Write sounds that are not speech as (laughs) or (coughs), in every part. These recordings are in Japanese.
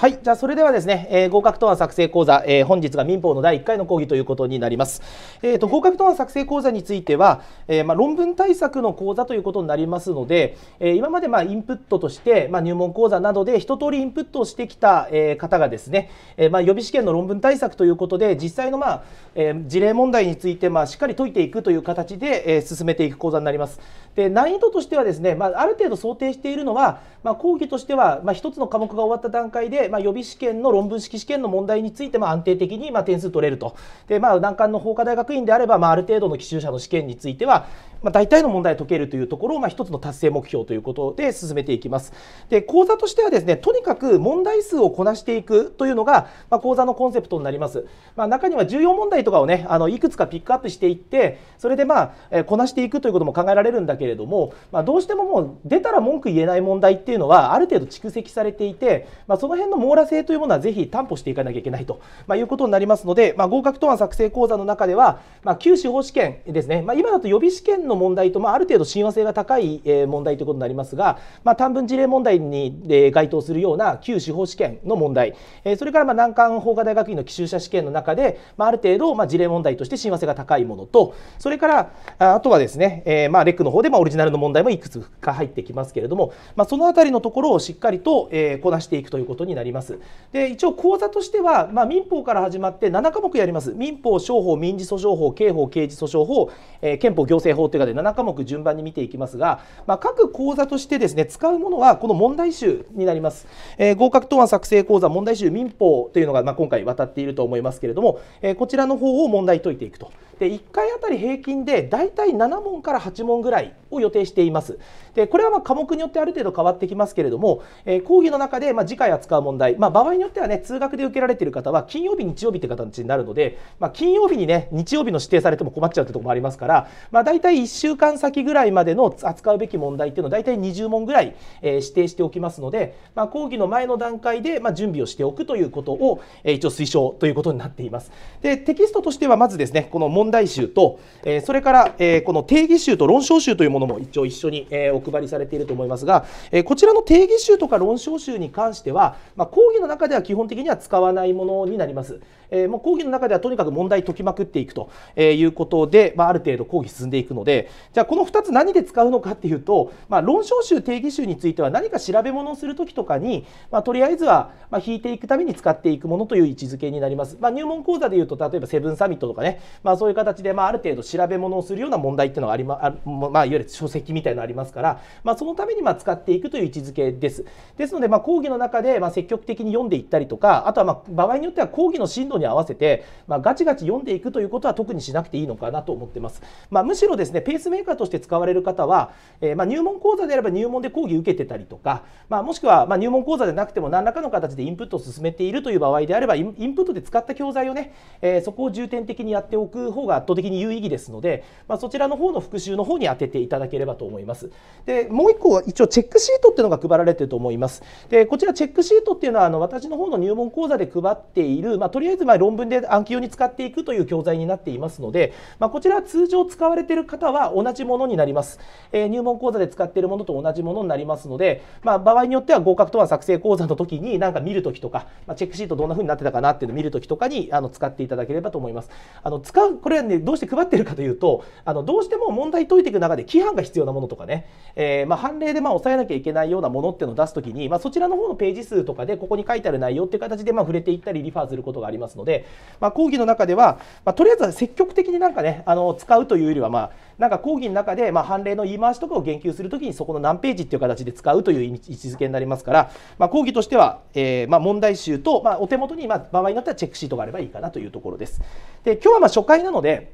はい、じゃあそれではですね、えー、合格答案作成講座、えー、本日が民法の第1回の講義ということになります。えーと、合格答案作成講座については、えー、まあ、論文対策の講座ということになりますので、え今までまあインプットとして、まあ、入門講座などで一通りインプットをしてきた、え方がですね、えまあ、予備試験の論文対策ということで実際の、まあえ事例問題について、まあ、しっかり解いていくという形で、え進めていく講座になります。で難易度としてはですね、まあ、ある程度想定しているのは、まあ、講義としては、ま1つの科目が終わった段階でまあ、予備試験の論文式試験の問題について、まあ、安定的に、まあ、点数取れるとで、まあ、難関の法科大学院であれば、まあ、ある程度の奇襲者の試験については、まあ、大体の問題解けるというところを、まあ、一つの達成目標ということで進めていきます。で講座としてはですねとにかく問題数をこなしていくというのが、まあ、講座のコンセプトになります。まあ、中には重要問題とかをねあのいくつかピックアップしていってそれでまあ、えー、こなしていくということも考えられるんだけれども、まあ、どうしてももう出たら文句言えない問題っていうのはある程度蓄積されていて、まあ、その辺の網羅性というものはぜひ担保していかなきゃいけないと、まいうことになりますので、まあ、合格答案作成講座の中では、まあ、旧司法試験ですね、まあ、今だと予備試験の問題と、まあ、ある程度親和性が高い問題ということになりますが、ま短文事例問題に該当するような旧司法試験の問題、それからま難関法科大学院の寄修者試験の中で、まあ、る程度ま事例問題として親和性が高いものと、それからあとはですね、えまレックの方でまオリジナルの問題もいくつか入ってきますけれども、まその辺りのところをしっかりと、えこなしていくということになります。ります。で一応講座としては、まあ、民法から始まって7科目やります民法商法民事訴訟法刑法刑事訴訟法、えー、憲法行政法というかで7科目順番に見ていきますが、まあ、各講座としてですね使うものはこの問題集になります、えー、合格答案作成講座問題集民法というのが、まあ、今回渡っていると思いますけれども、えー、こちらの方を問題解いていくと。で1回あたり平均でだいたい7問から8問ぐらいを予定していますでこれはま科目によってある程度変わってきますけれども、えー、講義の中でま次回扱う問題、まあ、場合によってはね通学で受けられている方は金曜日日曜日って形になるので、まあ、金曜日にね日曜日の指定されても困っちゃうってとこもありますから、まあ、大体1週間先ぐらいまでの扱うべき問題っていうのを大体20問ぐらい、え指定しておきますので、まあ、講義の前の段階で、ま準備をしておくということを、え一応推奨ということになっています。でテキストとしてはまずですねこの問問題集と、えそれから、えこの定義集と論証集というものも一応一緒に、えお配りされていると思いますが、えこちらの定義集とか論証集に関しては、まあ、講義の中では基本的には使わないものになります。えもう講義の中ではとにかく問題解きまくっていくということで、まあ、ある程度講義進んでいくので、じゃあこの2つ何で使うのかっていうと、まあ、論証集定義集については何か調べ物をする時とかに、まあ、とりあえずは、まあ、引いていくために使っていくものという位置づけになります。まあ、入門講座でいうと例えばセブンサミットとかね、まあ、そういう形で、まあ、ある程度調べ物をするような問題っていうのがありまあ、まあ、いわゆる書籍みたいのありますから、まあ、そのためにまあ使っていくという位置づけです。ですので、まあ、講義の中でまあ積極的に読んでいったりとかあとはまあ場合によっては講義の進度に合わせて、まあ、ガチガチ読んでいくということは特にしなくていいのかなと思ってます。まあ、むしろですねペースメーカーとして使われる方は、えー、まあ入門講座であれば入門で講義受けてたりとか、まあ、もしくはまあ入門講座でなくても何らかの形でインプットを進めているという場合であればインプットで使った教材をね、えー、そこを重点的にやっておく方がが圧倒的に有意義ですので、まあ、そちらの方の復習の方に当てていただければと思います。でもう1個一応チェックシートっていうのが配られてると思います。でこちらチェックシートっていうのはあの私の方の入門講座で配っている、まあ、とりあえずま論文で暗記用に使っていくという教材になっていますので、まあ、こちら通常使われている方は同じものになります。えー、入門講座で使っているものと同じものになりますので、まあ、場合によっては合格とは作成講座の時に何か見る時とか、まチェックシートどんな風になってたかなっていうのを見る時とかにあの使っていただければと思います。あの使うこれれはねどうして配ってるかというとあのどうしても問題解いていく中で規範が必要なものとかね、えー、まあ、判例でまあ抑えなきゃいけないようなものっていうのを出す時に、まあ、そちらの方のページ数とかでここに書いてある内容っていう形でま触れていったりリファーすることがありますので、まあ、講義の中では、まとりあえず積極的になんかねあの使うというよりはまあなんか講義の中で、まあ、判例の言い回しとかを言及するときにそこの何ページっていう形で使うという位置づけになりますから、まあ、講義としては、えーまあ、問題集と、まあ、お手元に、まあ、場合によってはチェックシートがあればいいかなというところです。で今日はまあ初回なので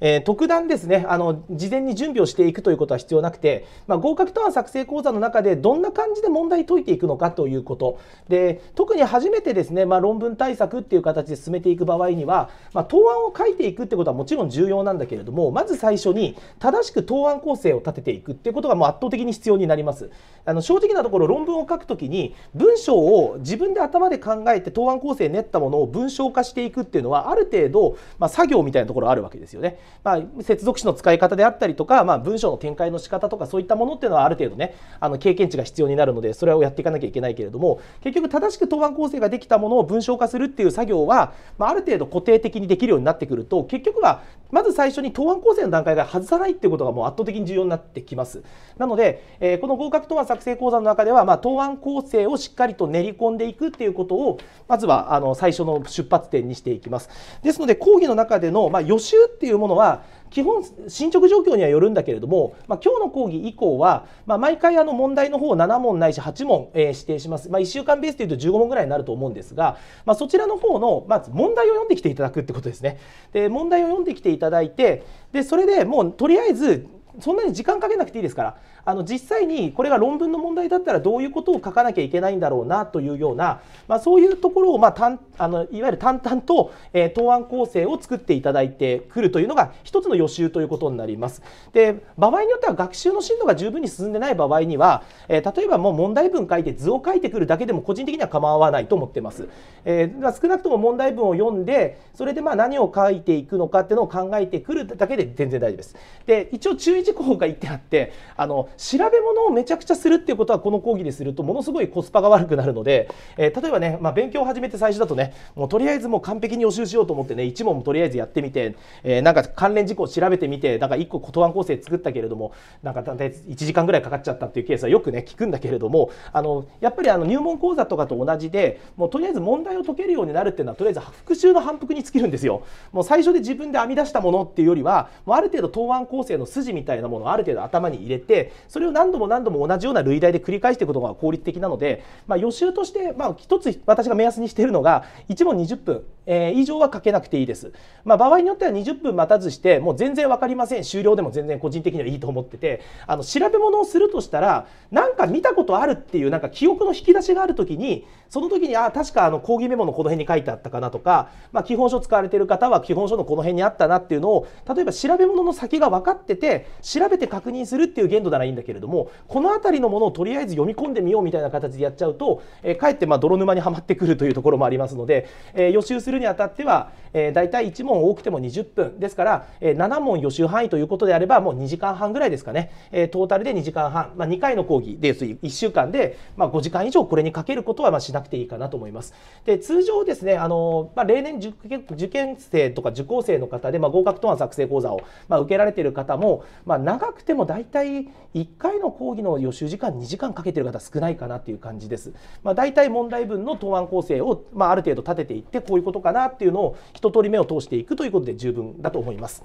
えー、特段ですねあの事前に準備をしていくということは必要なくて、まあ、合格答案作成講座の中でどんな感じで問題解いていくのかということで特に初めてですね、まあ、論文対策っていう形で進めていく場合には、まあ、答案を書いていくってことはもちろん重要なんだけれどもまず最初に正しく答案構成を立てていくっていうことがもう圧倒的に必要になります。あの正直なところ論文を書くときに文章を自分で頭で考えて答案構成練ったものを文章化していくっていうのはある程度、まあ、作業みたいなところあるわけですよね。まあ、接続詞の使い方であったりとか、まあ、文章の展開の仕方とかそういったものっていうのはある程度ねあの経験値が必要になるのでそれをやっていかなきゃいけないけれども結局正しく答案構成ができたものを文章化するっていう作業は、まあ、ある程度固定的にできるようになってくると結局はまず最初に答案構成の段階から外さないってことがもう圧倒的に重要になってきますなので、えー、この合格答案作成講座の中では、まあ、答案構成をしっかりと練り込んでいくっていうことをまずはあの最初の出発点にしていきますですので講義の中での、まあ、予習っていうものは基本進捗状況にはよるんだけれども、まあ、今日の講義以降は、まあ、毎回あの問題の方を7問ないし8問、えー、指定します、まあ、1週間ベースでいうと15問ぐらいになると思うんですが、まあ、そちらの方のまず問題を読んできていただくってことですねで問題を読んできていただいてでそれでもうとりあえずそんなに時間かけなくていいですからあの実際にこれが論文の問題だったらどういうことを書かなきゃいけないんだろうなというような、まあ、そういうところを、まあ、たんあのいわゆる淡々と、えー、答案構成を作っていただいてくるというのが一つの予習ということになります。で場合によっては学習の進度が十分に進んでない場合には、えー、例えばもう問題文書いて図を書いてくるだけでも個人的には構わないと思ってます。えー、少なくとも問題文を読んでそれでまあ何を書いていくのかっていうのを考えてくるだけで全然大丈夫です。で一応注意事項がってあってあの調べ物をめちゃくちゃするっていうことはこの講義でするとものすごいコスパが悪くなるので、えー、例えばね、まあ、勉強を始めて最初だとねもうとりあえずもう完璧に予習しようと思ってね1問もとりあえずやってみて、えー、なんか関連事項を調べてみてなんか1個答案構成作ったけれどもなんか大体1時間ぐらいかかっちゃったっていうケースはよくね聞くんだけれどもあのやっぱりあの入門講座とかと同じでもうとりあえず問題を解けるようになるっていうのはとりあえず復習の反復に尽きるんですよ。もう最初で自分で編み出したものっていうよりはもうある程度答案構成の筋みたいたいなものをある程度頭に入れてそれを何度も何度も同じような類題で繰り返していくことが効率的なので、まあ、予習として、まあ、一つ私が目安にしているのが1問20分えー、以上はかけなくていいです。まあ、場合によっては20分待たずして、もう全然分かりません。終了でも全然個人的にはいいと思ってて、あの、調べ物をするとしたら、なんか見たことあるっていう、なんか記憶の引き出しがある時に、その時に、ああ、確かあの、講義メモのこの辺に書いてあったかなとか、まあ、基本書使われてる方は基本書のこの辺にあったなっていうのを、例えば調べ物の先が分かってて、調べて確認するっていう限度ならいいんだけれども、この辺りのものをとりあえず読み込んでみようみたいな形でやっちゃうと、えー、かえってま泥沼にはまってくるというところもありますので、えー、予習するるにあたっては、えー、大体1問多くても20分ですから、えー、7問予習範囲ということであればもう2時間半ぐらいですかね、えー、トータルで2時間半、まあ、2回の講義で1週間で、まあ、5時間以上これにかけることはまあしなくていいかなと思います。で通常ですねあの、まあ、例年受験生とか受講生の方で、まあ、合格答案作成講座を、まあ、受けられている方も、まあ、長くても大体1回の講義の予習時間2時間かけてる方少ないかなという感じです。まあ、大体問題文の答案構成を、まあ、ある程度立てていってこういうことかなっていうのを一通り目を通していくということで十分だと思います。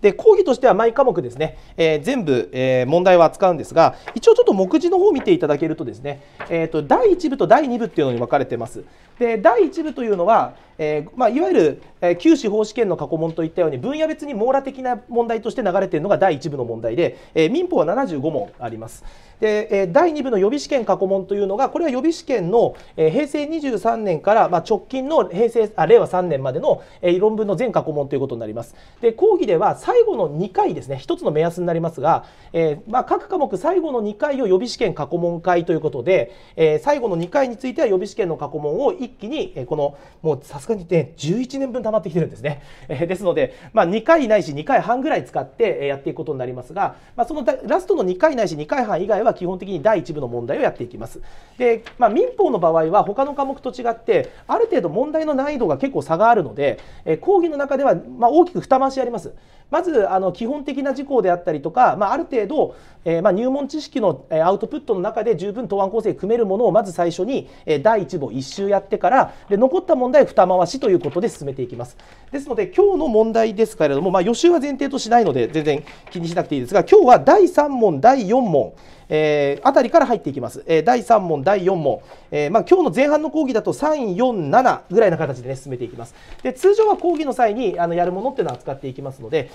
で講義としては毎科目ですね、えー、全部、えー、問題を扱うんですが一応ちょっと目次の方を見ていただけるとですね、えーと、と第1部と第2部っていうのに分かれてますで第1部というのは、えー、まあ、いわゆる、えー、九州法試験の過去問といったように分野別に網羅的な問題として流れているのが第1部の問題で、えー、民法は75問あります。で、えー、第2部の予備試験過去問というのがこれは予備試験の、えー、平成23年から、まあ、直近の平成あ令和3年までの、えー、論文の全過去問ということになります。で講義では最後の2回ですね1つの目安になりますが、えーまあ、各科目最後の2回を予備試験過去問会ということで、えー、最後の2回については予備試験の過去問を一気に、えこのもうさすがにね11年分溜まってきてるんですね、えですので、まあ、2回ないし2回半ぐらい使ってやっていくことになりますが、まあ、そのラストの2回ないし2回半以外は基本的に第1部の問題をやっていきますで、まあ、民法の場合は他の科目と違ってある程度問題の難易度が結構差があるので、え講義の中ではま大きく2回しありますまずあの基本的な事項であったりとか、まあ、ある程度、えー、まあ、入門知識のアウトプットの中で十分答案構成組めるものをまず最初に、え第1部を1周やってからで残った問題二回しということで進めていきます。ですので今日の問題ですけれども、まあ、予習は前提としないので全然気にしなくていいですが今日は第3問第4問えー、たりから入っていきます、えー、第3問、第4問、えーまあ今日の前半の講義だと3、4、7ぐらいの形で、ね、進めていきます。で通常は講義の際にあのやるものっていうのは扱っていきますので、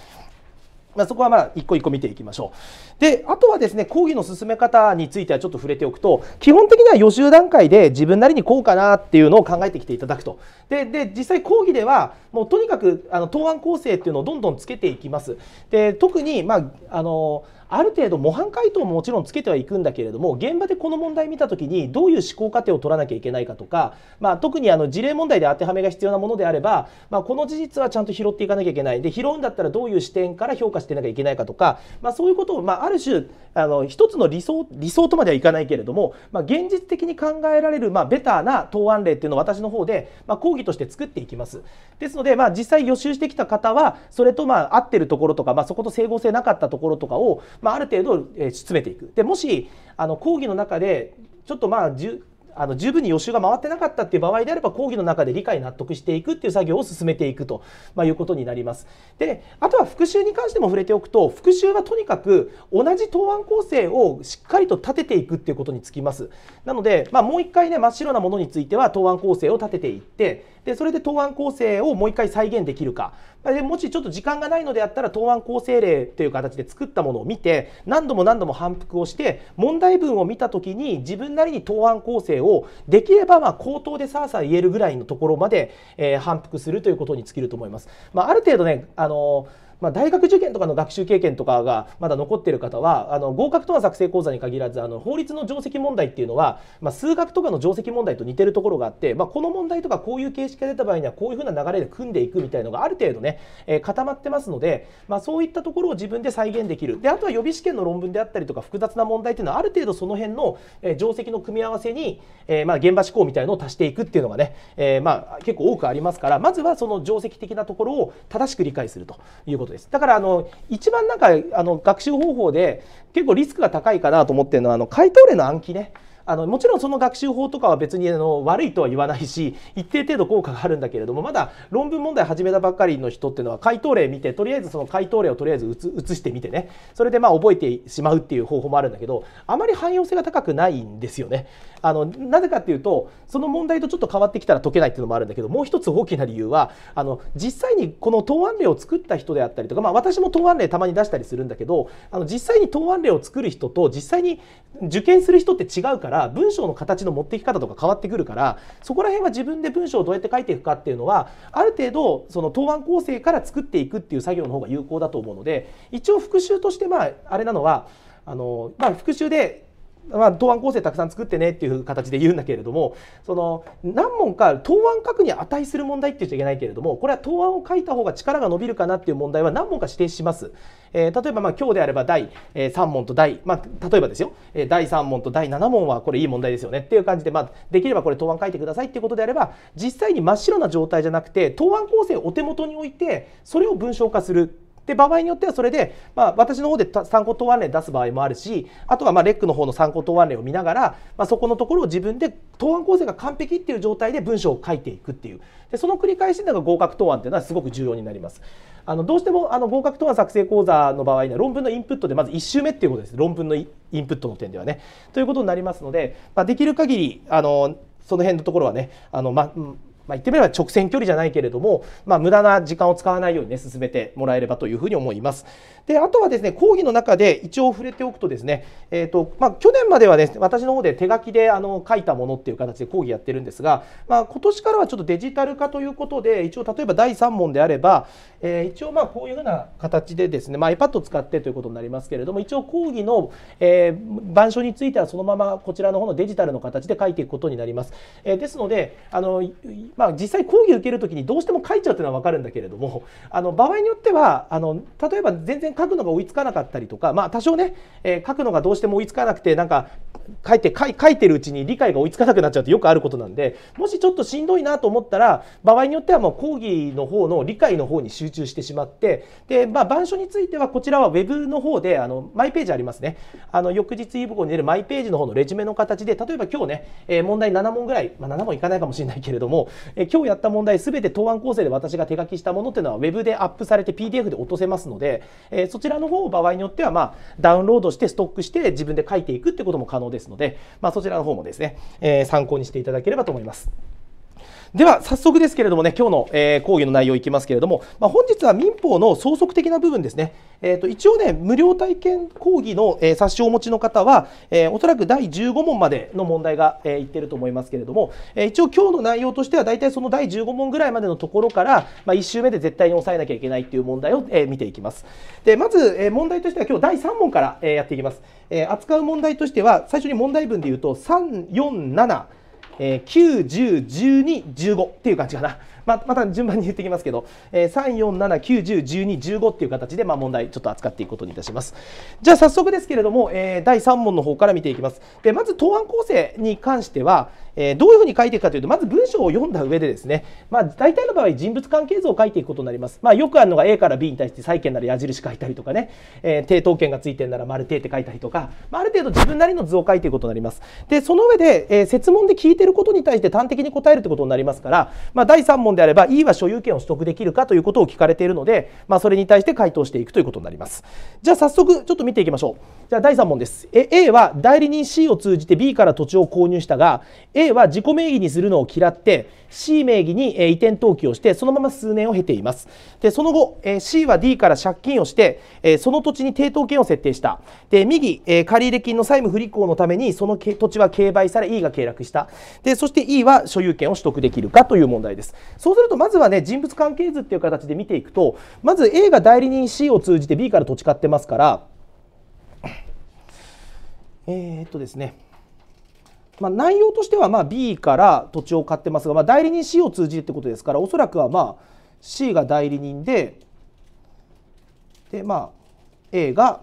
まあ、そこはまあ一個一個見ていきましょう。であとはですね講義の進め方についてはちょっと触れておくと基本的には予習段階で自分なりにこうかなっていうのを考えてきていただくと。でで実際講義ではもうとにかくあの答案構成っていうのをどんどんつけていきます。で特に、まあ、あのある程度模範解答ももちろんつけてはいくんだけれども現場でこの問題見た時にどういう思考過程を取らなきゃいけないかとか、まあ、特にあの事例問題で当てはめが必要なものであれば、まあ、この事実はちゃんと拾っていかなきゃいけないで拾うんだったらどういう視点から評価していなきゃいけないかとか、まあ、そういうことを、まあ、ある種あの一つの理想理想とまではいかないけれども、まあ、現実的に考えられる、まあ、ベターな答案例っていうのを私の方で、まあ、講義として作っていきます。ですので、まあ、実際予習してきた方はそれとまあ合ってるところとか、まあ、そこと整合性なかったところとかを、まあ、ある程度、えー、詰めていくでもしあの講義の中でちょっとまああの十分に予習が回ってなかったっていう場合であれば講義の中で理解納得していくっていう作業を進めていくと、まあ、いうことになります。であとは復習に関しても触れておくと復習はとにかく同じ答案構成をしっかりと立てていくっていうことにつきます。なので、まあ、もう一回ね真っ白なものについては答案構成を立てていってでそれで答案構成をもう一回再現できるかでもしちょっと時間がないのであったら答案構成例という形で作ったものを見て何度も何度も反復をして問題文を見た時に自分なりに答案構成をできればまあ口頭でさあさあ言えるぐらいのところまで、えー、反復するということに尽きると思います。まあ、ある程度ねあのーまあ、大学受験とかの学習経験とかがまだ残ってる方はあの合格とは作成講座に限らずあの法律の定石問題っていうのは、まあ、数学とかの定石問題と似てるところがあって、まあ、この問題とかこういう形式が出た場合にはこういうふうな流れで組んでいくみたいのがある程度ね、えー、固まってますので、まあ、そういったところを自分で再現できるであとは予備試験の論文であったりとか複雑な問題っていうのはある程度その辺の、えー、定石の組み合わせに、えー、まあ現場思考みたいのを足していくっていうのがね、えー、まあ結構多くありますからまずはその定石的なところを正しく理解するということです。です。だからあの一番なんかあの学習方法で結構リスクが高いかなと思ってるのはあの解答例の暗記ね。あのもちろんその学習法とかは別にあの悪いとは言わないし (laughs) 一定程度効果があるんだけれどもまだ論文問題始めたばっかりの人っていうのは解答例見てとりあえずその解答例をとりあえず写してみてねそれでまあ覚えてしまうっていう方法もあるんだけどあまり汎用性が高くないんですよね。あのなぜかっていうとその問題とちょっと変わってきたら解けないっていうのもあるんだけどもう一つ大きな理由はあの実際にこの答案例を作った人であったりとか、まあ、私も答案例たまに出したりするんだけどあの実際に答案例を作る人と実際に受験する人って違うからら文章の形の持っていき方とか変わってくるからそこら辺は自分で文章をどうやって書いていくかっていうのはある程度その答案構成から作っていくっていう作業の方が有効だと思うので一応復習としてまああれなのはあの、まあ、復習でまあ、答案構成たくさん作ってねっていう形で言うんだけれどもその何問か答案書くに値する問題って言っちゃいけないけれどもこれは答案を書いた方が力が伸びるかなっていう問題は何問か指定します。えー、例えばまあ今日であれば第3問と第、まあ、例えばですよ第3問と第7問はこれいい問題ですよねっていう感じで、まあ、できればこれ答案書いてくださいっていうことであれば実際に真っ白な状態じゃなくて答案構成をお手元に置いてそれを文章化するで場合によってはそれで、まあ、私の方で参考答案例出す場合もあるしあとはまあレックの方の参考答案例を見ながら、まあ、そこのところを自分で答案構成が完璧っていう状態で文章を書いていくっていうでその繰り返しだが合格答案っていうのはすごく重要になります。あのどうしてもあの合格答案作成講座の場合には論文のインプットでまず1周目っていうことです論文のインプットの点ではね。ということになりますので、まあ、できる限りあのその辺のところはねあの、ま、まあ、言ってみれば直線距離じゃないけれども、まあ、無駄な時間を使わないようにね進めてもらえればというふうに思います。であとはですね講義の中で一応触れておくとですね、えーとまあ、去年まではね私の方で手書きであの書いたものっていう形で講義やってるんですが、まあ、今年からはちょっとデジタル化ということで一応例えば第3問であれば、えー、一応まあこういうふうな形でですね、まあ、iPad を使ってということになりますけれども一応講義の、えー、板書についてはそのままこちらの方のデジタルの形で書いていくことになります。えー、ですのであのまあ、実際講義受ける時にどうしても書いちゃうっていうのは分かるんだけれどもあの場合によってはあの例えば全然書くのが追いつかなかったりとか、まあ、多少ね、えー、書くのがどうしても追いつかなくてなんか書いて書いてるうちに理解が追いつかなくなっちゃうってよくあることなんでもしちょっとしんどいなと思ったら場合によってはもう講義の方の理解の方に集中してしまってで、まあ、板書についてはこちらはウェブの方であのマイページありますねあの翌日イブコに出るマイページの方のレジュメの形で例えば今日ね、えー、問題7問ぐらい、まあ、7問いかないかもしれないけれどもえ今日やった問題全て答案構成で私が手書きしたものっていうのは Web でアップされて PDF で落とせますので、えそちらの方を場合によっては、まダウンロードしてストックして自分で書いていくってことも可能ですので、まそちらの方もですね、え参考にしていただければと思います。では早速ですけれどもね今日の、えー、講義の内容いきますけれども、まあ、本日は民法の相則的な部分ですね、えーと、一応ね無料体験講義の、えー、冊子をお持ちの方は、えー、おそらく第15問までの問題が、えー、いってると思いますけれども、えー、一応今日の内容としては大体その第15問ぐらいまでのところから、まあ、1周目で絶対に抑えなきゃいけないっていう問題を、えー、見ていきますでまず、えー、問題としては今日第3問から、えー、やっていきます、えー、扱う問題としては最初に問題文で言うと347えー、9、10、12、15っていう感じかな。まあ、また順番に言っていきますけど、えー、3、4、7、9、10、12、15っていう形で、まあ、問題ちょっと扱っていくことにいたします。じゃあ早速ですけれども、えー、第3問の方から見ていきます。でまず答案構成に関しては、えどういうふうに書いていくかというとまず文章を読んだ上でですね、まあ、大体の場合人物関係図を書いていくことになります、まあ、よくあるのが A から B に対して債権なら矢印書いたりとかね、えー、抵当権がついてるなら丸抵って書いたりとか、まあ、ある程度自分なりの図を書いていくことになりますでその上で、えー、説問で聞いてることに対して端的に答えるってことになりますから、まあ、第3問であれば E は所有権を取得できるかということを聞かれているので、まあ、それに対して回答していくということになりますじゃあ早速ちょっと見ていきましょうじゃあ第3問ですえ A は代理人 C を通じて B から土地を購入したが A A は自己名義にするのを嫌って C 名義に移転登記をしてそのまま数年を経ていますでその後 C は D から借金をしてその土地に抵当権を設定したで右借入金の債務不履行のためにその土地は競売され E が契約したでそして E は所有権を取得できるかという問題ですそうするとまずはね人物関係図っていう形で見ていくとまず A が代理人 C を通じて B から土地買ってますからえー、っとですねまあ、内容としてはまあ B から土地を買ってますが、まあ、代理人 C を通じるってことですからおそらくはまあ C が代理人でで、まあ、A が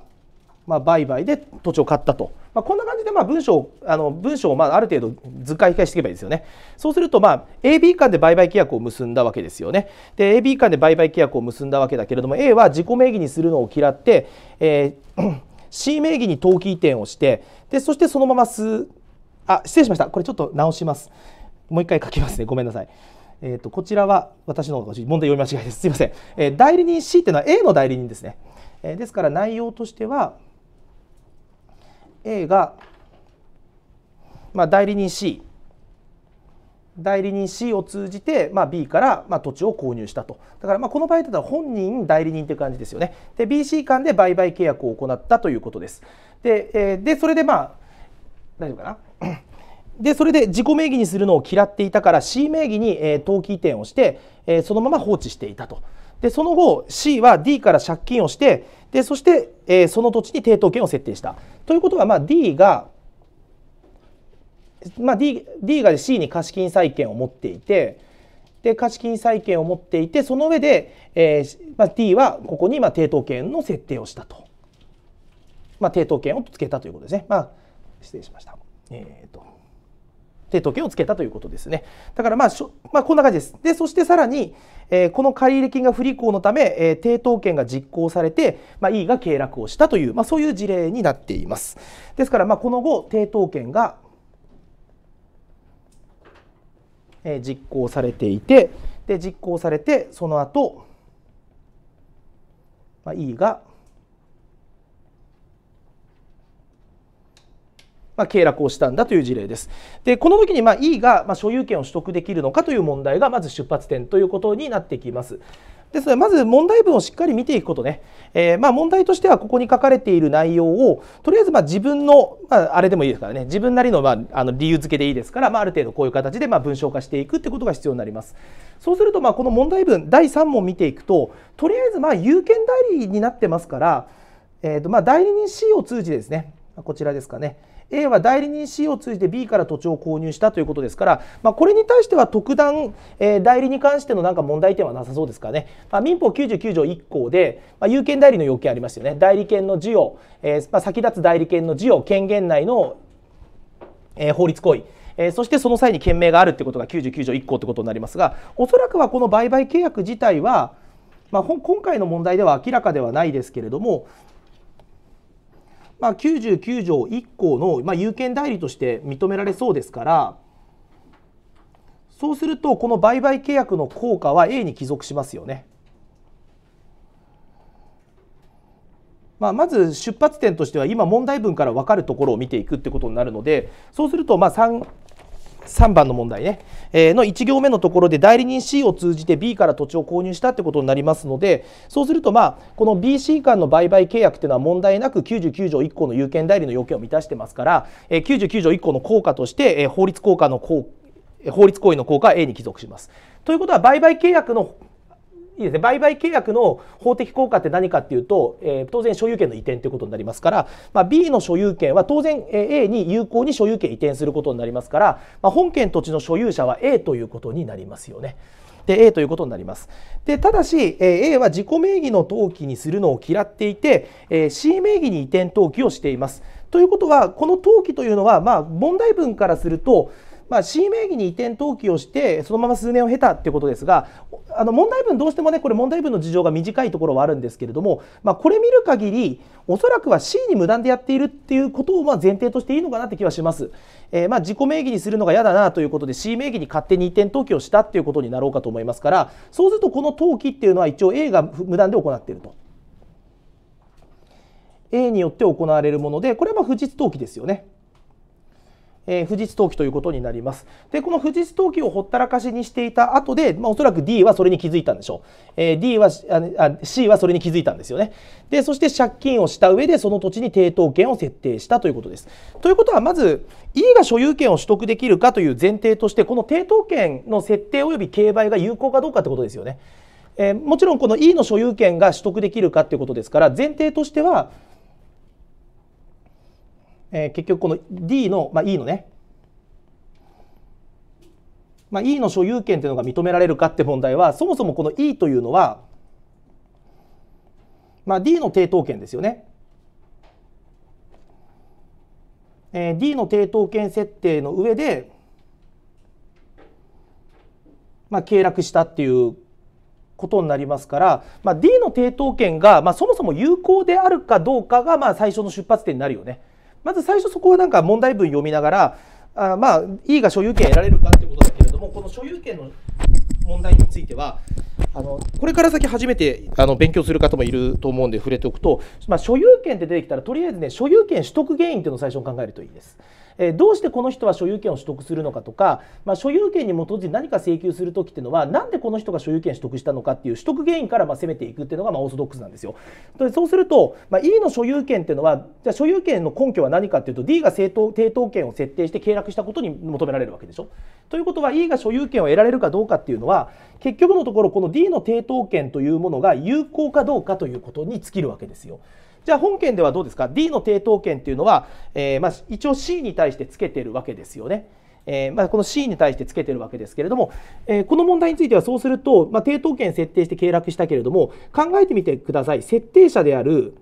まあ売買で土地を買ったと。まあ、こんな感じでまあ文章あの文章をまあある程度図解していけばいいですよね。そうすると、まあ、AB 間で売買契約を結んだわけですよね。で AB 間で売買契約を結んだわけだけれども A は自己名義にするのを嫌って、えー、C (clears throat) 名義に登記移転をしてでそしてそのまますあ、失礼しました。これちょっと直します。もう一回書きますね。ごめんなさい。えーと、こちらは私の問題読み間違いです。すいません。えー、代理人 C っていうのは A の代理人ですね。えー、ですから内容としては A が、まあ、代理人 C 代理人 C を通じて、まあ、B から、まあ、土地を購入したとだからまあこの場合だったら本人代理人って感じですよねで BC 間で売買契約を行ったということですで,、えー、でそれでまあ大丈夫かな (coughs) でそれで自己名義にするのを嫌っていたから C 名義に、えー、登記移転をして、えー、そのまま放置していたと。でその後 C は D から借金をしてでそして、えー、その土地に抵当権を設定した。ということは、まあ、D が、まあ、D, D が C に貸金債権を持っていてで貸金債権を持っていてその上で、えーまあ、D はここに、まあ、抵当権の設定をしたと。まあ、抵当権をつけたということですね。まあ失礼しました。えーと、とで時計をつけたということですね。だからまあ、しょまあ、こんな感じです。でそしてさらに、えー、この借入金が不履行のため、えー、抵当権が実行されて、まあ、E が経絡をしたという、まあ、そういう事例になっています。ですからまあこの後抵当権がえ実行されていてで実行されてその後、まあ、E がまあ、経絡をしたんだという事例です。でこの時にま E がま所有権を取得できるのかという問題がまず出発点ということになってきます。ですのでまず問題文をしっかり見ていくことね、えー、まあ問題としてはここに書かれている内容をとりあえずまあ自分の、まあ、あれでもいいですからね自分なりのまああの理由付けでいいですから、まあ、ある程度こういう形でまあ文章化していくってことが必要になります。そうするとまあこの問題文第3問見ていくととりあえずまあ有権代理になってますから、えーとまあ代理人 C を通じてですねこちらですかね A は代理人 C を通じて B から土地を購入したということですから、まあ、これに対しては特段、えー、代理に関してのなんか問題点はなさそうですかね、まあ、民法99条1項で、まあ、有権代理の要件ありますよね代理権の授与、えー、まあ、先立つ代理権の授与権限内の、えー、法律行為えそしてその際に件名があるってことが99条1項ってことになりますがおそらくはこの売買契約自体は、まあ、今回の問題では明らかではないですけれども、まあ、99条1項の、まあ、有権代理として認められそうですからそうするとこの売買契約の効果は A に帰属しますよね。まあ、まず出発点としては今問題文から分かるところを見ていくってことになるのでそうするとまあ3 3番の問題ね、えー、の1行目のところで代理人 C を通じて B から土地を購入したってことになりますのでそうするとまあこの BC 間の売買契約っていうのは問題なく99条1項の有権代理の要件を満たしてますから、えー、99条1項の効果として、えー、法律効果の効果法律行為の効果は A に帰属します。ということは売買契約のいいですね売買契約の法的効果って何かっていうと、えー、当然所有権の移転ということになりますから、まあ、B の所有権は当然 A に有効に所有権移転することになりますから、まあ、本県土地の所有者は A ということになりますよね。で A ということになります。でただし A は自己名義の登記にするのを嫌っていて C 名義に移転登記をしています。ということはこの登記というのはまあ問題文からするとまあ、C 名義に移転登記をしてそのまま数年を経たっていうことですがあの問題文どうしてもねこれ問題文の事情が短いところはあるんですけれども、まあ、これ見る限りおそらくは C に無断でやっているっていうことをま前提としていいのかなって気はします、えー、ま自己名義にするのが嫌だなということで C 名義に勝手に移転登記をしたっていうことになろうかと思いますからそうするとこの登記っていうのは一応 A が無断で行っていると A によって行われるものでこれはま不実登記ですよねえー、富士通機ということになります。で、この富士通機をほったらかしにしていた後で、まあ、おそらく D はそれに気づいたんでしょう。えー、D はあ、C はそれに気づいたんですよね。で、そして借金をした上で、その土地に抵当権を設定したということです。ということは、まず E が所有権を取得できるかという前提として、この抵当権の設定及び競売が有効かどうかってことですよね。えー、もちろんこの E の所有権が取得できるかっていうことですから、前提としては、えー、結局この D の、まあ、E のね、まあ、E の所有権というのが認められるかって問題はそもそもこの E というのは、まあ、D の抵当権ですよね。えー、D の抵当権設定の上で、まあ、経絡したっていうことになりますから、まあ、D の抵当権が、まあ、そもそも有効であるかどうかが、まあ、最初の出発点になるよね。まず最初そこはなんか問題文読みながらあまあ E が所有権得られるかってことだけれどもこの所有権の問題についてはあのこれから先初めてあの勉強する方もいると思うんで触れておくと、まあ、所有権って出てきたらとりあえずね所有権取得原因っていうのを最初に考えるといいです。えどうしてこの人は所有権を取得するのかとか、まあ、所有権に基づいて何か請求する時っていうのはなんでこの人が所有権取得したのかっていう取得原因からま攻めていくっていうのがまオーソドックスなんですよ。でそうすると、まあ、E の所有権っていうのはじゃ所有権の根拠は何かっていうと D が正当抵当権を設定して契約したことに求められるわけでしょ。ということは E が所有権を得られるかどうかっていうのは結局のところこの D の抵当権というものが有効かどうかということに尽きるわけですよ。じゃあ本件ではどうですか D の抵当権っていうのは、えー、まあ、一応 C に対してつけてるわけですよね。えー、まあ、この C に対してつけてるわけですけれども、えー、この問題についてはそうすると、まあ、抵当権設定して計絡したけれども考えてみてください設定者である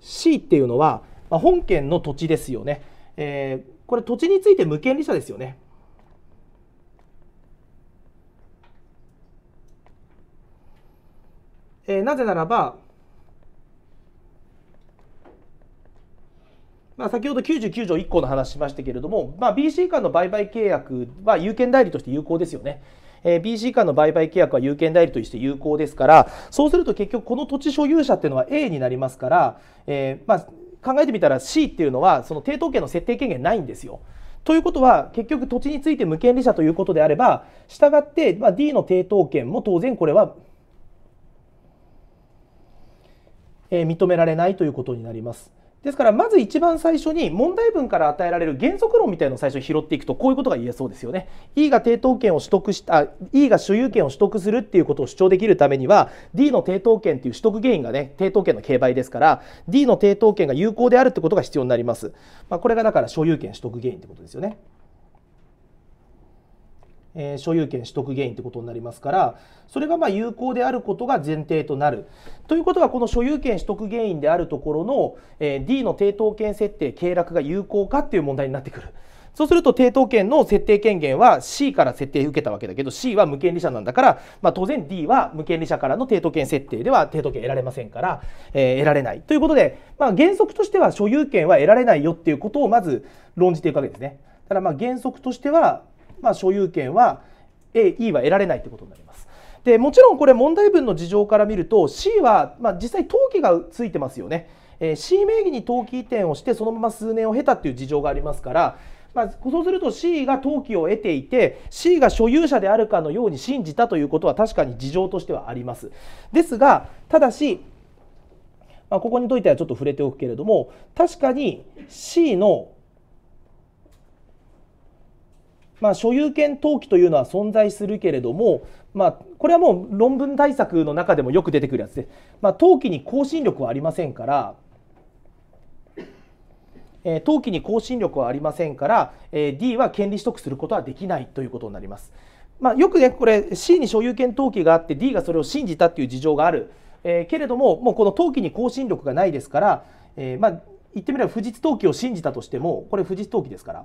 C っていうのは、まあ、本件の土地ですよね、えー、これ土地について無権利者ですよね。えー、なぜならばまあ、先ほど99条1項の話しましたけれども、まあ、BC 間の売買契約は有権代理として有効ですよね。えー、BC 間の売買契約は有権代理として有効ですからそうすると結局この土地所有者っていうのは A になりますから、えーまあ、考えてみたら C っていうのはその抵当権の設定権限ないんですよ。ということは結局土地について無権利者ということであれば従って、まあ、D の抵当権も当然これは、え認められないということになります。ですからまず一番最初に問題文から与えられる原則論みたいのを最初に拾っていくとこういうことが言えそうですよね。E が抵当権を取得した E が所有権を取得するっていうことを主張できるためには D の抵当権っていう取得原因がね抵当権の競売ですから D の抵当権が有効であるってことが必要になります。まあ、これがだから所有権取得原因ってことですよね。えー、所有権取得原因ということになりますからそれがま有効であることが前提となるということはこの所有権取得原因であるところの、えー、D の抵当権設定経絡が有効かっていう問題になってくる。そうすると抵当権の設定権限は C から設定受けたわけだけど C は無権利者なんだから、まあ、当然 D は無権利者からの抵当権設定では抵当権得られませんから、えー、得られないということで、まあ、原則としては所有権は得られないよっていうことをまず論じていくわけですね。ただま原則としてはまあ、所有権は A、E は得られないということになります。でもちろんこれ問題文の事情から見ると C は、まあ、実際登記がついてますよね、えー、C 名義に登記移転をしてそのまま数年を経たっていう事情がありますから、まあ、そうすると C が登記を得ていて C が所有者であるかのように信じたということは確かに事情としてはありますですがただし、まあ、ここにといてはちょっと触れておくけれども確かに C のまあ、所有権登記というのは存在するけれども、まあ、これはもう論文対策の中でもよく出てくるやつで、まあ、登記に更新力はありませんから、えー、登記に更新力はありませんから、えー、D は権利取得することはできないということになります。まあ、よくねこれ C に所有権登記があって D がそれを信じたっていう事情がある、えー、けれどももうこの登記に更新力がないですから、えー、まあ言ってみれば不実登記を信じたとしてもこれ不実登記ですから。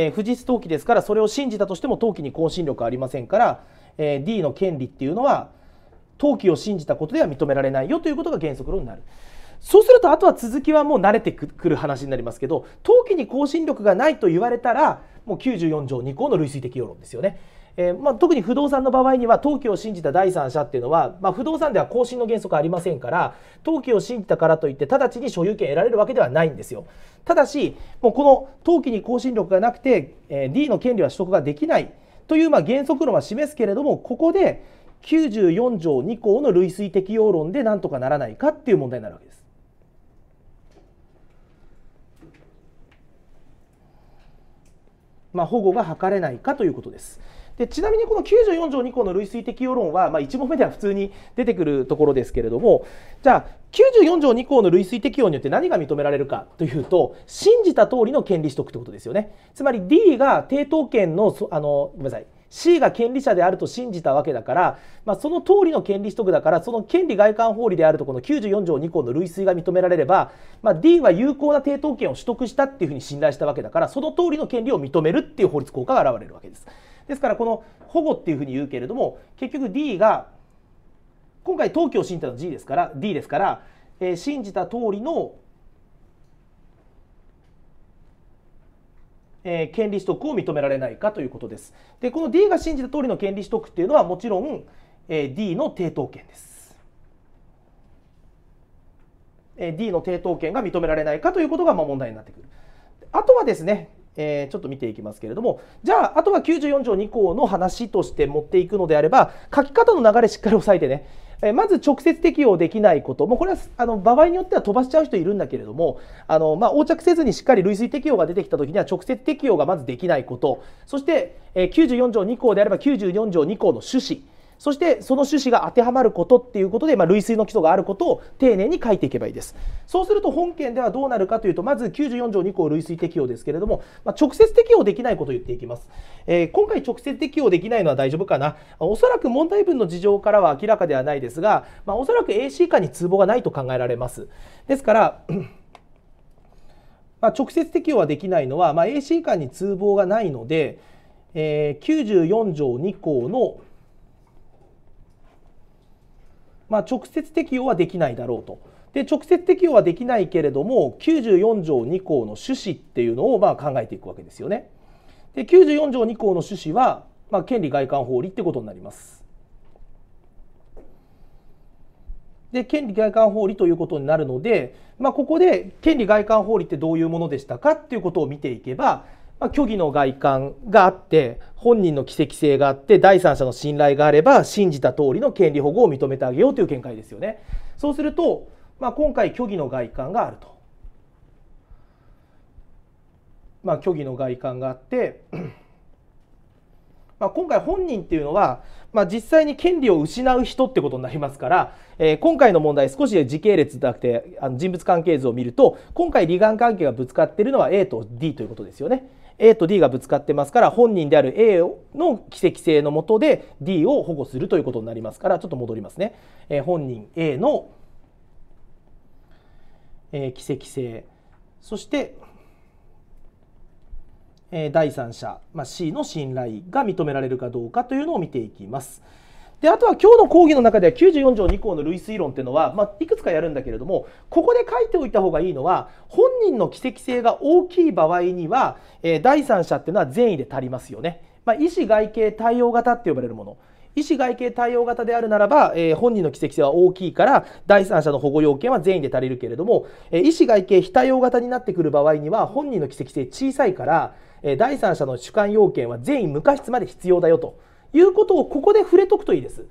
えー、不実登記ですからそれを信じたとしても登記に更新力ありませんから、えー、D の権利っていうのは登記を信じたことでは認められないよということが原則論になる。そうするとあとは続きはもう慣れてくる話になりますけど登記に更新力がないと言われたらもう94条2項の類推適用論ですよね。えー、まあ、特に不動産の場合には登記を信じた第三者っていうのは、まあ、不動産では更新の原則ありませんから登記を信じたからといって直ちに所有権得られるわけではないんですよただしもうこの登記に更新力がなくて、えー、D の権利は取得ができないというまあ原則論は示すけれどもここで94条2項の類推適用論でなんとかならないかっていう問題になるわけです。まあ、保護が図れないかということです。でちなみにこの94条2項の類推適用論は、まあ、1問目では普通に出てくるところですけれどもじゃあ94条2項の類推適用によって何が認められるかというと信じた通りの権利取得ってことですよねつまり D が抵当権のあのごめんなさい C が権利者であると信じたわけだから、まあ、その通りの権利取得だからその権利外観法理であるとこの94条2項の類推が認められれば、まあ、D は有効な抵当権を取得したっていうふうに信頼したわけだからその通りの権利を認めるっていう法律効果が現れるわけです。ですからこの保護っていうふうに言うけれども結局 D が今回東京を信じたの G ですから D ですから、えー、信じた通りの、えー、権利取得を認められないかということです。でこの D が信じた通りの権利取得っていうのはもちろん、えー、D の抵当権です。D の抵当権が認められないかということが問題になってくる。あとはですねえちょっと見ていきますけれどもじゃああとは94条2項の話として持っていくのであれば書き方の流れしっかり押さえてねえまず直接適用できないこと、もうこれはあの場合によっては飛ばしちゃう人いるんだけれども、あのまあ、横着せずにしっかり類推適用が出てきたときには、直接適用がまずできないこと、そして、え94条2項であれば94条2項の趣旨。そしてその趣旨が当てはまることっていうことで、まあ、類推の基礎があることを丁寧に書いていけばいいですそうすると本件ではどうなるかというとまず94条2項類推適用ですけれども、まあ、直接適用できないことを言っていきます、えー、今回直接適用できないのは大丈夫かなおそらく問題文の事情からは明らかではないですが、まあ、おそらく AC 以下に通報がないと考えられますですから (clears throat) まあ、直接適用はできないのは、まあ、AC 以下に通報がないので、えー、94条2項のまあ、直接適用はできないだろうと。で直接適用はできないけれども94条2項の趣旨っていうのをまあ考えていくわけですよね。で94条2項の趣旨は、まあ、権利外観法理ってことになります。で権利外観法理ということになるので、まあ、ここで権利外観法理ってどういうものでしたかっていうことを見ていけばまあ、虚偽の外観があって本人の奇跡性があって第三者の信頼があれば信じた通りの権利保護を認めてあげようという見解ですよね。そうすると、まあ、今回虚偽の外観があると。まあ、虚偽の外観があってまあ、今回本人っていうのは、まあ、実際に権利を失う人ってことになりますから、えー、今回の問題少し時系列だなくてあの人物関係図を見ると今回利岸関係がぶつかっているのは A と D ということですよね。A と D がぶつかってますから本人である A の奇跡性のもとで D を保護するということになりますからちょっと戻りますね、えー、本人 A の、え奇跡性そして、え第三者、まあ、C の信頼が認められるかどうかというのを見ていきます。であとは今日の講義の中では94条2項の類推論っていうのは、まあ、いくつかやるんだけれどもここで書いておいた方がいいのは本人の奇跡性が大きい場合には、えー、第三者っていうのは善意で足りますよね。まあ、医師外形対応型って呼ばれるもの医師外形対応型であるならば、えー、本人の奇跡性は大きいから第三者の保護要件は全員で足りるけれども、えー、医師外形非対応型になってくる場合には本人の奇跡性小さいから、えー、第三者の主観要件は全員無過失まで必要だよと。いうことをここで触れとくといいです。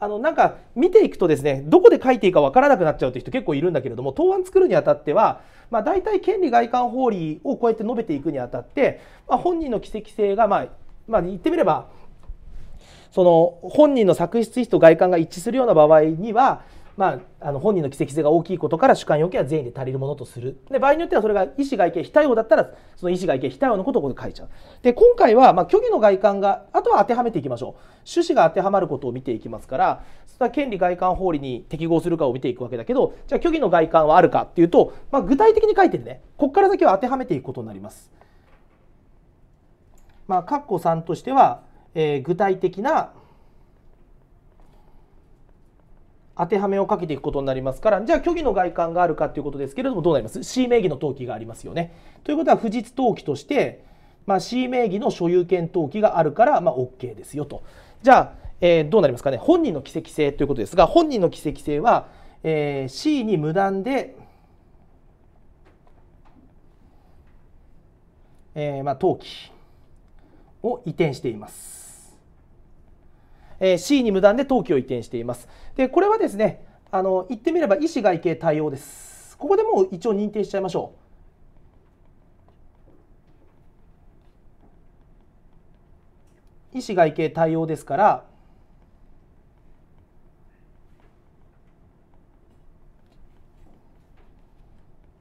あのなんか見ていくとですねどこで書いていいかわからなくなっちゃうという人結構いるんだけれども答案作るにあたっては、まあ、大体権利外観法理をこうやって述べていくにあたって、まあ、本人の奇跡性が、まあ、まあ言ってみればその本人の作出意思と外観が一致するような場合にはまあ、あの本人の奇跡性が大きいことから主観要件は全員で足りるものとするで場合によってはそれが意思外見非対応だったらその意思外見非対応のことを書いちゃうで今回は、まあ、虚偽の外観があとは当てはめていきましょう趣旨が当てはまることを見ていきますからそれは権利外観法理に適合するかを見ていくわけだけどじゃあ虚偽の外観はあるかっていうと、まあ、具体的に書いてるねここから先は当てはめていくことになります。まあ、括弧3としては、えー、具体的な当てはめをかけていくことになりますからじゃあ虚偽の外観があるかということですけれどもどうなります C 名義の登記がありますよね。ということは不実登記として、まあ、C 名義の所有権登記があるから、まあ、OK ですよと。じゃあ、えー、どうなりますかね本人の奇跡性ということですが本人の奇跡性は、えー、C に無断で、えーまあ、登記を移転しています。え C に無断で登記を移転しています。でこれはですねあの言ってみれば医師外形対応です。ここでもう一応認定しちゃいましょう。医師外形対応ですから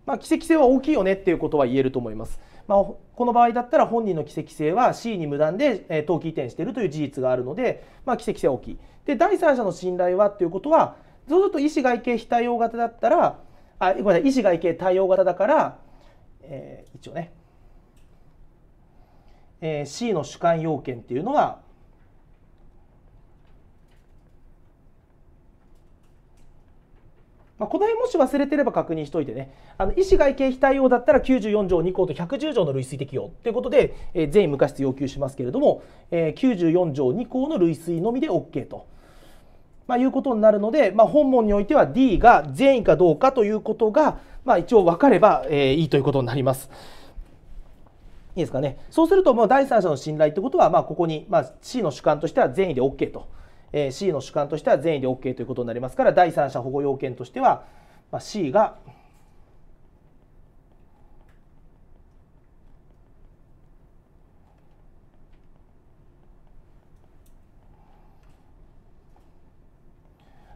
まあ、奇跡性は大きいよねっていうことは言えると思います。まあ、この場合だったら本人の奇跡性は C に無断で、え登記移転しているという事実があるので、まあ、奇跡性は大きい。で第三者の信頼はということはそうすると医師外形非対応型だったらあごめんなさい医師外形対応型だから、えー、一応ね、えー、C の主観要件っていうのはまあ、この辺もし忘れてれば確認しておいてねあの医師外経費対応だったら94条2項と110条の類推適用ということで、えー、全員無過失要求しますけれども、えー、94条2項の類推のみで OK と。まあ、いうことになるので、まあ、本門においては D が善意かどうかということが、まあ、一応分かれば、えー、いいということになります。いいですかね。そうすると、もう第三者の信頼ということは、まあ、ここに、まあ、C の主観としては善意で OK と。えー、C の主観としては善意で OK ということになりますから第三者保護要件としては、まあ、C が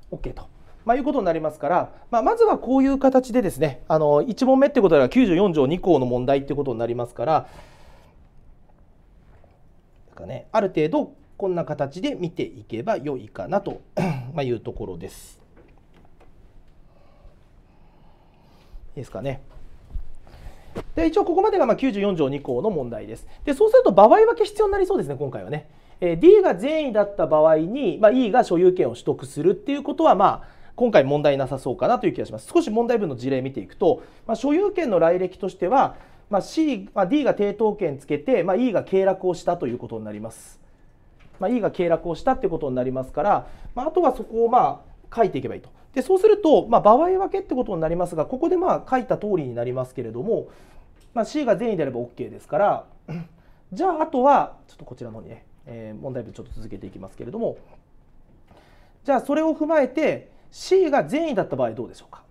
オッケーと、まあ、いうことになりますから、まあ、まずはこういう形でですねあの1問目ってことは94条2項の問題ってことになりますからか、ね、ある程度こんな形で見ていけば良いかなと (coughs) いうところです。ですかね。で一応ここまでがま94条2項の問題です。でそうすると場合分け必要になりそうですね今回はね。えー、D が善意だった場合に、まあ、E が所有権を取得するっていうことはまあ今回問題なさそうかなという気がします。少し問題文の事例見ていくと、まあ、所有権の来歴としては、まあ、C、まあ、D が抵当権つけて、ま E が経絡をしたということになります。まあ、E が経絡をしたってことになりますから、まあ、あとはそこをまあ書いていけばいいと。でそうすると、まあ、場合分けってことになりますがここでまあ書いた通りになりますけれども、まあ、C が善意であれば OK ですから (clears throat) じゃああとはちょっとこちらの方にね、えー、問題文ちょっと続けていきますけれどもじゃあそれを踏まえて C が善意だった場合どうでしょうか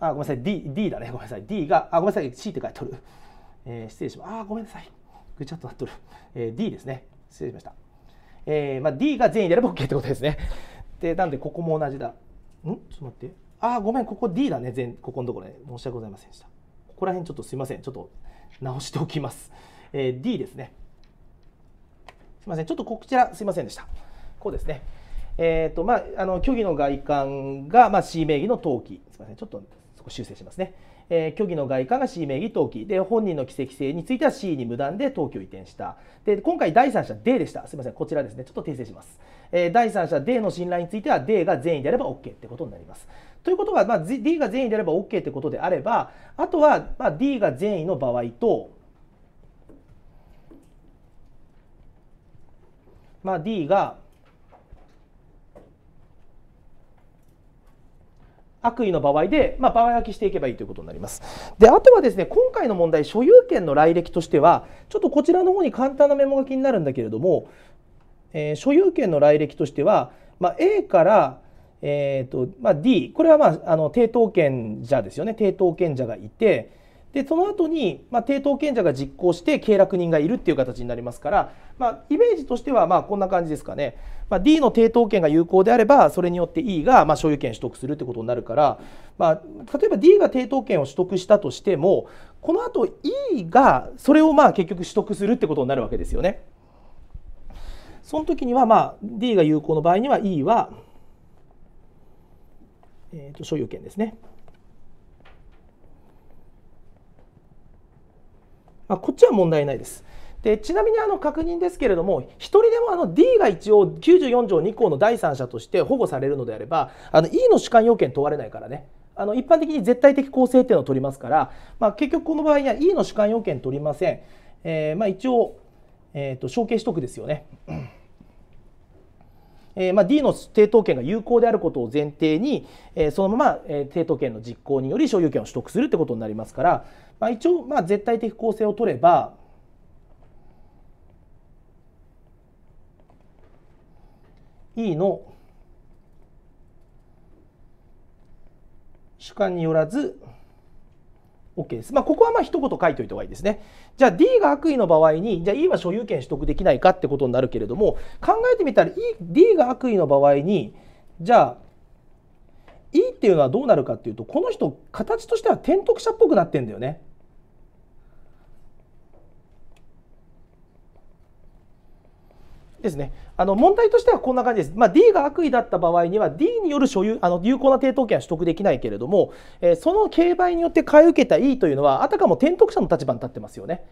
あごめんなさい D, D だねごめんなさい D があごめんなさい C って書いてある、えー、失礼しますあごめんなさいぐちゃっとなっとる、えー、D ですね失礼しました。えーまあ、D が善意であれば OK ってことですね。(laughs) でなんでここも同じだ。んちょっと待って。あごめんここ D だね全ここのところね申し訳ございませんでした。ここら辺ちょっとすいませんちょっと直しておきます。えー、D ですね。すいませんちょっとこちらすいませんでした。こうですね。えーとまあ、あの虚偽の外観が、まあ、C 名義の登記すみませんちょっとそこ修正しますね。え虚偽の外貨が C 名義登記で本人の奇跡性については C に無断で登記を移転したで今回第三者 D でしたすみませんこちらですねちょっと訂正します、え第三者 D の信頼については D が善意であれば OK ってことになりますということは、まあ、D が善意であれば OK ってことであればあとは、ま D が善意の場合とまあ、D が悪意の場合で、まあ、場合分けしていけばいいということになります。であとはですね今回の問題所有権の来歴としてはちょっとこちらの方に簡単なメモ書きになるんだけれども、えー、所有権の来歴としては、まあ、A からえーとまあ、D これは、まあ、あの抵当権者ですよね抵当権者がいてでその後に、まあ、抵当権者が実行して経絡人がいるっていう形になりますから、まあ、イメージとしてはまこんな感じですかね、まあ、D の抵当権が有効であればそれによって E がま所有権取得するってことになるから、まあ、例えば D が抵当権を取得したとしてもこのあと E がそれをまあ結局取得するってことになるわけですよね。その時にはま D が有効の場合には E は、えー、と所有権ですね。まあ、こっちは問題ないです。でちなみにあの確認ですけれども1人でもあの D が一応94条2項の第三者として保護されるのであればあの E の主観要件問われないからねあの一般的に絶対的公正っていうのを取りますから、まあ、結局この場合には E の主観要件取りません、えー、まあ、一応、えーと、承継取得ですよね。えーまあ、D の抵当権が有効であることを前提に、えー、そのまま、えー、抵当権の実行により所有権を取得するってことになりますから、まあ、一応、まあ、絶対的構成を取れば、いの主観によらず OK です。まあ、ここはまあ一言書いておいた方がいいですね。じゃあ D が悪意の場合に、じゃあ E は所有権取得できないかってことになるけれども、考えてみたら、e、D が悪意の場合に、じゃあ E っていうのはどうなるかっていうと、この人、形としては転得者っぽくなってんだよね。ですね、あの問題としてはこんな感じです、まあ、D が悪意だった場合には D による所有あの有効な抵当権は取得できないけれども、えー、その競売によって買い受けた E というのはあたかも転得者の立場に立ってますよね。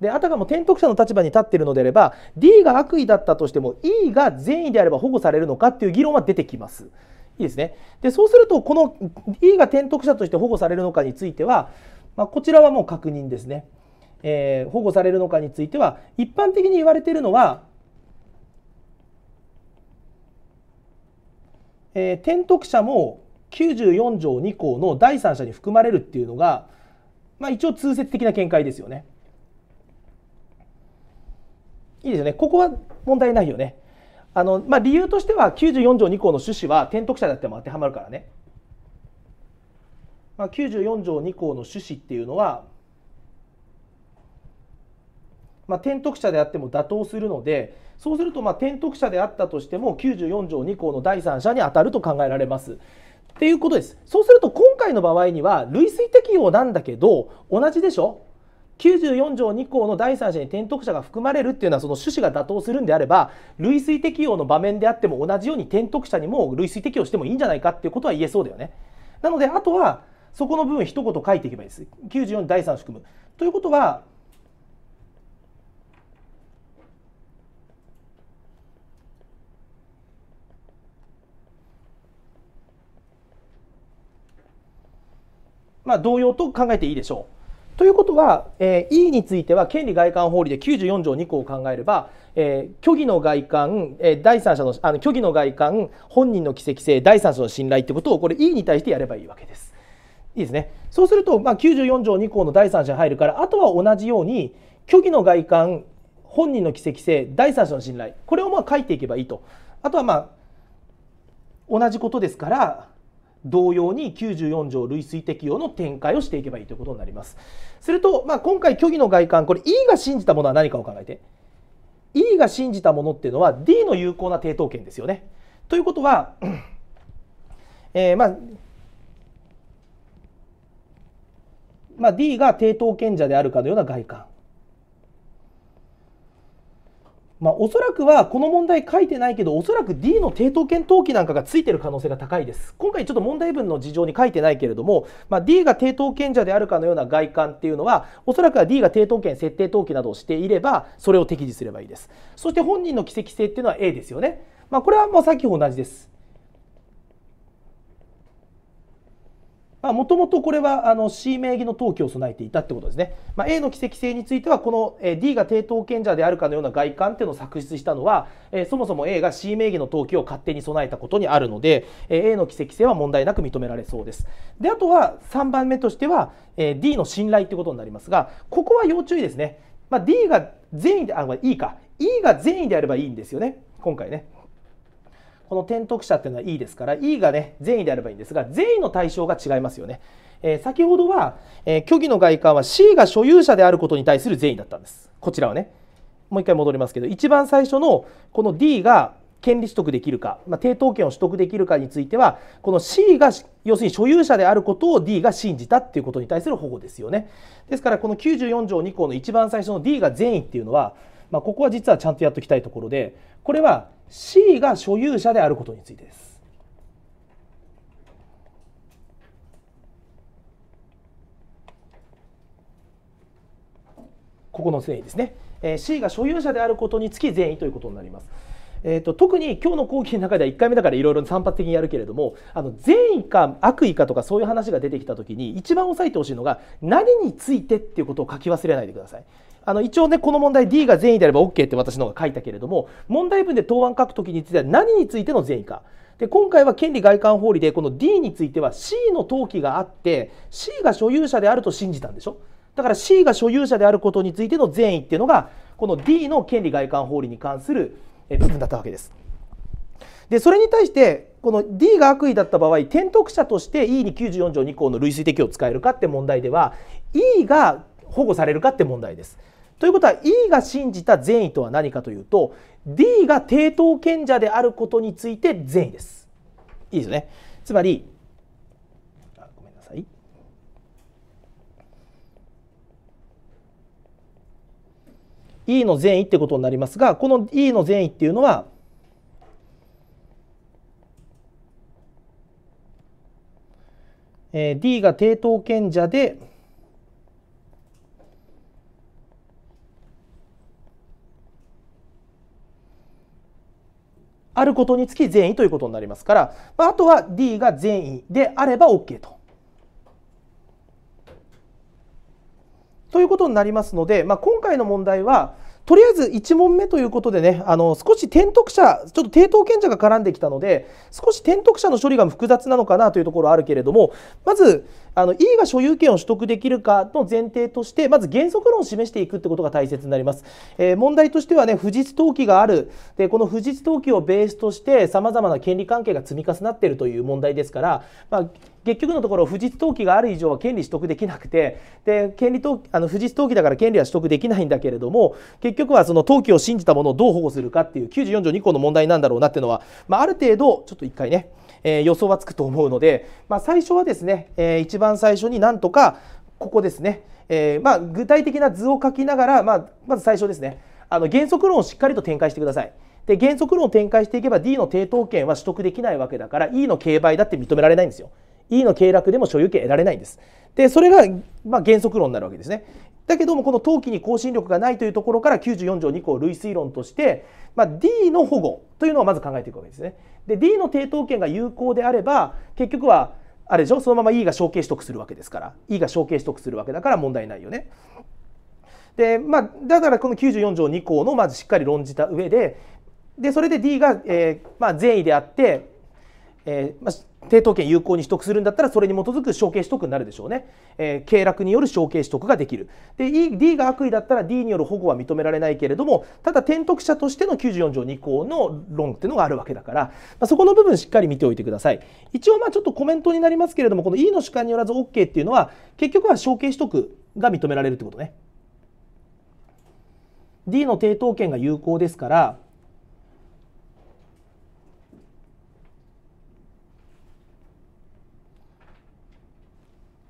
であたかも転得者の立場に立っているのであれば D が悪意だったとしても E が善意であれば保護されるのかっていう議論は出てきます。いいですね、でそうするとこの E が転得者として保護されるのかについては、まあ、こちらはもう確認ですね、えー、保護されるのかについては一般的に言われているのはえー、転得者も94条2項の第三者に含まれるっていうのが、まあ、一応通説的な見解ですよね。いいですよねここは問題ないよね。あのまあ、理由としては94条2項の趣旨は転得者だっても当てはまるからね。まあ、94条2項の趣旨っていうのは、まあ、転得者であっても妥当するので、そうするとまあ転得者であったとしても94条2項の第三者に当たると考えられます。っていうことです。そうすると今回の場合には類推適用なんだけど同じでしょ94条2項の第三者に転得者が含まれるっていうのはその趣旨が妥当するんであれば類推適用の場面であっても同じように転得者にも類推適用してもいいんじゃないかっていうことは言えそうだよね。なのであとはそこの部分一言書いていけばいいです。94第3含む。ということはまあ、同様と考えていいでしょう。ということは、えー、E については権利外観法理で94条2項を考えれば、えー、虚偽の外観、えー、第三者のあの虚偽の外観本人の奇跡性第三者の信頼ってことをこれ E に対してやればいいわけです。いいですね。そうすると、まあ、94条2項の第三者に入るからあとは同じように虚偽の外観本人の奇跡性第三者の信頼これをまあ書いていけばいいと。あとはまあ同じことですから同様に94条類推適用の展開をしていけばいいということになります。すると、まあ、今回虚偽の外観これ E が信じたものは何かを考えて E が信じたものっていうのは D の有効な抵当権ですよね。ということは、えー、まあまあ、D が抵当権者であるかのような外観まあ、おそらくはこの問題書いてないけどおそらく D の抵当権登記なんかがついてる可能性が高いです今回ちょっと問題文の事情に書いてないけれども、まあ、D が抵当権者であるかのような外観っていうのはおそらくは D が抵当権設定登記などをしていればそれを適時すればいいですそして本人の奇跡性っていうのは A ですよね、まあ、これはもうさっき同じですもともとこれはあの C 名義の登記を備えていたってことですね、まあ、A の奇跡性についてはこの、え D が抵当権者であるかのような外観っていうのを作出したのは、えそもそも A が C 名義の登記を勝手に備えたことにあるので、え A の奇跡性は問題なく認められそうですであとは3番目としては、え D の信頼ってことになりますがここは要注意ですね、まあ、D が善意であいいか E が善意であればいいんですよね今回ねこの転得者っていうのは E ですから E がね善意であればいいんですが善意の対象が違いますよね、えー、先ほどは、えー、虚偽の外観は C が所有者であることに対する善意だったんですこちらはねもう一回戻りますけど一番最初のこの D が権利取得できるか、まあ、抵当権を取得できるかについてはこの C が要するに所有者であることを D が信じたっていうことに対する保護ですよねですからこの94条2項の一番最初の D が善意っていうのはまあ、ここは実はちゃんとやっておきたいところでこれは C が所有者であることについてです。ここの善意ですね、えー、C が所有者であることにつき善意ということになります。えーと、と特に今日の講義の中では1回目だからいろいろ散発的にやるけれどもあの善意か悪意かとかそういう話が出てきた時に一番押さえてほしいのが何についてっていうことを書き忘れないでください。あの一応ねこの問題 D が善意であれば OK って私の方が書いたけれども問題文で答案書くときについては何についての善意か。で今回は権利外観法理でこの D については C の登記があって C が所有者であると信じたんでしょだから C が所有者であることについての善意っていうのがこの D の権利外観法理に関する部分だったわけです。でそれに対してこの D が悪意だった場合転得者として E に94条2項の類推適用を使えるかって問題では E が保護されるかって問題です。ということは E が信じた善意とは何かというと D が抵当賢者であることについて善意です。いいですね。つまりごめんなさい。E の善意ってことになりますがこの E の善意っていうのはえ D が抵当賢者であることにつき善意ということになりますから、まあ、あとは D が善意であれば OK と。ということになりますので、まあ、今回の問題はとりあえず1問目ということでねあの少し転得者ちょっと抵当権者が絡んできたので少し転得者の処理が複雑なのかなというところはあるけれどもまずあの E が所有権を取得できるかの前提としてまず原則論を示していくってことが大切になります、えー、問題としてはね不実登記があるでこの不実登記をベースとしてさまざまな権利関係が積み重なっているという問題ですから、まあ、結局のところ不実登記がある以上は権利取得できなくてで権利あの不実登記だから権利は取得できないんだけれども結局はその登記を信じたものをどう保護するかっていう94条2項の問題なんだろうなっていうのは、まあ、ある程度ちょっと一回ねえー、予想はつくと思うので、まあ、最初はですね、えー、一番最初になんとかここですね、えー、まあ、具体的な図を書きながら、まあ、まず最初ですねあの原則論をしっかりと展開してください。で原則論を展開していけば D の抵当権は取得できないわけだから E の競売だって認められないんですよ。E の経絡でも所有権得られないんです。でそれが、まあ、原則論になるわけですね。だけどもこの陶器に更新力がないというところから94条2項類推論として、まあ、D の保護というのをまず考えていくわけですね。で D の抵当権が有効であれば結局はあれでしょそのまま E が承継取得するわけですから E が承継取得するわけだから問題ないよね。でまあ、だからこの94条2項のまずしっかり論じた上ででそれで D が、えーまあ、善意であって、えーまあ、抵当権有効に取得するんだったらそれに基づく承継取得になるでしょうね、えー、経絡による承継取得ができるで e D が悪意だったら D による保護は認められないけれどもただ転得者としての94条2項の論っていうのがあるわけだから、まあ、そこの部分しっかり見ておいてください一応まあちょっとコメントになりますけれどもこの E の主観によらず OK っていうのは結局は承継取得が認められるってことね D の抵当権が有効ですから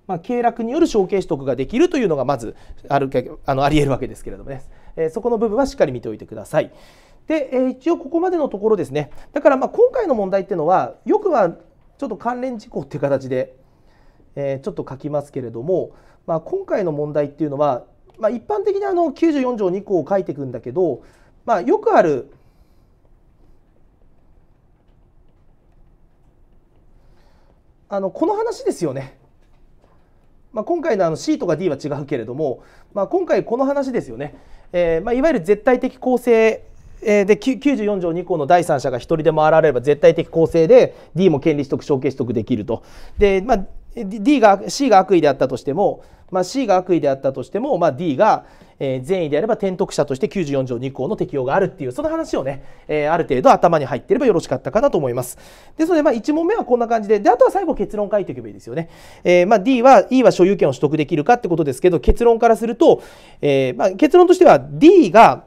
まあ、経絡による承継取得ができるというのがまずあるあのありえるわけですけれどもね、えー、そこの部分はしっかり見ておいてください。で、えー、一応ここまでのところですねだからまあ今回の問題っていうのはよくはちょっと関連事項っていう形で、えー、ちょっと書きますけれども、まあ、今回の問題っていうのは、まあ、一般的にあの94条2項を書いていくんだけど、まあ、よくあるあのこの話ですよね。まあ、今回のあの C とか D は違うけれども、まあ、今回この話ですよね、えー、まあ、いわゆる絶対的構成で94条2項の第三者が1人でも現れれば絶対的構成で D も権利取得承継取得できると。でまあ D が C が悪意であったとしても、まあ、C が悪意であったとしても、まあ、D が、え善意であれば転得者として94条2項の適用があるっていうその話をね、えー、ある程度頭に入ってればよろしかったかなと思います。ですので、まあ、1問目はこんな感じでであとは最後結論書いておけばいいですよね。えーまあ、D は E は所有権を取得できるかってことですけど結論からすると、えーまあ、結論としては D が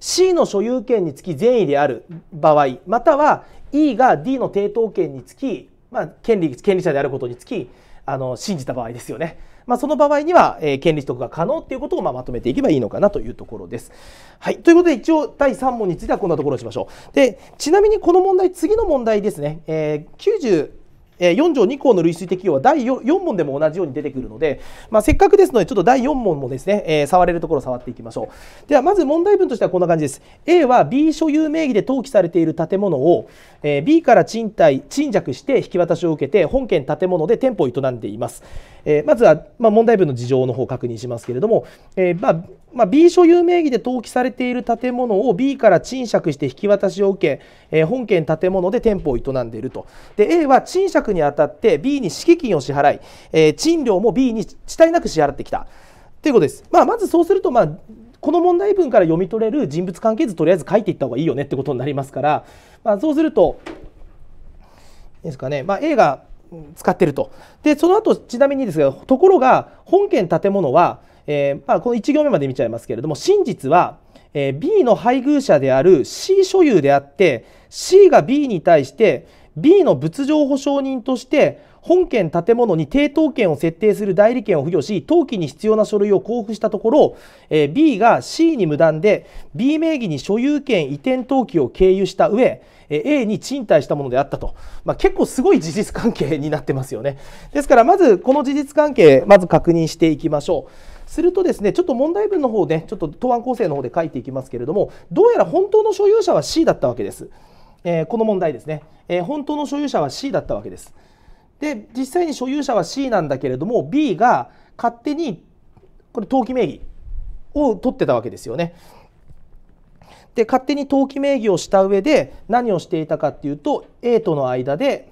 C の所有権につき善意である場合または E が D の抵当権につきまあ、権利権利者であることにつきあの信じた場合ですよね。まあ、その場合には、えー、権利取得が可能ということを、まあ、まとめていけばいいのかなというところです。はい、ということで一応第3問についてはこんなところにしましょう。でちなみにこの問題次の問題ですね、えー、え4条2項の類推適用は第 4, 4問でも同じように出てくるので、まあ、せっかくですのでちょっと第4問もですね、えー、触れるところ触っていきましょうではまず問題文としてはこんな感じです A は B 所有名義で登記されている建物を、えー、B から賃貸賃借して引き渡しを受けて本件建物で店舗を営んでいます、えー、まずは、まあ、問題文の事情の方を確認しますけれども、えまあまあ、B 所有名義で登記されている建物を B から賃借して引き渡しを受け、え本件建物で店舗を営んでいるとで A は賃借くにあたって B に敷金を支払い、えー、賃料も B に遅滞なく支払ってきたということです。まあ、まずそうすると、まあこの問題文から読み取れる人物関係図とりあえず書いていった方がいいよねってことになりますから、まあ、そうするとですかね、まあ、A が使ってるとでその後ちなみにですがところが本件建物は、えー、まあ、この1行目まで見ちゃいますけれども真実は、えー、B の配偶者である C 所有であって C が B に対して B の物情保証人として本件建物に抵当権を設定する代理権を付与し登記に必要な書類を交付したところ、え B が C に無断で B 名義に所有権移転登記を経由した上 A に賃貸したものであったと、まあ、結構すごい事実関係になってますよねですからまずこの事実関係まず確認していきましょうするとですねちょっと問題文の方でちょっと答案構成の方で書いていきますけれどもどうやら本当の所有者は C だったわけですえー、この問題ですね、えー、本当の所有者は C だったわけです。で実際に所有者は C なんだけれども B が勝手にこれ登記名義を取ってたわけですよね。で勝手に登記名義をした上で何をしていたかっていうと A との間で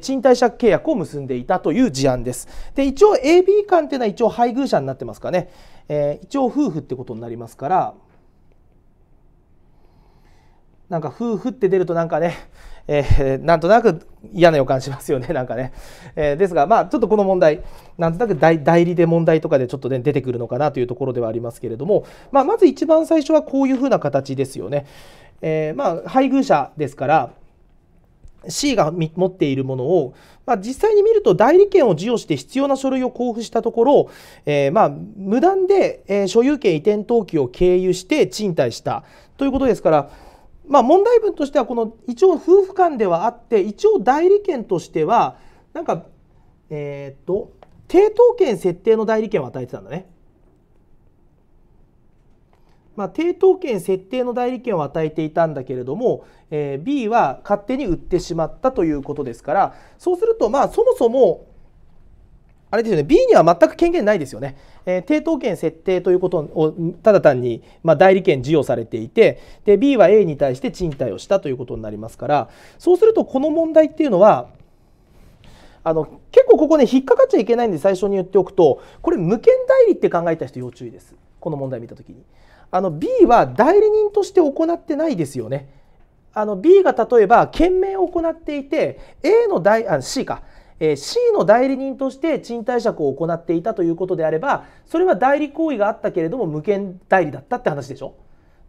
賃貸借契約を結んでいたという事案です。で一応 AB 間っていうのは一応配偶者になってますかね、えー、一応夫婦ってことになりますからなんか夫婦って出るとなんかね、(laughs) えー、なんとなく嫌な予感しますよね (laughs) なんかね、えー、ですがまあちょっとこの問題なんとなく代理で問題とかでちょっとね出てくるのかなというところではありますけれども、まあ、まず一番最初はこういうふうな形ですよね、えー、まあ配偶者ですから C が持っているものを、まあ、実際に見ると代理権を授与して必要な書類を交付したところ、えー、まあ無断で、え所有権移転登記を経由して賃貸したということですからまあ、問題文としてはこの一応夫婦間ではあって一応代理権としてはなんかえー、っと抵当権設定の代理権を与えてたんだね。まあ、抵当権設定の代理権を与えていたんだけれども、えー、B は勝手に売ってしまったということですからそうするとまあそもそもあれですよね、B には全く権限ないですよね。えー、抵当権設定ということをただ単に、まあ、代理権授与されていてで B は A に対して賃貸をしたということになりますからそうするとこの問題っていうのはあの結構ここね引っかかっちゃいけないんで最初に言っておくとこれ無権代理って考えた人要注意ですこの問題見た時に。あの B は代理人として行ってないですよね。あの B が例えば懸命を行っていて A の代あ C かえ C の代理人として賃貸借を行っていたということであればそれは代理行為があったけれども無権代理だったって話でしょ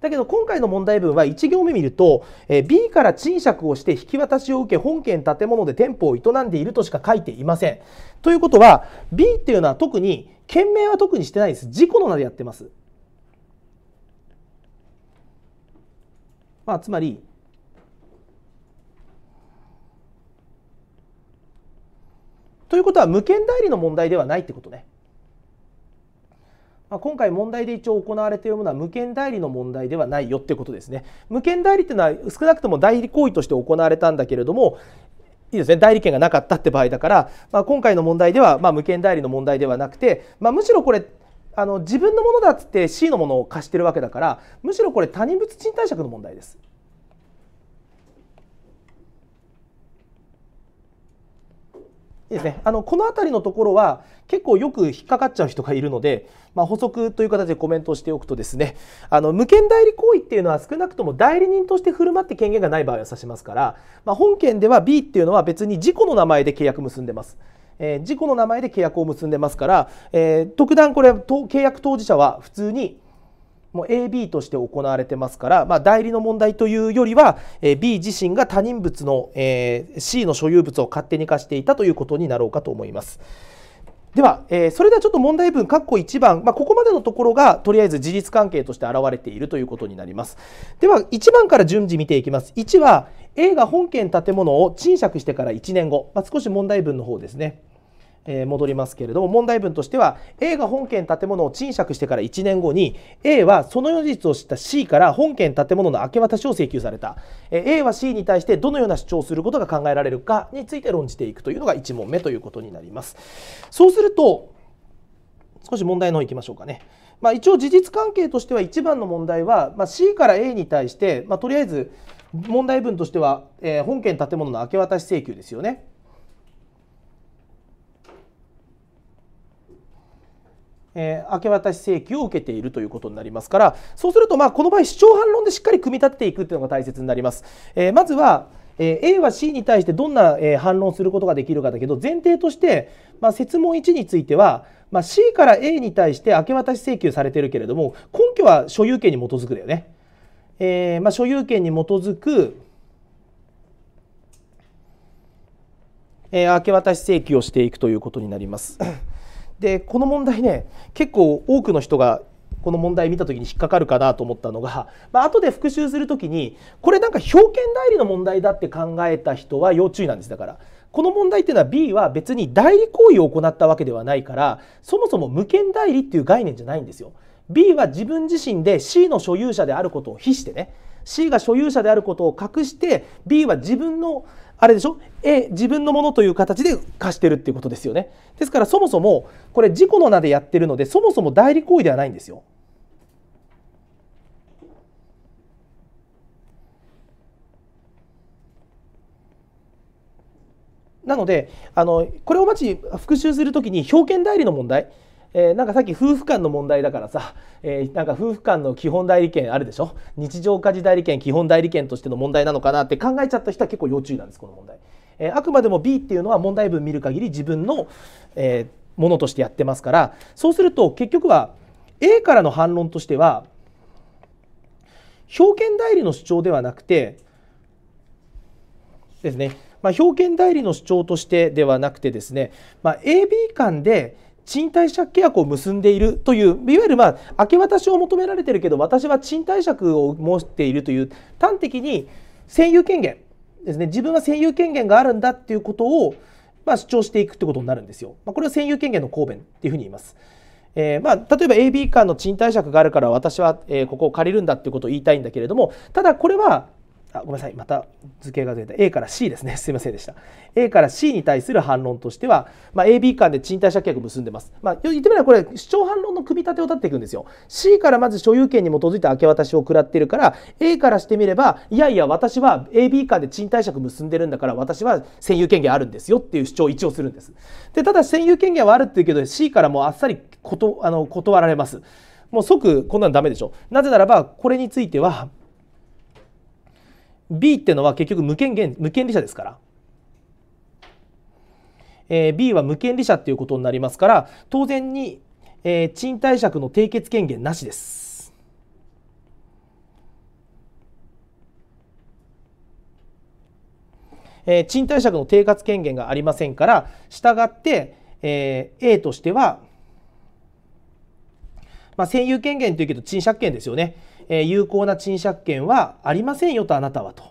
だけど今回の問題文は1行目見ると、え B から賃借をして引き渡しを受け本件建物で店舗を営んでいるとしか書いていません。ということは B っていうのは特に件名は特にしてないです事故の名でやってます。まあ、つまりということは無権代理の問題ではないってことね。まあ、今回問題で一応行われているものは無権代理の問題ではないよってことですね。無権代理っていうのは少なくとも代理行為として行われたんだけれどもいいですね代理権がなかったって場合だから、まあ、今回の問題では、まあ、無権代理の問題ではなくて、まあ、むしろこれあの自分のものだっつって C のものを貸してるわけだからむしろこれ他人物賃貸借の問題です。ですね、あのこの辺りのところは結構よく引っかかっちゃう人がいるので、まあ、補足という形でコメントをしておくとですねあの無権代理行為っていうのは少なくとも代理人として振る舞って権限がない場合は指しますから、まあ、本件では B っていうのは別に事故の名前で契約結んでます。えー、事故の名前で契約を結んでますから、えー、特段これ契約当事者は普通にもう AB として行われてますから、まあ、代理の問題というよりは、え B 自身が他人物の、え C の所有物を勝手に貸していたということになろうかと思います。では、えー、それではちょっと問題文括弧1番、まあ、ここまでのところがとりあえず事実関係として現れているということになりますでは1番から順次見ていきます1は A が本件建物を賃借してから1年後、まあ、少し問題文の方ですねえ戻りますけれども問題文としては A が本件建物を賃借してから1年後に A はその事実を知った C から本件建物の明け渡しを請求された、え A は C に対してどのような主張をすることが考えられるかについて論じていくというのが1問目ということになりますそうすると少し問題の方いきましょうかね。まあ、一応事実関係としては1番の問題は、まあ、C から A に対して、まあ、とりあえず問題文としては、えー、本件建物の明け渡し請求ですよね。えー、明け渡し請求を受けているということになりますからそうするとまあこの場合主張反論でしっかり組み立てていくっていうのが大切になります。えー、まずはえ A は C に対してどんな、え反論することができるかだけど前提として、まあ、説問1については、まあ、C から A に対して明け渡し請求されてるけれども根拠は所有権に基づくだよね。えー、まあ、所有権に基づく、えー、明け渡し請求をしていくということになります。でこの問題ね結構多くの人がこの問題見た時に引っかかるかなと思ったのが、まあ後で復習する時にこれなんか表権代理の問題だって考えた人は要注意なんですだからこの問題っていうのは B は別に代理行為を行ったわけではないからそもそも無権代理っていう概念じゃないんですよ。B は自分自身で C の所有者であることを非してね C が所有者であることを隠して B は自分のあれでしょ、A、自分のものという形で貸してるっていうことですよねですからそもそもこれ事故の名でやってるのでそもそも代理行為ではないんですよなのであのこれをまち復習するときに表見代理の問題えー、なんかさっき夫婦間の問題だからさ、えー、なんか夫婦間の基本代理権あるでしょ日常家事代理権基本代理権としての問題なのかなって考えちゃった人は結構要注意なんですこの問題、えー、あくまでも B っていうのは問題文見る限り自分の、えものとしてやってますからそうすると結局は A からの反論としては表権代理の主張ではなくてですね、まあ、表権代理の主張としてではなくてですね、まあ、AB 間で賃貸借契約を結んでいるといういわゆる、まあ、明け渡しを求められてるけど私は賃貸借を申しているという端的に占有権限ですね自分は占有権限があるんだっていうことを、まあ、主張していくってことになるんですよ。まあ、これを占有権限の公弁っていうふうに言います。えー、まあ、例えば AB 間の賃貸借があるから私は、えー、ここを借りるんだっていうことを言いたいんだけれどもただこれはあごめんなさいまた図形が出た A から C ですね (laughs) すいませんでした A から C に対する反論としては、まあ、AB 間で賃貸借約結んでます、まあ、言ってみればこれ主張反論の組み立てを立っていくんですよ C からまず所有権に基づいて明け渡しを食らってるから A からしてみればいやいや私は AB 間で賃貸借結んでるんだから私は占有権限あるんですよっていう主張を一応するんですでただ占有権限はあるっていうけど C からもうあっさりことあの断られますもう即こんなのダメでしょなぜならばこれについては B っていうのは結局無権限無権利者ですから、えー、B は無権利者っていうことになりますから当然に、えー、賃貸借の締結権限なしです。えー、賃貸借の定括権限がありませんから従って、えー、A としては、まあ、占有権限というけど賃借権ですよねえー、有効な賃借権はありませんよとあなたはと、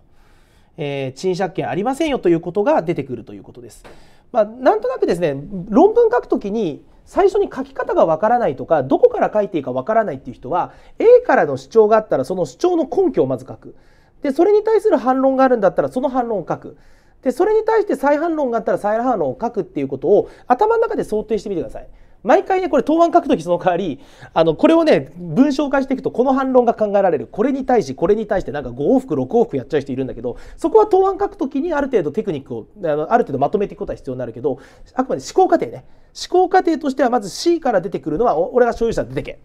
えー、賃借権ありませんよということが出てくるということです。まあ、なんとなくですね論文書くときに最初に書き方がわからないとかどこから書いていいかわからないっていう人は A からの主張があったらその主張の根拠をまず書くでそれに対する反論があるんだったらその反論を書くでそれに対して再反論があったら再反論を書くっていうことを頭の中で想定してみてください。毎回ねこれ答案書くときその代わりあのこれをね文章化していくとこの反論が考えられるこれに対しこれに対してなんか5往復6往復やっちゃう人いるんだけどそこは答案書くときにある程度テクニックをあのある程度まとめていくことは必要になるけどあくまで思考過程ね思考過程としてはまず C から出てくるのは俺が所有者出てけ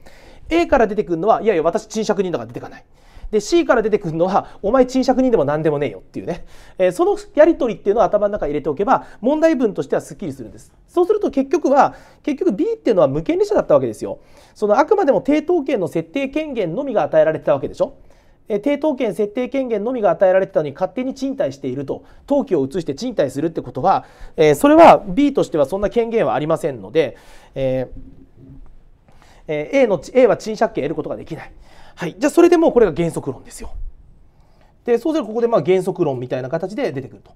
A から出てくるのはいやいや私賃借人だから出てかない。で C から出てくるのはお前賃借人でも何でもねえよっていうね、えー、そのやり取りっていうのを頭の中に入れておけば問題文としてはすっきりするんですそうすると結局は結局 B っていうのは無権利者だったわけですよそのあくまでも抵当権の設定権限のみが与えられてたわけでしょ抵当権設定権限のみが与えられてたのに勝手に賃貸していると登記を移して賃貸するってことは、えー、それは B としてはそんな権限はありませんので、えーえー、A, の A は賃借権を得ることができない。はい、じゃあそれでもうこれが原則論ですよ。でそうするとここでまあ原則論みたいな形で出てくると。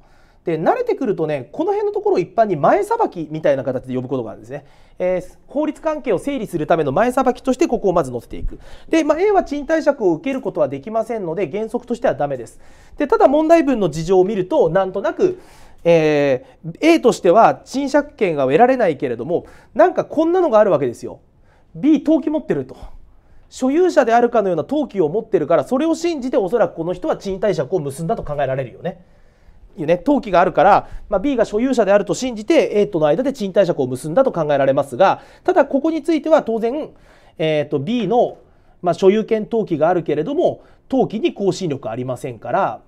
で慣れてくるとねこの辺のところを一般に前さばきみたいな形で呼ぶことがあるんですね、えー、法律関係を整理するための前さばきとしてここをまず載せていくで、まあ、A は賃貸借を受けることはできませんので原則としてはダメですでただ問題文の事情を見るとなんとなくえー、A としては賃借権が得られないけれどもなんかこんなのがあるわけですよ B 登記持ってると所有者であるかのような登記を持ってるからそれを信じておそらくこの人は賃貸借を結んだと考えられるよね。いうね、登記があるから、まあ、B が所有者であると信じて A との間で賃貸借を結んだと考えられますがただここについては当然、えーと、と B の、まあ、所有権登記があるけれども登記に更新力ありませんから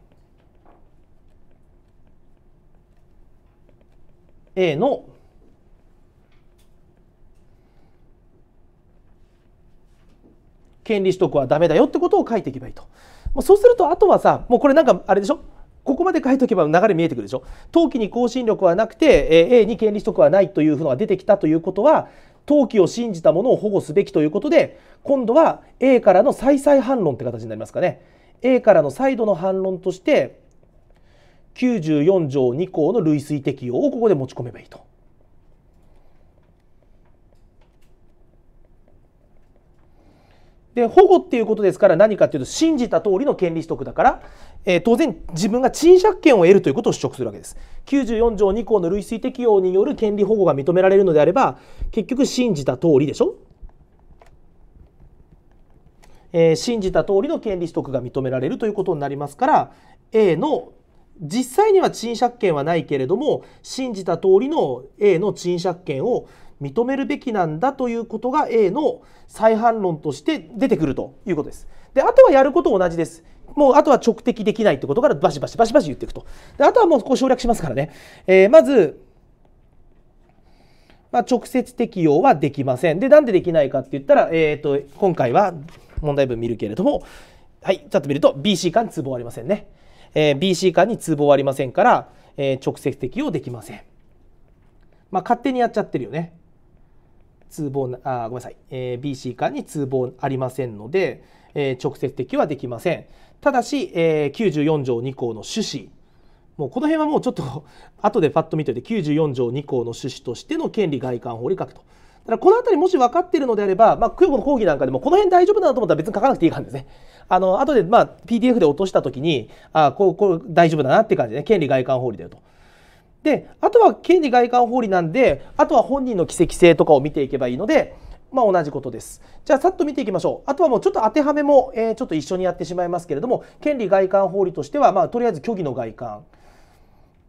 A の権利取得はダメだよってことを書いていけばいいと。まあ、そうするとあとはさもうこれなんかあれでしょここまで書いとけば流れ見えてくるでしょ登記に更新力はなくて A に権利取得はないというのが出てきたということは登記を信じたものを保護すべきということで今度は A からの再々反論って形になりますかね A からの再度の反論として94条2項の類推適用をここで持ち込めばいいと。で保護っていうことですから何かっていうと信じた通りの権利取得だから、えー、当然自分が賃借権を得るということを主張するわけです94条2項の類推適用による権利保護が認められるのであれば結局信じた通りでしょ、えー、信じた通りの権利取得が認められるということになりますから A の実際には賃借権はないけれども信じた通りの A の賃借権を認めるべきなんだということが A の再反論として出てくるということです。であとはやること同じです。もうあとは直的できないってことからバシバシバシバシ言っていくと。であとはもうこう省略しますからね。えー、まず、まあ、直接適用はできません。でなんでできないかって言ったら、えーと、今回は問題文見るけれどもはいちょっと見ると BC 間に通報ありませんね。えー、BC 間に通報ありませんから、えー、直接適用できません。まあ、勝手にやっちゃってるよね。通報あごめんなさい、えー、BC 間に通報ありませんので、えー、直接的はできませんただし、えー、94条2項の趣旨もうこの辺はもうちょっと (laughs) 後でパッと見ておいて94条2項の趣旨としての権利外観法理書くと。だからこの辺りもし分かっているのであれば、まあ、クヨコの講義なんかでもこの辺大丈夫だなと思ったら別に書かなくていい感じですね。あの後でまあ PDF で落とした時にあこうこう大丈夫だなって感じで、ね、権利外観法理だよと。であとは権利外観法理なんであとは本人の奇跡性とかを見ていけばいいので、まあ、同じことです。じゃあさっと見ていきましょう。あとはもうちょっと当てはめも、えー、ちょっと一緒にやってしまいますけれども権利外観法理としては、まあ、とりあえず虚偽の外観。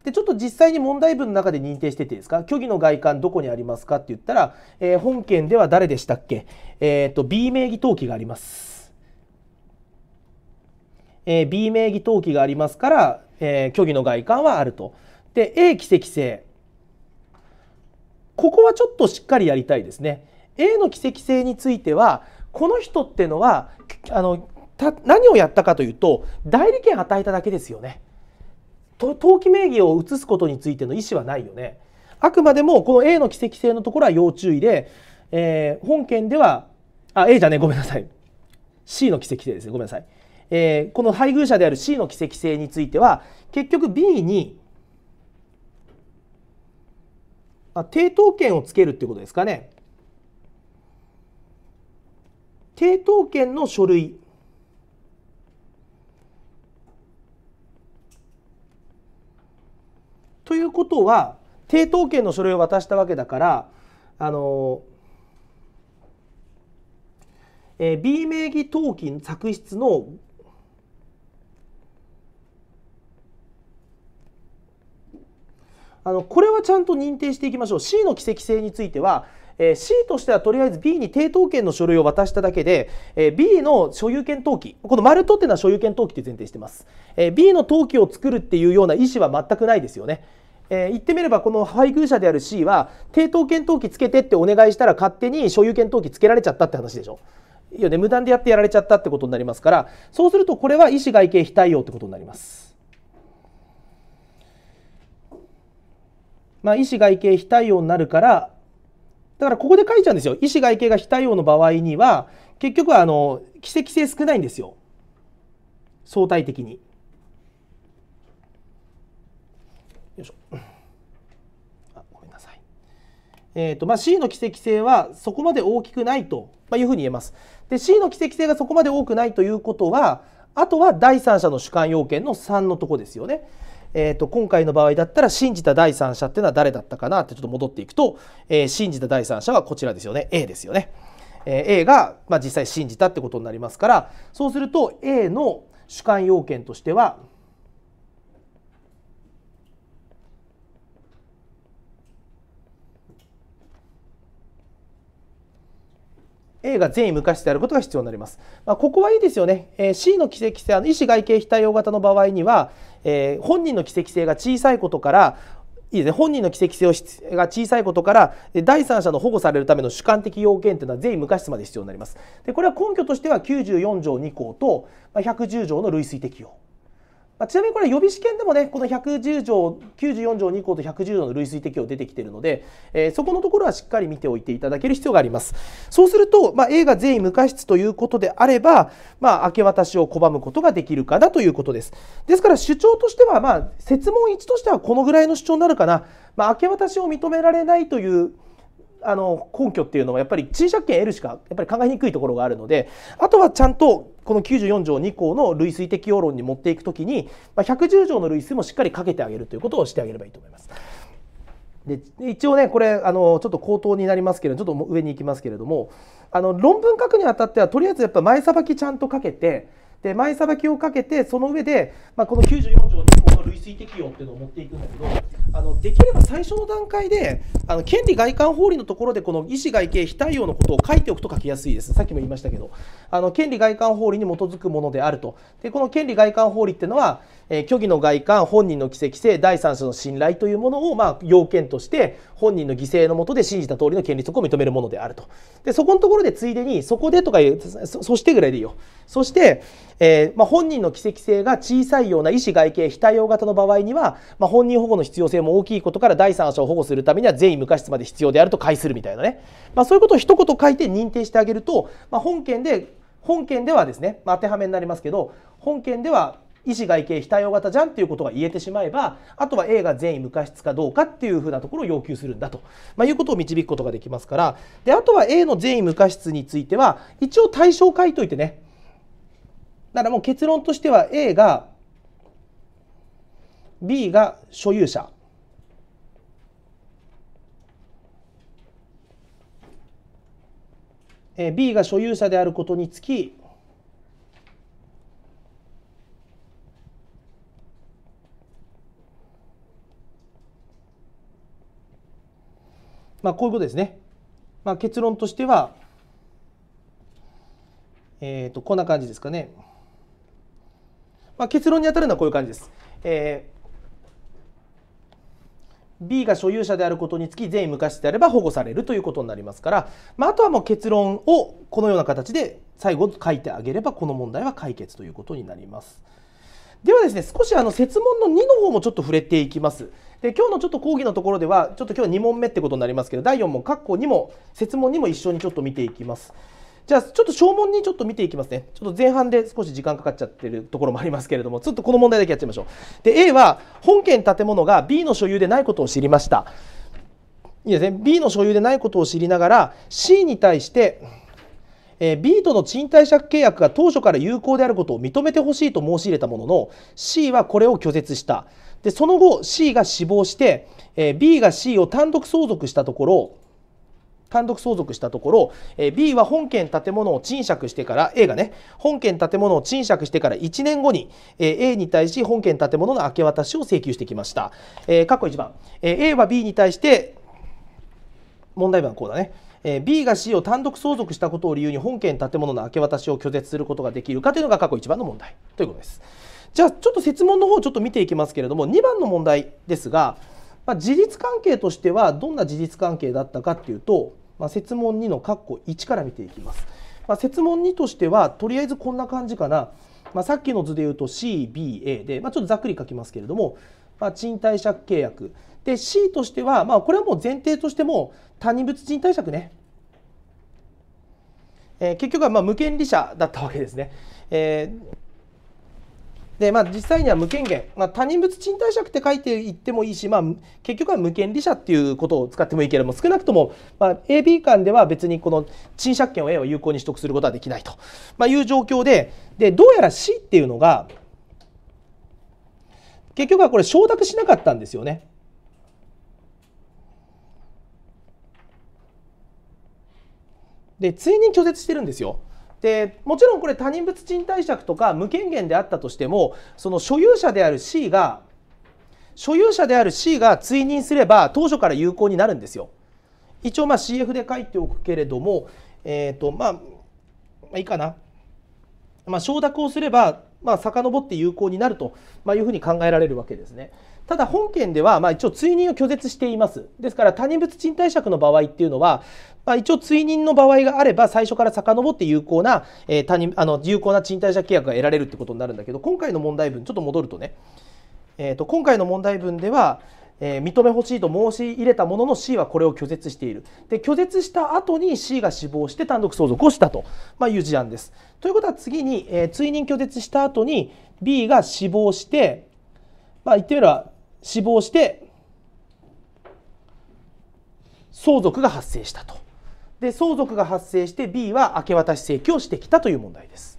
でちょっと実際に問題文の中で認定してていいですか虚偽の外観どこにありますかって言ったら、えー、本件では誰でしたっけ、えーと、B 名義登記があります、え B 名義登記がありますから、えー、虚偽の外観はあると。で A 奇跡性ここはちょっとしっかりやりたいですね。A の奇跡性についてはこの人ってのはあのた何をやったかというと代理権与えただけですよね。登記名義を移すことについての意思はないよね。あくまでもこの A の奇跡性のところは要注意で、えー、本件ではあ A じゃねごめんなさい C の奇跡性ですねごめんなさい、えー、この配偶者である C の奇跡性については結局 B にまあ、抵当権をつけるっていうことですかね。抵当権の書類ということは抵当権の書類を渡したわけだからあの、えー、B 名義当金作出のあのこれはちゃんと認定していきましょう C の奇跡性については、えー、C としてはとりあえず B に抵当権の書類を渡しただけで、えー、B の所有権登記この丸取っていうのは所有権登記って前提してます、えー、B の登記を作るっていうような意思は全くないですよねえー、言ってみればこの配偶者である C は抵当権登記つけてってお願いしたら勝手に所有権登記つけられちゃったって話でしょいいよね無断でやってやられちゃったってことになりますからそうするとこれは意思外形非対応ってことになりますまあ、医師外形非対応になるからだからここで書いちゃうんですよ医師外形が非対応の場合には結局はあの奇跡性少ないんですよ相対的に。よいしょあごめんなさい。えーとまあ、C の奇跡性はそこまで大きくないと、まあ、いうふうに言えます。で C の奇跡性がそこまで多くないということはあとは第三者の主観要件の3のとこですよね。えーと、今回の場合だったら信じた第三者っていうのは誰だったかなってちょっと戻っていくと、えー、信じた第三者はこちらですよね A ですよね。えー、A が、まあ、実際信じたってことになりますからそうすると A の主観要件としては A が善意無価値であることが必要になります。まあ、ここはいいですよね。えー、C の奇跡性、あの意思外形非対応型の場合には、えー、本人の奇跡性が小さいことから、いいですね、本人の奇跡性が小さいことから第三者の保護されるための主観的要件というのは全員無価値まで必要になりますでこれは根拠としては94条2項と110条の類推適用まあ、ちなみにこれ予備試験でもねこの110条94条2項と110条の類推適用出てきてるので、えー、そこのところはしっかり見ておいていただける必要がありますそうすると、まあ、A が全員無過失ということであれば、まあ、明け渡しを拒むことができるかなということですですから主張としては、まあ、説問1としてはこのぐらいの主張になるかな、まあ、明け渡しを認められないというあの根拠っていうのはやっぱり賃借権得るしかやっぱり考えにくいところがあるのであとはちゃんとこの94条2項の類推適用論に持っていくときに、まあ、110条の類推もしっかりかけてあげるということをしてあげればいいと思います。で一応ねこれあのちょっと口頭になりますけどちょっと上に行きますけれどもあの論文書くにあたってはとりあえずやっぱ前さばきちゃんとかけてで前さばきをかけてその上で、まあ、この94条2項の類推適用っていうのを持っていくんだけどあのできれば最初の段階であの権利外観法理のところでこの医師外形非対応のことを書いておくと書きやすいですさっきも言いましたけどあの権利外観法理に基づくものであるとでこの権利外観法理っていうのはえ虚偽の外観本人の奇跡性第三者の信頼というものを、まあ、要件として本人の犠牲のもとで信じた通りの権利則を認めるものであるとでそこのところでついでにそこでとかいうそしてぐらいでいいよそして、えー、まあ、本人の奇跡性が小さいような意思外形非対応型の場合には、まあ、本人保護の必要性も大きいことから第三者を保護するためには善意無過失まで必要であると解するみたいなね、まそういうことを一言書いて認定してあげると、ま本件で本件ではですね、ま当てはめになりますけど本件では医師外形非対応型じゃんっていうことが言えてしまえばあとは A が善意無過失かどうかっていうふうなところを要求するんだと、まあ、いうことを導くことができますからであとは A の善意無過失については一応対象書いといてねだからもう結論としては A が B が所有者 B が所有者であることにつきまあ、こういうことですね。まあ、結論としては、えー、とこんな感じですかね。まあ、結論に当たるのはこういう感じです。えー B が所有者であることにつき全員無価値であれば保護されるということになりますから、まあ、あとはもう結論をこのような形で最後書いてあげればこの問題は解決ということになります。ではですね少しあの設問の2の方もちょっと触れていきます。で今日のちょっと講義のところではちょっと今日2問目ってことになりますけど第4問括弧にも設問にも一緒にちょっと見ていきます。じゃあちょっと小問にちょっと見ていきますね。ちょっと前半で少し時間かかっちゃってるところもありますけれども、ちょっとこの問題だけやっちゃいましょう。で、A は本件建物が B の所有でないことを知りました。いいですね。B の所有でないことを知りながら C に対して、え B との賃貸借契約が当初から有効であることを認めてほしいと申し入れたものの C はこれを拒絶した。でその後 C が死亡して、え B が C を単独相続したところ単独相続したところ、え B は本件建物を賃借してから A がね本件建物を賃借してから1年後に、え A に対し本件建物の明け渡しを請求してきました、えー、過去1番、え A は B に対して問題文はこうだねえ B が C を単独相続したことを理由に本件建物の明け渡しを拒絶することができるかというのが過去一番の問題ということです。じゃあちょっと設問の方ちょっと見ていきますけれども2番の問題ですが、まあ、事実関係としてはどんな事実関係だったかっていうと、まあ、設問2の括弧1から見ていきます。まあ、設問2としてはとりあえずこんな感じかな、まあ、さっきの図でいうと CBA で、まあ、ちょっとざっくり書きますけれども、まあ、賃貸借契約で C としては、まあ、これはもう前提としても他人物賃貸借ね、えー、結局はまあ無権利者だったわけですね。えーで、まあ、実際には無権限、まあ、他人物賃貸借って書いていってもいいし、まあ、結局は無権利者っていうことを使ってもいいけれども少なくとも、まあ、AB 間では別にこの賃借権を A を有効に取得することはできないと、まあ、いう状況ででどうやら C っていうのが結局はこれ承諾しなかったんですよね。でついに拒絶してるんですよ。でもちろんこれ他人物賃貸借とか無権限であったとしてもその所有者である C が所有者である C が追認すれば当初から有効になるんですよ。一応まあ CF で書いておくけれども、えーとまあ、まあいいかな、まあ、承諾をすればまあ遡って有効になるというふうに考えられるわけですね。ただ本件ではまあ一応追認を拒絶しています。ですから他人物賃貸借の場合っていうのはまあ、一応追認の場合があれば最初から遡って有効な、えー、他人あの有効な賃貸借契約が得られるってことになるんだけど今回の問題文ちょっと戻るとね、えー、と今回の問題文では、えー、認めほしいと申し入れたものの C はこれを拒絶しているで拒絶した後に C が死亡して単独相続をしたと、まあ、いう事案です。ということは次に、えー、追認拒絶した後に B が死亡して、まあ、言ってみれば死亡して相続が発生したと。で相続が発生して B は明け渡し請求をしてきたという問題です。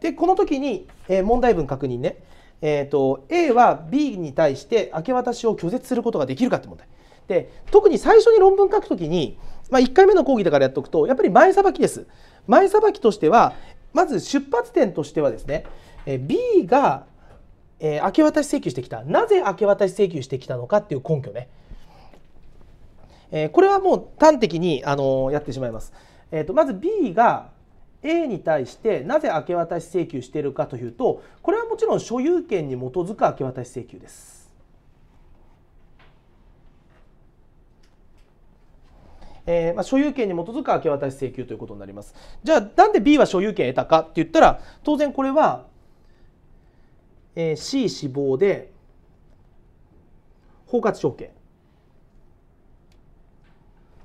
でこの時に、え問題文確認ね、えーと、A は B に対して明け渡しを拒絶することができるかって問題。で特に最初に論文書く時に、まあ、1回目の講義だからやっておくとやっぱり前さばきです。前さばきとしてはまず出発点としてはですね B が、え明け渡し請求してきたなぜ明け渡し請求してきたのかっていう根拠ね。えこれはもう端的に、あのやってしまいます。えーと、まず B が A に対してなぜ明け渡し請求しているかというとこれはもちろん所有権に基づく明け渡し請求です。えーまあ、所有権に基づく明け渡し請求ということになります。じゃあなんで B は所有権を得たかって言ったら当然これは、えー、C 死亡で包括承継。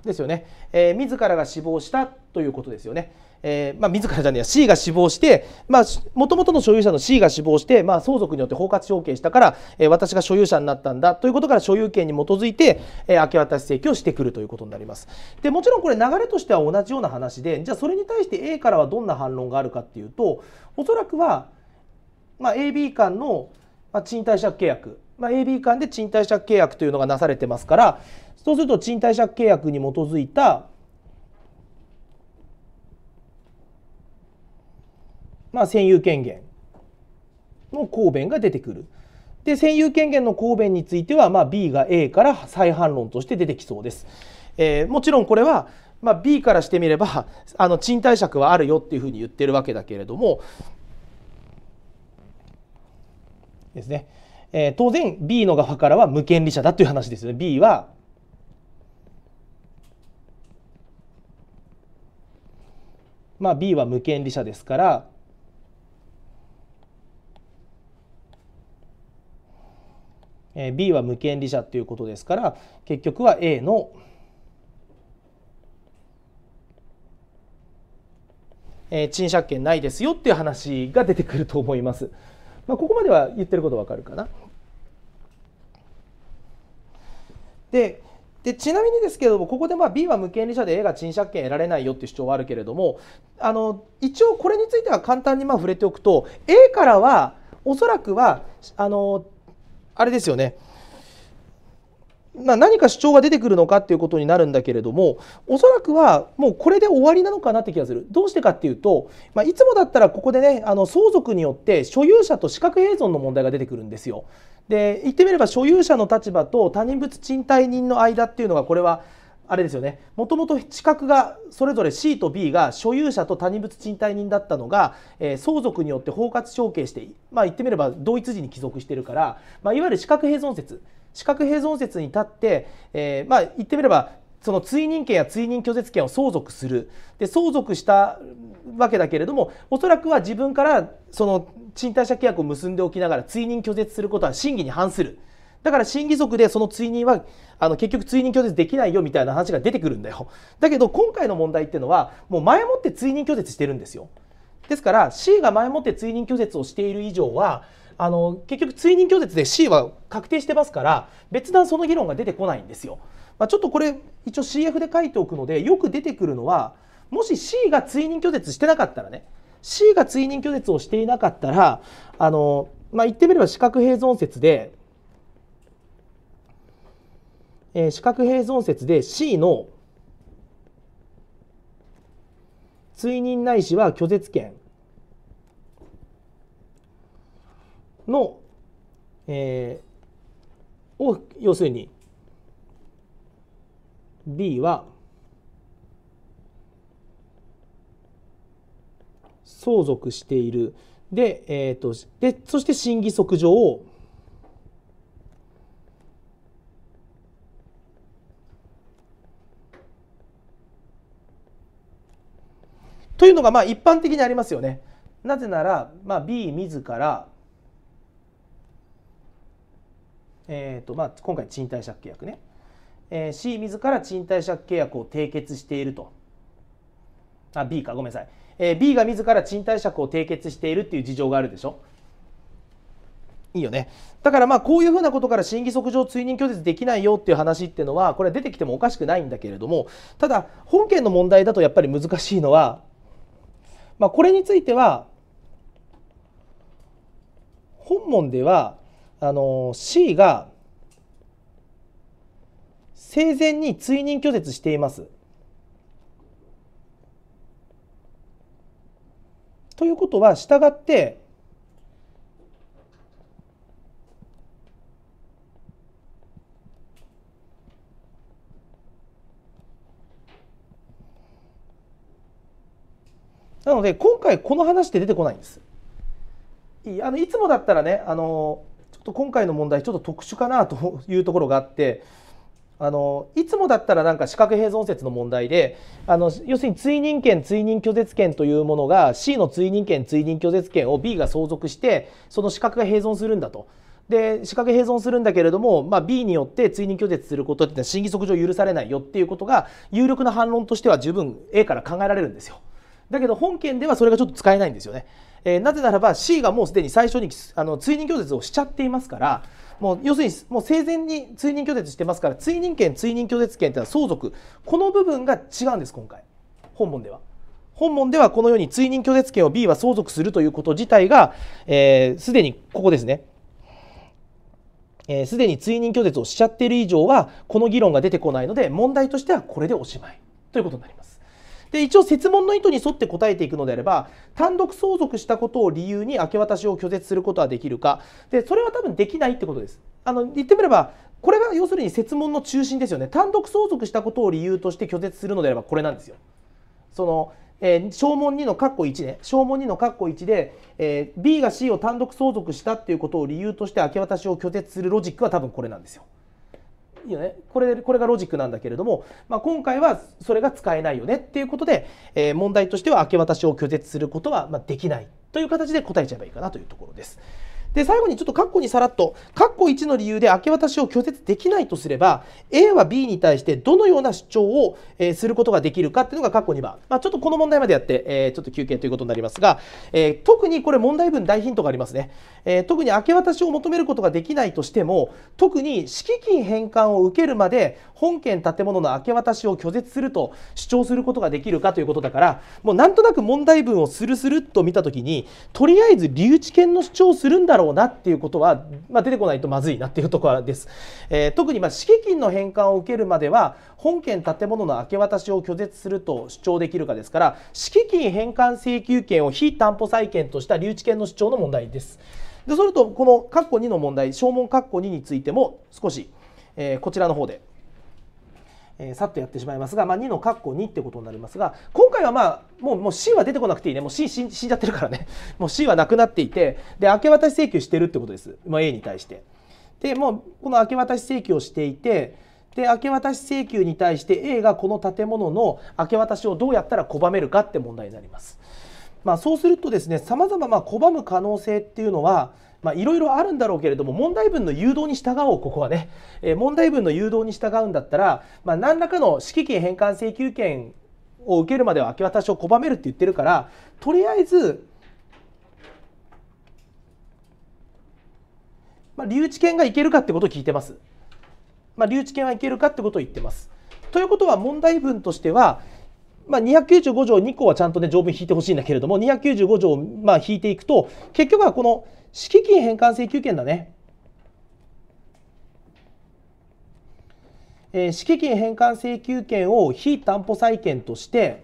ですよね、えー、自らが死亡したということですよね。えーまあ、自らじゃねえや C が死亡してもともとの所有者の C が死亡して、まあ、相続によって包括承継したから、えー、私が所有者になったんだということから所有権に基づいて、えー、明け渡し請求をしてくるということになりますでもちろんこれ流れとしては同じような話でじゃあそれに対して A からはどんな反論があるかっていうとおそらくは、まあ、AB 間の賃貸借契約、まあ、AB 間で賃貸借契約というのがなされてますからそうすると賃貸借契約に基づいたまあ占有権限の公弁が出てくる。で占有権限の公弁については、まあ、B が A から再反論として出てきそうです。えー、もちろんこれは、まあ、B からしてみればあの賃貸借はあるよっていうふうに言ってるわけだけれどもですね、えー、当然 B の側からは無権利者だという話ですよね。B はまあ、B は無権利者ですから、え B は無権利者ということですから結局は A の、え賃借権ないですよっていう話が出てくると思います。まあ、ここまでは言ってることわかるかな。ででちなみにですけれどもここでまあ B は無権利者で A が賃借権得られないよっていう主張はあるけれどもあの一応これについては簡単にまあ触れておくと A からはおそらくはあのあれですよねまあ、何か主張が出てくるのかっていうことになるんだけれどもおそらくはもうこれで終わりなのかなって気がするどうしてかっていうと、まあ、いつもだったらここでねあの相続によって所有者と資格併存の問題が出てくるんですよで言ってみれば所有者の立場と他人物賃貸人の間っていうのがこれはあれですよねもともと資格がそれぞれ C と B が所有者と他人物賃貸人だったのが、えー、相続によって包括承継してまあ言ってみれば同一時に帰属してるから、まあ、いわゆる資格併存説資格併存説に立って、えー、まあ言ってみればその追認権や追認拒絶権を相続するで相続したわけだけれどもおそらくは自分からその賃貸借契約を結んでおきながら追認拒絶することは審議に反する。だから審議則でその追認はあの結局追認拒絶できないよみたいな話が出てくるんだよ。だけど今回の問題っていうのはもう前もって追認拒絶してるんですよ。ですから C が前もって追認拒絶をしている以上はあの結局追認拒絶で C は確定してますから別段その議論が出てこないんですよ。まあ、ちょっとこれ一応 CF で書いておくのでよく出てくるのはもし C が追認拒絶してなかったらね C が追認拒絶をしていなかったらあの、まあ、言ってみれば四角併存説で、えー、四角併存説で C の追認ないしは拒絶権の、えー、を要するに B は相続している。で、えーと、でそして審議則上をというのがまあ一般的にありますよね。なぜなら、まあ、B 自ら、えーとまあ、今回賃貸借契約ね、えー、C 自ら賃貸借契約を締結しているとあ B かごめんなさいえー、B が自ら賃貸借を締結しているっていう事情があるでしょいいよねだからまあこういうふうなことから審議則上追認拒絶できないよっていう話っていうのはこれは出てきてもおかしくないんだけれどもただ本件の問題だとやっぱり難しいのは、まあ、これについては本問ではあの C が生前に追認拒絶しています。ということは従ってなので今回この話って出てこないんです。いあのいつもだったらねあのちょっと今回の問題ちょっと特殊かなというところがあってあのいつもだったらなんか資格併存説の問題であの要するに追認権追認拒絶権というものが C の追認権追認拒絶権を B が相続してその資格が併存するんだと。で資格併存するんだけれども、まあ、B によって追認拒絶することってのは審議則上許されないよっていうことが有力な反論としては十分 A から考えられるんですよ。だけど本件ではそれがちょっと使えないんですよね。えー、なぜならば C がもうすでに最初にあの追認拒絶をしちゃっていますからもう要するにもう生前に追認拒絶してますから追認権追認拒絶権というのは相続この部分が違うんです今回本文では。本文ではこのように追認拒絶権を B は相続するということ自体がすで、ー、にここですねすで、えー、に追認拒絶をしちゃっている以上はこの議論が出てこないので問題としてはこれでおしまいということになります。で一応設問の意図に沿って答えていくのであれば単独相続したことを理由に明け渡しを拒絶することはできるかでそれは多分できないってことです。あの言ってみればこれが要するに設問の中心ですよね単独相続したことを理由として拒絶するのであればこれなんですよ。そのえー、問2の括弧1ね証問2の括弧1で、えー、B が C を単独相続したっていうことを理由として明け渡しを拒絶するロジックは多分これなんですよ。いいよね、これこれがロジックなんだけれども、まあ、今回はそれが使えないよねっていうことで、えー、問題としては明け渡しを拒絶することはまできないという形で答えちゃえばいいかなというところです。で最後にちょっと括弧にさらっと括弧1の理由で明け渡しを拒絶できないとすれば A は B に対してどのような主張を、えー、することができるかっていうのが括弧2番、まあ、ちょっとこの問題までやって、えー、ちょっと休憩ということになりますが、えー、特にこれ問題文大ヒントがありますね、え特に明け渡しを求めることができないとしても特に敷金返還を受けるまで本件建物の明け渡しを拒絶すると主張することができるかということだからもうなんとなく問題文をスルスルっと見たときにとりあえず留置権の主張をするんだろうろうなっていうことは、まあ、出てこないとまずいなっていうところです。えー、特にま敷金の返還を受けるまでは本件建物の明け渡しを拒絶すると主張できるかですから敷金返還請求権を非担保債権とした留置権の主張の問題です。でそれとこの括弧2の問題証文括弧2についても少し、えー、こちらの方でえー、さっとやってしまいますが、まあ、2の括弧2ってことになりますが今回はまあもうもう C は出てこなくていいねもう C 死んじゃってるからね (laughs) もう C はなくなっていてで明け渡し請求してるってことです、まあ、A に対して。でもうこの明け渡し請求をしていてで明け渡し請求に対して A がこの建物の明け渡しをどうやったら拒めるかって問題になります。まあ、そうするとですねさまざま拒む可能性っていうのはまあ、いろいろあるんだろうけれども問題文の誘導に従おうここはね、えー、問題文の誘導に従うんだったら、まあ、何らかの指揮権返還請求権を受けるまでは明け渡しを拒めるって言ってるからとりあえず、まあ、留置権がいけるかってことを聞いてます。まあ、留置権はいけるかってことを言ってます。ということは問題文としては、まあ、295条2項はちゃんとね条文引いてほしいんだけれども295条をまあ引いていくと結局はこの「敷金返還請求権だね。えー、敷金返還請求権を非担保債権として、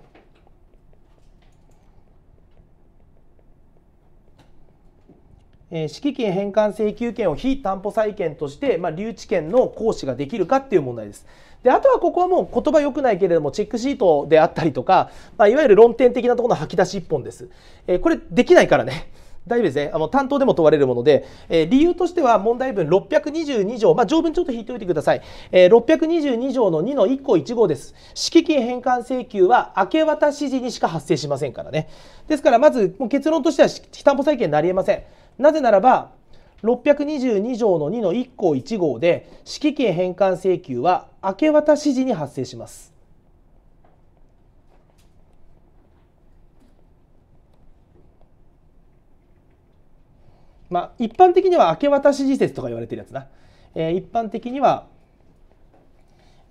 えー、敷金返還請求権を非担保債権として、まあ、留置権の行使ができるかっていう問題です。であとはここはもう言葉良くないけれどもチェックシートであったりとか、まあ、いわゆる論点的なところの吐き出し1本です。えー、これできないからね。大丈夫ですね。あの担当でも問われるもので、えー、理由としては問題文622条、まあ、条文ちょっと引いておいてください。えー、622条の2の1項1号です。敷金返還請求は明け渡し時にしか発生しませんからね。ですから、まずもう結論としては非担保債権になりえません。なぜならば、622条の2の1項1号で、敷金返還請求は明け渡し時に発生します。まあ、一般的には明け渡し時節とか言われてるやつな、えー、一般的には、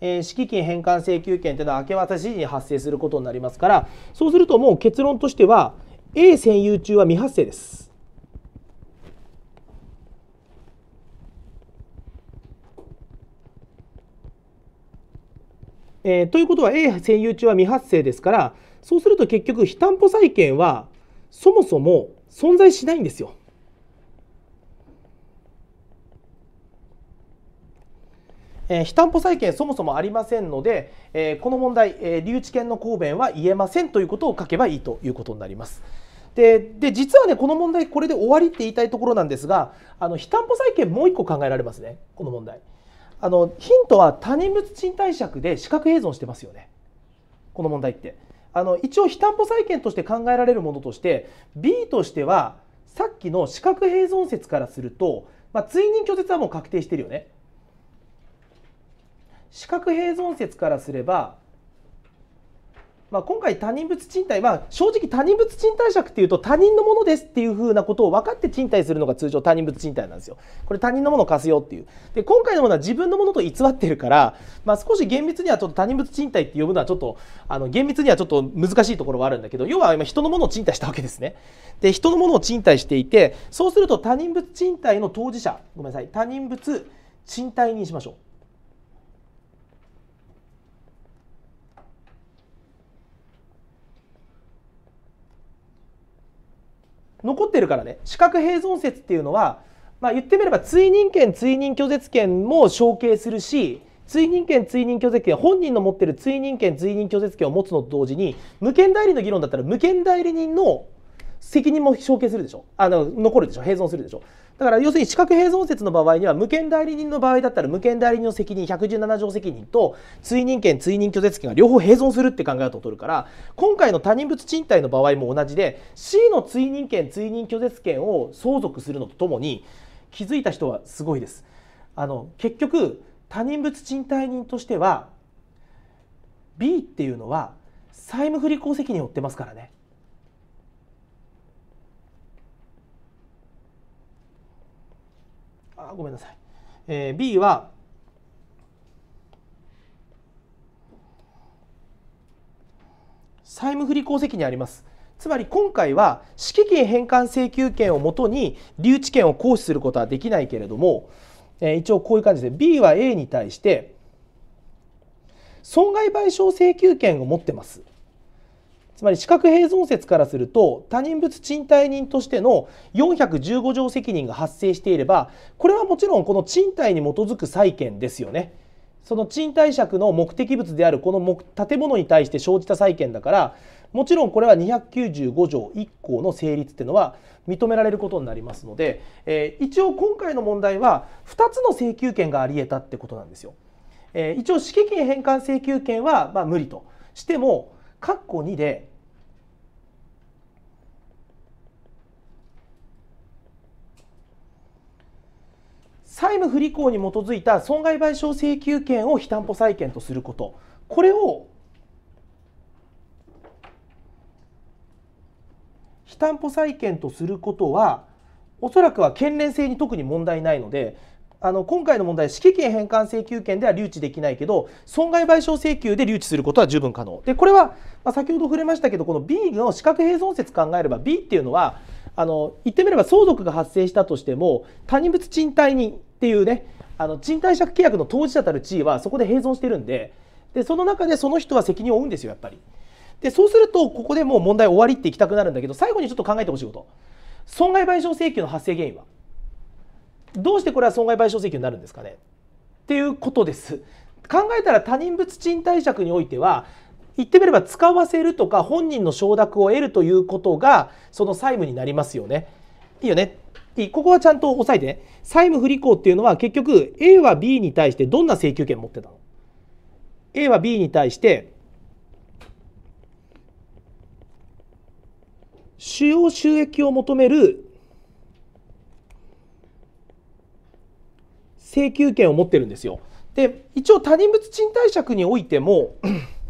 えー、敷金返還請求権というのは明け渡し時に発生することになりますからそうするともう結論としては A 占有中は未発生です。えー、ということは A 占有中は未発生ですからそうすると結局非担保債権はそもそも存在しないんですよ。えー、非担保債権そもそもありませんので、えー、この問題、えー、留置権の公弁は言えませんということを書けばいいということになります。でで実はねこの問題これで終わりって言いたいところなんですがあの非担保債権もう1個考えられますねこの問題あのヒントは他人物賃貸借で資格併存してますよねこの問題ってあの一応非担保債権として考えられるものとして B としてはさっきの資格併存説からすると、まあ、追認拒絶はもう確定してるよね四角併存説からすれば、まあ、今回他人物賃貸、まあ、正直他人物賃貸借っていうと他人のものですっていうふうなことを分かって賃貸するのが通常他人物賃貸なんですよ。これ他人のものを貸すよっていう。で今回のものは自分のものと偽ってるから、まあ、少し厳密にはちょっと他人物賃貸って呼ぶのはちょっとあの厳密にはちょっと難しいところはあるんだけど要は今人のものを賃貸したわけですね。で人のものを賃貸していてそうすると他人物賃貸の当事者ごめんなさい他人物賃貸にしましょう。残ってるからね四角併存説っていうのは、まあ、言ってみれば追認権追認拒絶権も承継するし追認権追認拒絶権本人の持ってる追認権追認拒絶権を持つのと同時に無権代理の議論だったら無権代理人の責任も承継するでしょあの残るでしょ併存するでしょだから要するに資格併存説の場合には無権代理人の場合だったら無権代理人の責任117条責任と追認権追認拒絶権が両方併存するって考え方を取るから今回の他人物賃貸の場合も同じで C の追認権追認拒絶権を相続するのとともに気づいた人はすごいです。あの結局他人物賃貸人としては B っていうのは債務不履行責任を負ってますからねごめんなさい、えー、B は債務不履行責任ありますつまり今回は敷金返還請求権をもとに留置権を行使することはできないけれども、えー、一応こういう感じで B は A に対して損害賠償請求権を持ってますつまり資格併存説からすると他人物賃貸人としての415条責任が発生していればこれはもちろんこの賃貸に基づく債権ですよね。その賃貸借の目的物であるこの建物に対して生じた債権だからもちろんこれは295条1項の成立っていうのは認められることになりますので、えー、一応今回の問題は2つの請求権があり得たってことなんですよ。えー、一応敷金返還請求権はま無理としても括弧2で債務不履行に基づいた損害賠償請求権を非担保債権とすることこれを非担保債権とすることはおそらくは県連性に特に問題ないのであの今回の問題指揮権返還請求権では留置できないけど損害賠償請求で留置することは十分可能でこれは、まあ、先ほど触れましたけどこの B の資格併存説考えれば B っていうのはあの言ってみれば相続が発生したとしても他人物賃貸人っていうねあの賃貸借契約の当事者たる地位はそこで併存してるんででその中でその人は責任を負うんですよやっぱり。でそうするとここでもう問題終わりっていきたくなるんだけど最後にちょっと考えてほしいこと損害賠償請求の発生原因はどうしてこれは損害賠償請求になるんですかねっていうことです。考えたら他人物賃貸借においては言ってみれば使わせるとか本人の承諾を得るということがその債務になりますよね。いいよねここはちゃんと押さえてね債務不履行っていうのは結局 A は B に対してどんな請求権持ってたの ?A は B に対して主要収益を求める請求権を持ってるんですよ。で一応他人物賃貸借においても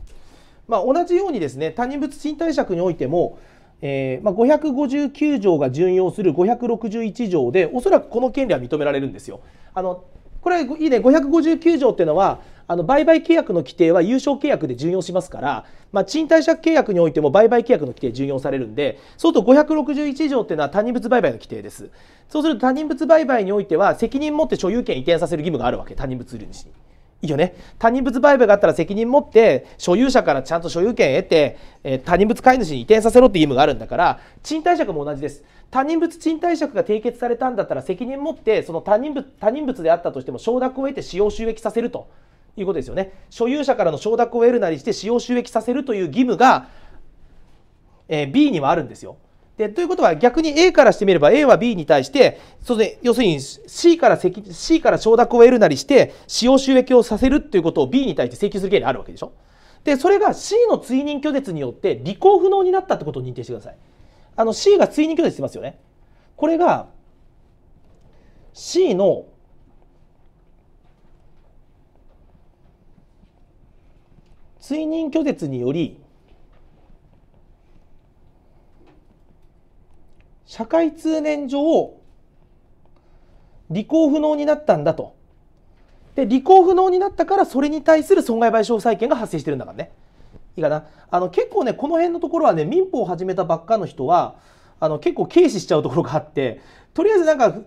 (clears throat) ま同じようにですね他人物賃貸借においても、えー、まあ、559条が準用する561条でおそらくこの権利は認められるんですよ。あのこれいいね559条っていうのはあの売買契約の規定は有償契約で順用しますから、まあ、賃貸借契約においても売買契約の規定順用されるんでそうすると561条っていうのは他人物売買の規定ですそうすると他人物売買においては責任持って所有権移転させる義務があるわけ他人物売り主に。いいよね他人物売買があったら責任持って所有者からちゃんと所有権得て、え他人物買い主に移転させろって義務があるんだから賃貸借も同じです他人物賃貸借が締結されたんだったら責任持ってその他人物他人物であったとしても承諾を得て使用収益させるということですよね。所有者からの承諾を得るなりして使用収益させるという義務が、えー、B にはあるんですよ。でということは逆に A からしてみれば A は B に対してそれ要するに C から C から承諾を得るなりして使用収益をさせるということを B に対して請求する権利あるわけでしょ。でそれが C の追認拒絶によって履行不能になったってことを認定してください。あの C が追認拒絶してますよね。これが C の追認拒絶により社会通念上を履行不能になったんだと。で履行不能になったからそれに対する損害賠償債権が発生してるんだからね。いいかなあの結構ねこの辺のところはね民法を始めたばっかの人はあの結構軽視しちゃうところがあってとりあえずなんか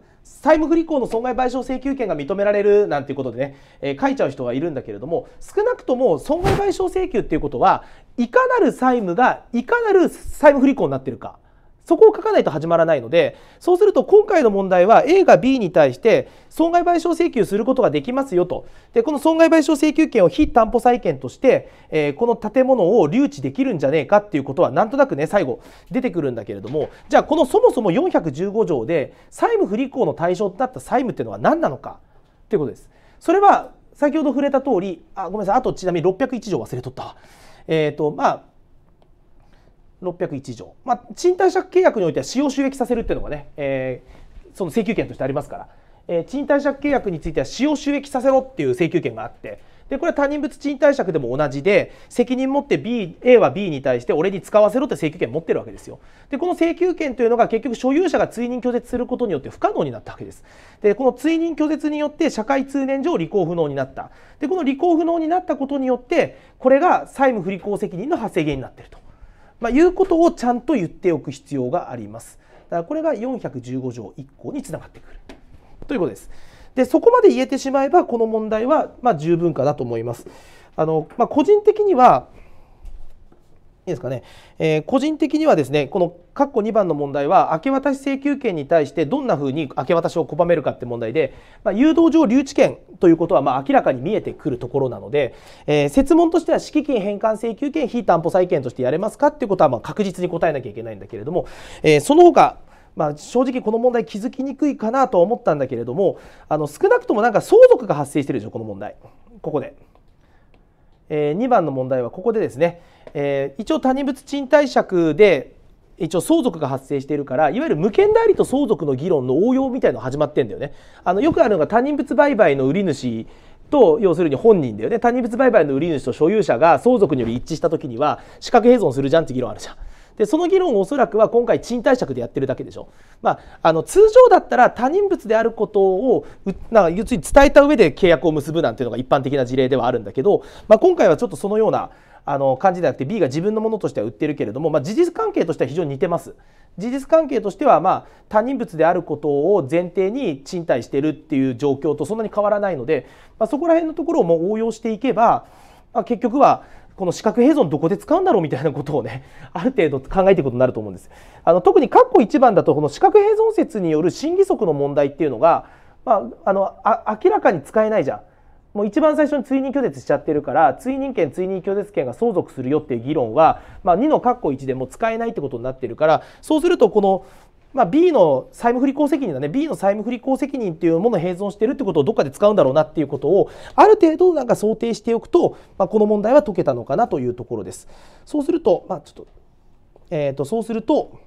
債務不履行の損害賠償請求権が認められるなんていうことでね、えー、書いちゃう人がいるんだけれども少なくとも損害賠償請求っていうことはいかなる債務がいかなる債務不履行になってるかそこを書かないと始まらないのでそうすると今回の問題は A が B に対して損害賠償請求することができますよとでこの損害賠償請求権を非担保債権として、えー、この建物を留置できるんじゃねえかっていうことはなんとなくね最後出てくるんだけれどもじゃあこのそもそも415条で債務不履行の対象となった債務っていうのは何なのかっていうことです。それは先ほど触れた通りあごめんなさいあとちなみに601条忘れとった。えーとまあ601条、まあ、賃貸借契約においては使用収益させるっていうのがね、えー、その請求権としてありますから、えー、賃貸借契約については使用収益させろっていう請求権があってでこれは他人物賃貸借でも同じで責任持って B A は B に対して俺に使わせろって請求権持ってるわけですよでこの請求権というのが結局所有者が追認拒絶することによって不可能になったわけですでこの追認拒絶によって社会通念上履行不能になったでこの履行不能になったことによってこれが債務不履行責任の発生源になっているとまあ、いうことをちゃんと言っておく必要があります。だからこれが415条1項につながってくるということです。でそこまで言えてしまえばこの問題はまあ十分かなと思います。あのまあ、個人的にはいいですかね、えー、個人的にはですねこの括弧2番の問題は明け渡し請求権に対してどんなふうに明け渡しを拒めるかって問題で、まあ、誘導上留置権ということはまあ明らかに見えてくるところなので、えー、設問としては敷金返還請求権非担保債権としてやれますかっていうことはまあ確実に答えなきゃいけないんだけれども、えー、その他まあ、正直この問題気づきにくいかなとは思ったんだけれどもあの少なくともなんか相続が発生してるでしょこの問題ここで。えー、2番の問題はここでですね、えー、一応他人物賃貸借で一応相続が発生しているからいわゆる無権代理と相続の議論の応用みたいの始まってんだよね。あのよくあるのが他人物売買の売り主と要するに本人だよね他人物売買の売り主と所有者が相続により一致した時には資格併存するじゃんって議論あるじゃん。でその議論をおそらくは今回賃貸借でやってるだけでしょ、まあ、あの通常だったら他人物であることをなんか伝えた上で契約を結ぶなんていうのが一般的な事例ではあるんだけど、まあ、今回はちょっとそのようなあの感じではなくて B が自分のものとしては売ってるけれども、まあ、事実関係としては非常に似てます事実関係としては、まあ、他人物であることを前提に賃貸してるっていう状況とそんなに変わらないので、まあ、そこら辺のところをも応用していけば、まあ、結局はこの四角併存どこで使うんだろうみたいなことをね (laughs) ある程度考えていくことになると思うんですあの特に括弧1番だとこの四角併存説による審議則の問題っていうのが、まあ、あのあ明らかに使えないじゃんもう一番最初に追認拒絶しちゃってるから追認権追認拒絶権が相続するよっていう議論は、まあ、2の括弧1でも使えないってことになってるからそうするとこのまあ、B の債務不履行責任だね B の債務不履行責任っていうものを併存してるってことをどっかで使うんだろうなっていうことをある程度なんか想定しておくと、まあ、この問題は解けたのかなというところです。そうすると、まあ、ちょっとえーとそうすると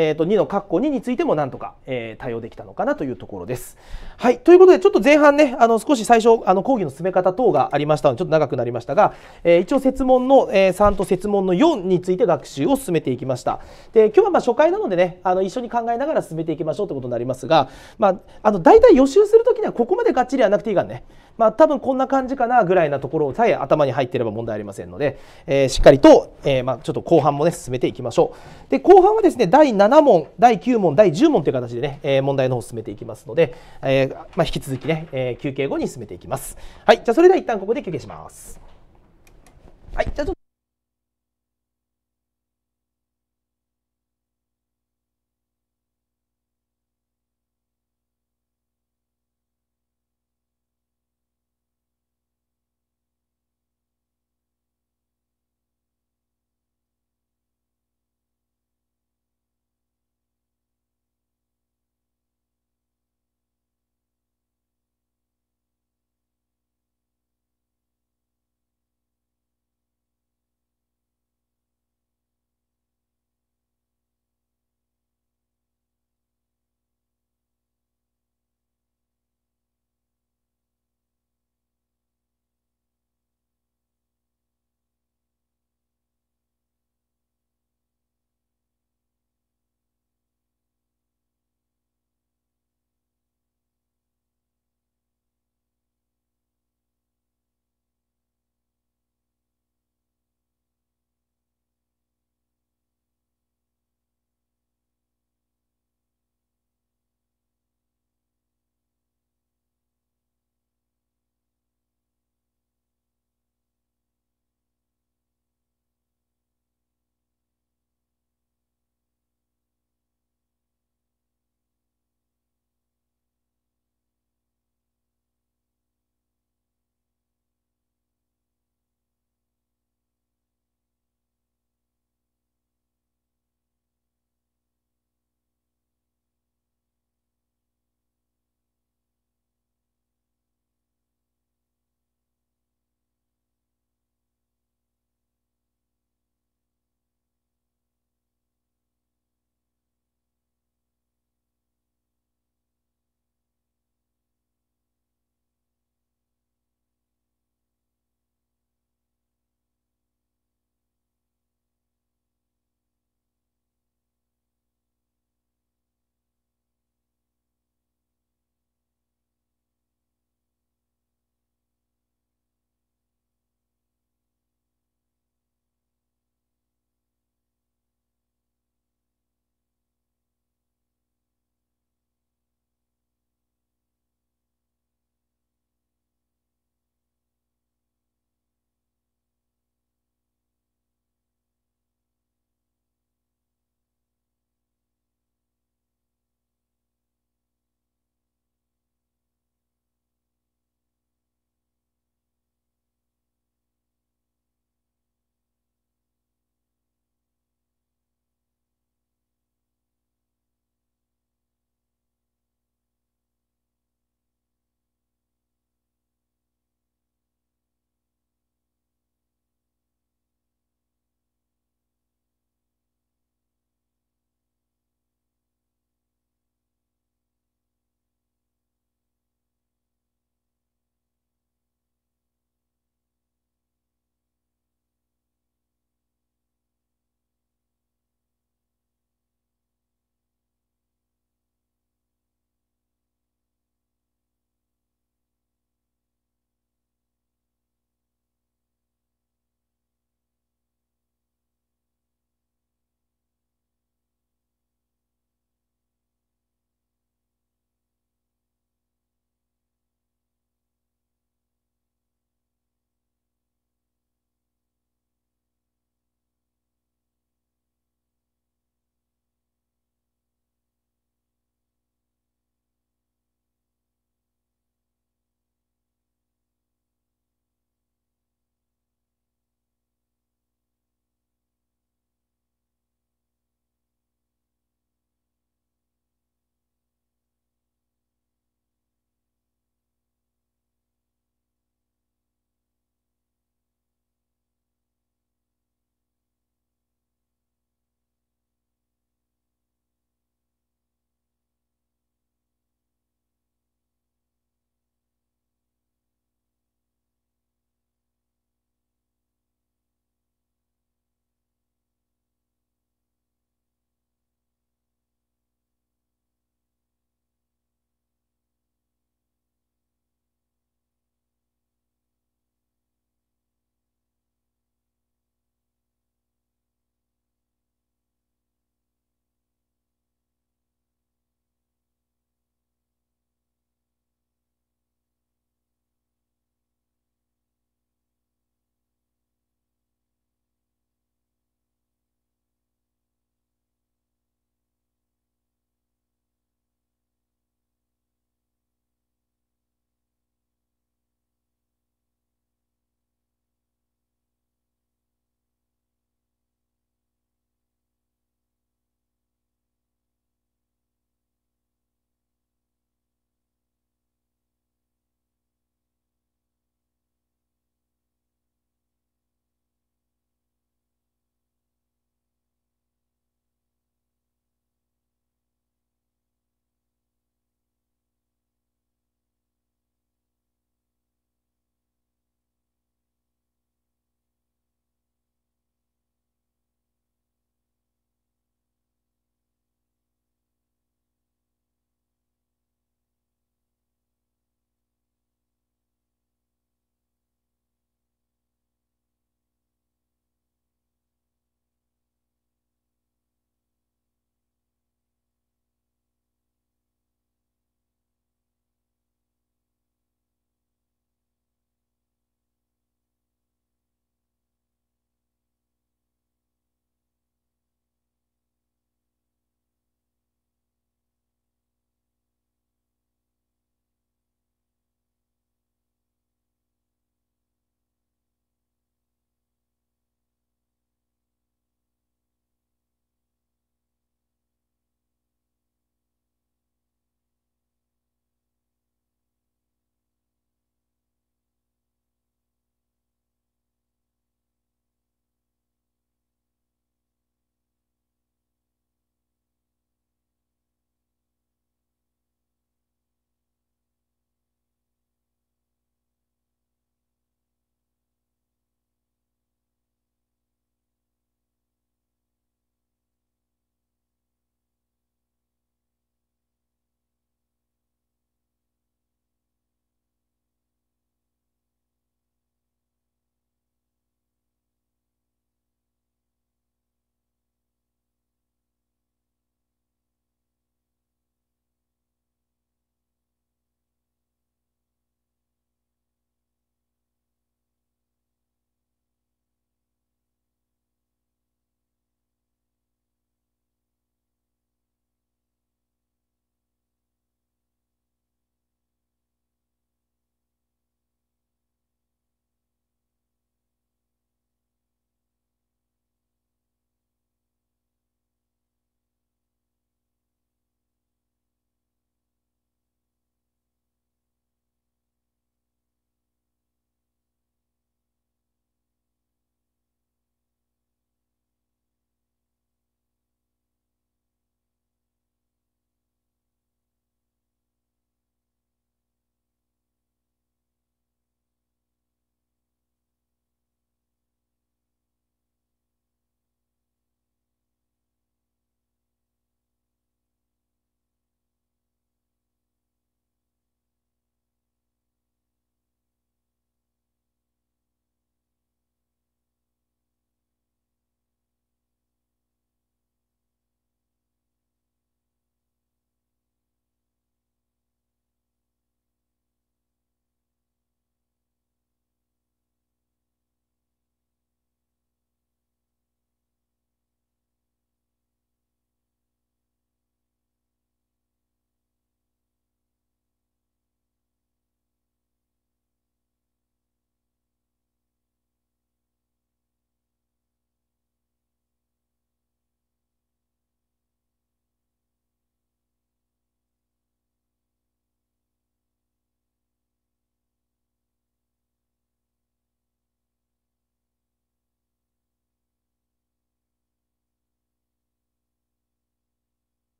えー、と2の括弧2についてもなんとか、えー、対応できたのかなというところです。はい、ということでちょっと前半ねあの少し最初あの講義の進め方等がありましたのでちょっと長くなりましたが、えー、一応設問の、えー、3と設問の4について学習を進めていきました。で今日はまあ初回なのでねあの一緒に考えながら進めていきましょうということになりますが、まあ、あの大体予習する時にはここまでがっちりはなくていいからね、まあ、多分こんな感じかなぐらいなところさえ頭に入っていれば問題ありませんので、えー、しっかりと、えー、まあ、ちょっと後半もね進めていきましょう。で後半はですね第7 7問、第9問、第10問という形でね、えー、問題の方を進めていきますので、えー、まあ、引き続きね、えー、休憩後に進めていきます。はい、じゃあそれでは一旦ここで休憩します。はい、じゃあちょっと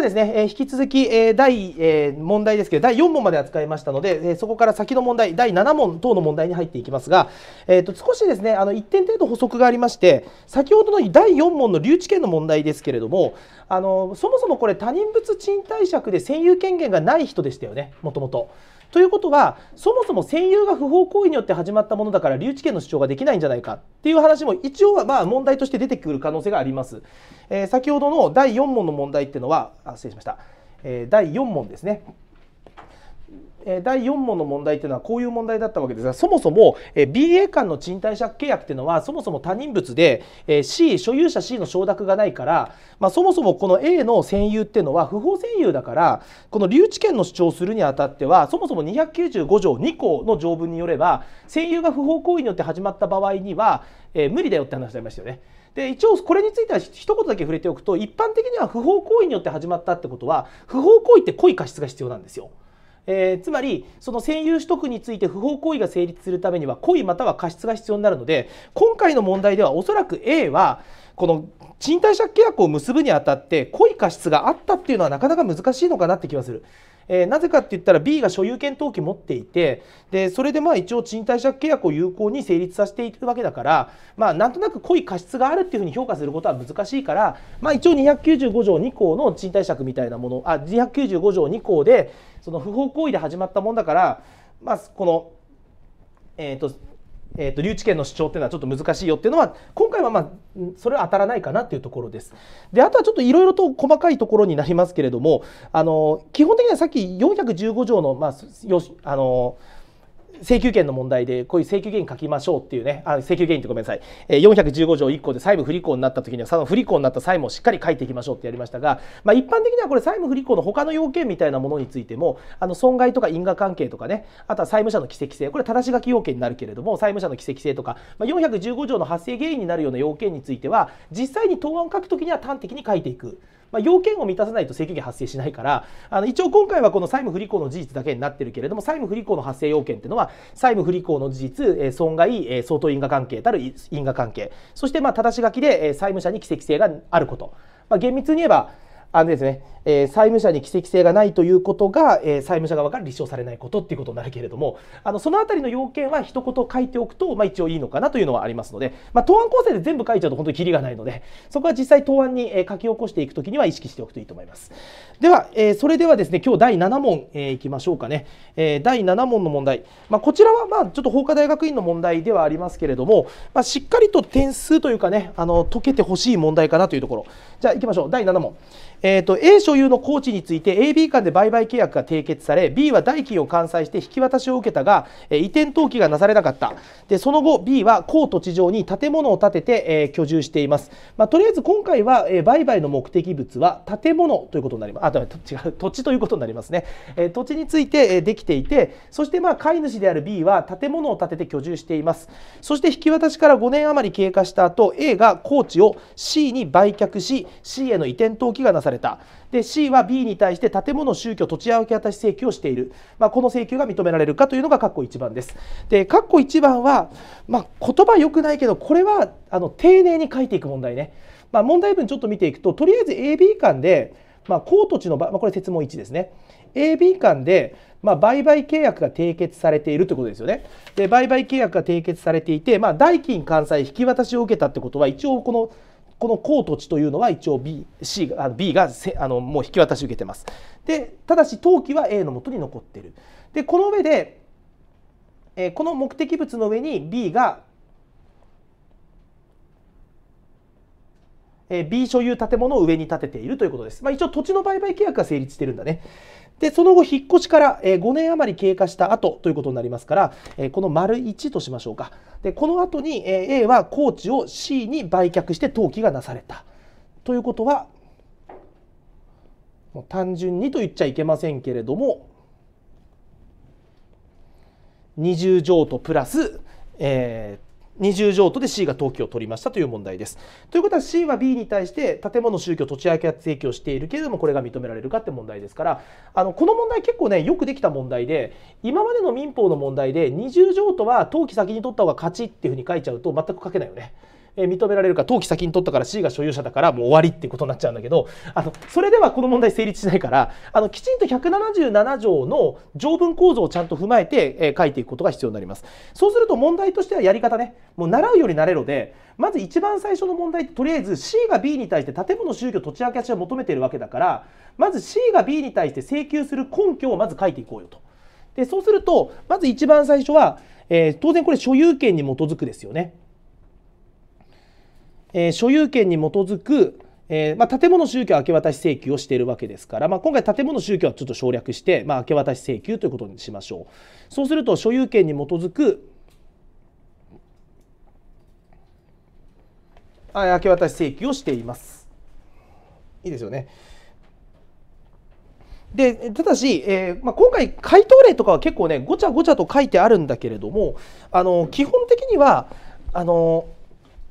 はですね、え引き続き、え第、え問題ですけど、第4問まで扱いましたので、えそこから先の問題、第7問等の問題に入っていきますが、えー、と少しですね、あの1点程度補足がありまして、先ほどの第4問の留置権の問題ですけれども、あのそもそもこれ、他人物賃貸借で占有権限がない人でしたよね、もともと。ということはそもそも占有が不法行為によって始まったものだから留置権の主張ができないんじゃないかっていう話も一応はまあ問題として出てくる可能性があります。えー、先ほどの第4問の問題っていうのはあ失礼しました、えー、第4問ですね。第4問の問題というのはこういう問題だったわけですがそもそも BA 間の賃貸借契約というのはそもそも他人物で C 所有者 C の承諾がないから、まあ、そもそもこの A の占有っていうのは不法占有だからこの留置権の主張するにあたってはそもそも295条2項の条文によれば占有が不法行為によって始まった場合には、えー、無理だよって話されましたよね。で一応これについては一言だけ触れておくと一般的には不法行為によって始まったってことは不法行為って故意過失が必要なんですよ。えー、つまりその占有取得について不法行為が成立するためには故意または過失が必要になるので今回の問題ではおそらく A はこの賃貸借契約を結ぶにあたって故意過失があったっていうのはなかなか難しいのかなって気はする。えー、なぜかって言ったら B が所有権登記持っていてでそれでまあ一応賃貸借契約を有効に成立させているわけだから、まあ、なんとなく故意過失があるっていうふうに評価することは難しいから、まあ、一応295条2項の賃貸借みたいなものあ295条2項で、その不法行為で始まったもんだから、まあ、この、えっ、ー、と、えーと、留置権の主張っていうのはちょっと難しいよっていうのは今回はまあそれは当たらないかなっていうところです。であとはちょっといろいろと細かいところになりますけれどもあの基本的にはさっき415条の,、まあ、よあの請求権の問題でこういう請求権書きましょうっていうねあ請求権ってごめんなさい、え415条1項で債務不履行になった時にはその不履行になった債務をしっかり書いていきましょうってやりましたが、まあ、一般的にはこれ債務不履行の他の要件みたいなものについてもあの損害とか因果関係とかねあとは債務者の奇跡性、これ正し書き要件になるけれども債務者の奇跡性とか、まあ、415条の発生原因になるような要件については実際に答案を書くときには端的に書いていく。まあ、要件を満たさないと請求権発生しないからあの一応今回はこの債務不履行の事実だけになってるけれども債務不履行の発生要件っていうのは債務不履行の事実、え損害、え相当因果関係たる因果関係そしてまあ正し書きで、え債務者に奇跡性があること、まあ、厳密に言えばあのですね、えー、債務者に奇跡性がないということが、えー、債務者側から立証されないことっていうことになるけれども、あのその辺りの要件は一言書いておくと、まあ、一応いいのかなというのはありますので、まあ、答案構成で全部書いちゃうと本当にキリがないので、そこは実際答案に、え書き起こしていくときには意識しておくといいと思います。では、えー、それではですね、今日第7問、えいきましょうかね。え第7問の問題。まあ、こちらは、まあ、ちょっと法科大学院の問題ではありますけれども、まあ、しっかりと点数というかね、あの解けてほしい問題かなというところ。じゃあ、行きましょう。第7問。えーと、A 所有のー地について AB 間で売買契約が締結され B は代金を完済して引き渡しを受けたが、え移転登記がなされなかったでその後 B は高土地上に建物を建てて、えー、居住しています、まあ、とりあえず今回は、えー、売買の目的物は建物ということになりますあ違う土地ということになりますね、えー、土地について、えできていてそしてまあ飼い主である B は建物を建てて居住していますそして引き渡しから5年余り経過した後 A が高地を C に売却し C への移転登記がなされされたで C は B に対して建物宗教土地明け渡し請求をしている、まあ、この請求が認められるかというのが括弧1番ですで括弧1番は、まあ、言葉良くないけどこれはあの丁寧に書いていく問題ね、まあ、問題文ちょっと見ていくととりあえず AB 間で、まあ、高土地の場、まあ、これ説問1ですね AB 間で、まあ、売買契約が締結されているということですよね。で売買契約が締結されていて、まあ、代金関西引き渡しを受けたってことは一応このこの高土地というのは一応 B, C あの B があのもう引き渡し受けてます。でただし登記は A のもとに残ってる。でこの上で、えー、この目的物の上に B が、えー、B 所有建物を上に建てているということです。まあ、一応土地の売買契約が成立してるんだね。で、その後、引っ越しから、え5年余り経過した後ということになりますから、えこの丸1としましょうか。で、この後に、え A は高知を C に売却して登記がなされた。ということは、もう単純にと言っちゃいけませんけれども、二重譲渡プラス、えー、二重譲渡で C が登記を取りましたという問題です。ということは C は B に対して建物、宗教、土地明け請求をしているけれどもこれが認められるかって問題ですからあのこの問題結構ねよくできた問題で今までの民法の問題で二重譲渡は登記先に取った方が勝ちっていうふうに書いちゃうと全く書けないよね。え認められるか登記先に取ったから C が所有者だからもう終わりっていうことになっちゃうんだけどあのそれではこの問題成立しないからあのきちんと177条の条文構造をちゃんと踏まえて、え書いていくことが必要になりますそうすると問題としてはやり方ねもう習うより慣れろでまず一番最初の問題ってとりあえず C が B に対して建物宗教土地明け貸を求めているわけだからまず C が B に対して請求する根拠をまず書いていこうよと。でそうするとまず一番最初は、えー、当然これ所有権に基づくですよね。え所有権に基づく、えまあ、建物宗教明け渡し請求をしているわけですから、まあ、今回建物宗教はちょっと省略して、まあ、明け渡し請求ということにしましょう。そうすると所有権に基づくあ明け渡し請求をしています。いいですよね。でただし、えーまあ、今回回答例とかは結構ねごちゃごちゃと書いてあるんだけれどもあの基本的にはあの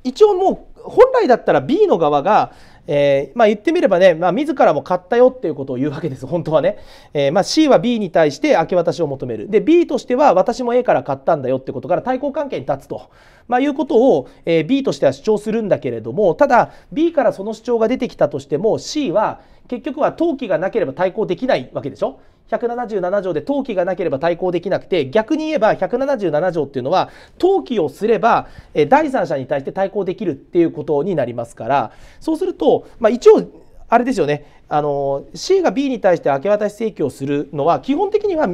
一応もう本来だったら B の側が、えー、まあ、言ってみればね、まあ、自らも買ったよっていうことを言うわけです本当はね、えー、まあ、C は B に対して明け渡しを求めるで B としては私も A から買ったんだよってことから対抗関係に立つと、まあ、いうことを、えー、B としては主張するんだけれどもただ B からその主張が出てきたとしても C は結局は登記がなければ対抗できないわけでしょ177条で登記がなければ対抗できなくて逆に言えば177条っていうのは登記をすれば第三者に対して対抗できるっていうことになりますからそうすると、まあ、一応あれですよねあの C が B に対して明け渡し請求をするのは基本的には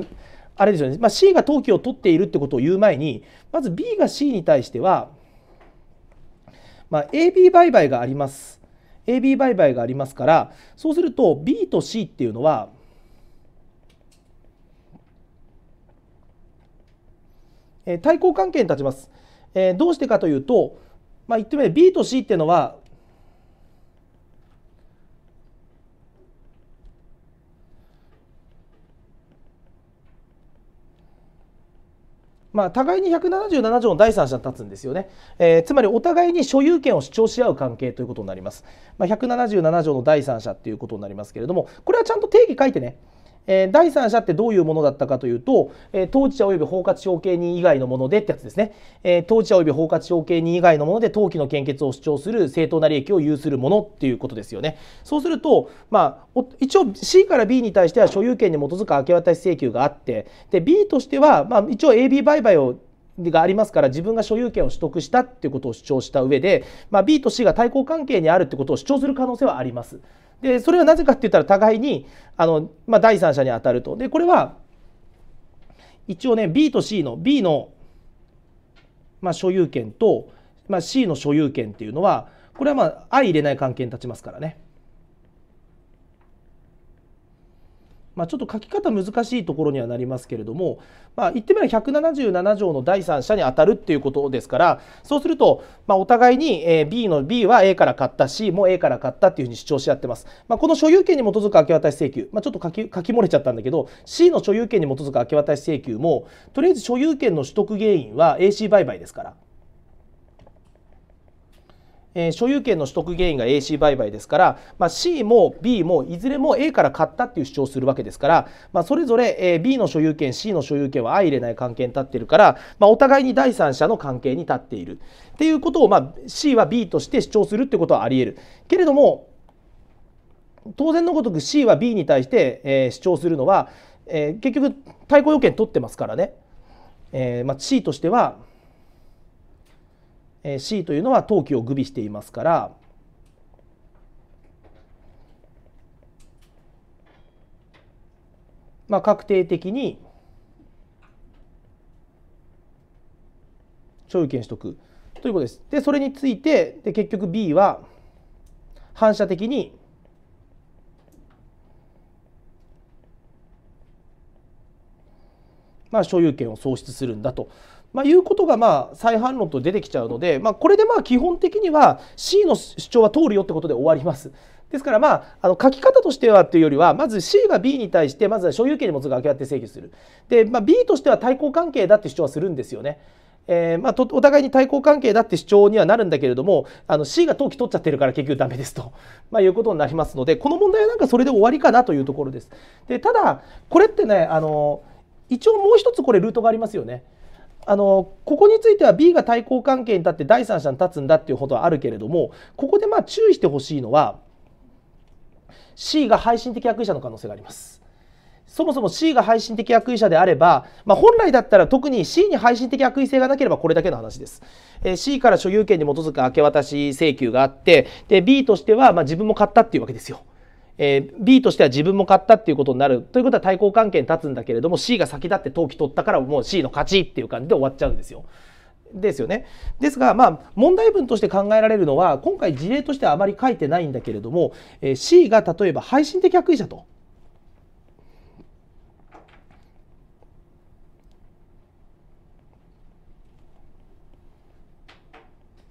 あれですよね、まあ、C が登記を取っているってことを言う前にまず B が C に対しては、まあ、AB 売買があります AB 売買がありますからそうすると B と C っていうのはえ対抗関係に立ちます、えどうしてかというと、まあ、言ってみれば B と C っていうのはまあ、互いに177条の第三者に立つんですよね、えー、つまりお互いに所有権を主張し合う関係ということになります、まあ、177条の第三者っていうことになりますけれどもこれはちゃんと定義書いてねえー、第三者ってどういうものだったかというと、えー、当事者及び包括承継人以外のものでってやつですね、えー、当事者及び包括承継人以外のもので登記の献血を主張する正当な利益を有するものっていうことですよねそうすると、まあ、一応 C から B に対しては所有権に基づく明け渡し請求があってで B としては、まあ、一応 AB 売買をがありますから自分が所有権を取得したっていうことを主張した上で、まあ、B と C が対抗関係にあるってことを主張する可能性はあります。でそれはなぜかって言ったら互いにあの、まあ、第三者に当たるとでこれは一応ね B と C の B の、まあ、所有権と、まあ、C の所有権っていうのはこれはまあ相入れない関係に立ちますからね。まあ、ちょっと書き方難しいところにはなりますけれども、まあ、言ってみれば177条の第三者に当たるっていうことですからそうすると、まあ、お互いに、え B の B は A から買った C も A から買ったっていうふうに主張し合ってます、まあ、この所有権に基づく明け渡し請求、まあ、ちょっと書き書き漏れちゃったんだけど C の所有権に基づく明け渡し請求もとりあえず所有権の取得原因は AC 売買ですからえー、所有権の取得原因が AC 売買ですから、まあ、C も B もいずれも A から買ったっていう主張をするわけですから、まあ、それぞれ、えー、B の所有権 C の所有権は相入れない関係に立ってるから、まあ、お互いに第三者の関係に立っているっていうことを、まあ、C は B として主張するってことはありえるけれども当然のごとく C は B に対して、えー、主張するのは、えー、結局対抗要件取ってますからね、えーまあ、C としてはえー、C というのは登記を具備していますから、まあ、確定的に所有権取得ということです。でそれについてで結局 B は反射的にまあ、所有権を喪失するんだとまあ、いうことがまあ再反論と出てきちゃうので、まあ、これでまあ基本的には C の主張は通るよってことで終わります。ですから、まあ、あの書き方としてはというよりはまず C が B に対してまずは所有権に基づく明け渡って制御するで、まあ、B としては対抗関係だって主張はするんですよね。えーまあ、お互いに対抗関係だって主張にはなるんだけれどもあの C が登記取っちゃってるから結局ダメですと、(laughs) まあ、いうことになりますのでこの問題はなんかそれで終わりかなというところです。でただこれってねあの一応もう一つこれルートがありますよね。あのここについては B が対抗関係に立って第三者に立つんだっていうことはあるけれどもここでまあ注意してほしいのは C が配信的役者の可能性があります。そもそも C が配信的役意者であれば、まあ、本来だったら特に C に配信的役意性がなければこれだけの話です。えー、C から所有権に基づく明け渡し請求があってで B としてはま自分も買ったっていうわけですよ。えー、B としては自分も買ったっていうことになるということは対抗関係に立つんだけれども C が先立って登記取ったからもう C の勝ちっていう感じで終わっちゃうんですよ。ですよね。ですが、まあ、問題文として考えられるのは今回事例としてはあまり書いてないんだけれども、えー、C が例えば配信的悪意者と。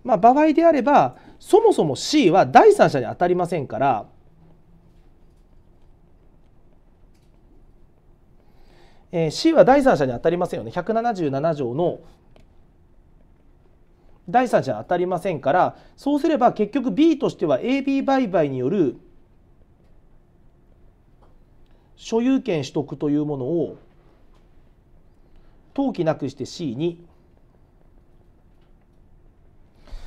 まあ、場合であればそもそも C は第三者に当たりませんからえー、C は第三者に当たりませんよね177条の第三者に当たりませんからそうすれば結局 B としては AB 売買による所有権取得というものを登記なくして C に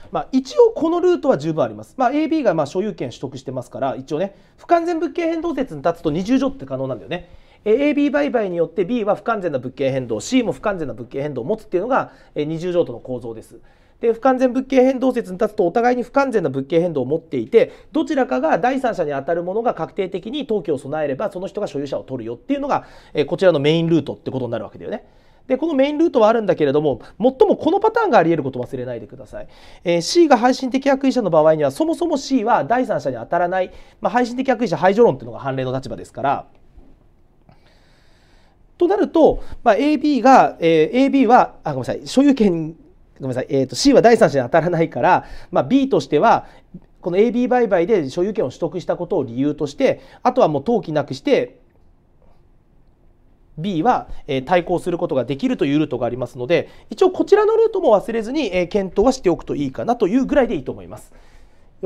まあ、一応このルートは十分あります。まあ、AB がま所有権取得してますから一応ね不完全物件変動説に立つと二重条って可能なんだよね。AB 売買によって B は不完全な物件変動 C も不完全な物件変動を持つっていうのが二重譲渡の構造です。で不完全物件変動説に立つとお互いに不完全な物件変動を持っていてどちらかが第三者に当たるものが確定的に登記を備えればその人が所有者を取るよっていうのが、えこちらのメインルートってことになるわけだよね。でこのメインルートはあるんだけれども最もこのパターンがあり得ることを忘れないでください、えー、C が配信的役員者の場合にはそもそも C は第三者に当たらない、まあ、配信的役員者排除論っていうのが判例の立場ですからとなると、まあ、AB が、えー、AB はあごめんなさい所有権ごめんなさい、えーと、C は第三者に当たらないから、まあ、B としてはこの AB 売買で所有権を取得したことを理由としてあとはもう登記なくして B は、え対抗することができるというルートがありますので一応こちらのルートも忘れずに、え検討はしておくといいかなというぐらいでいいと思います。よ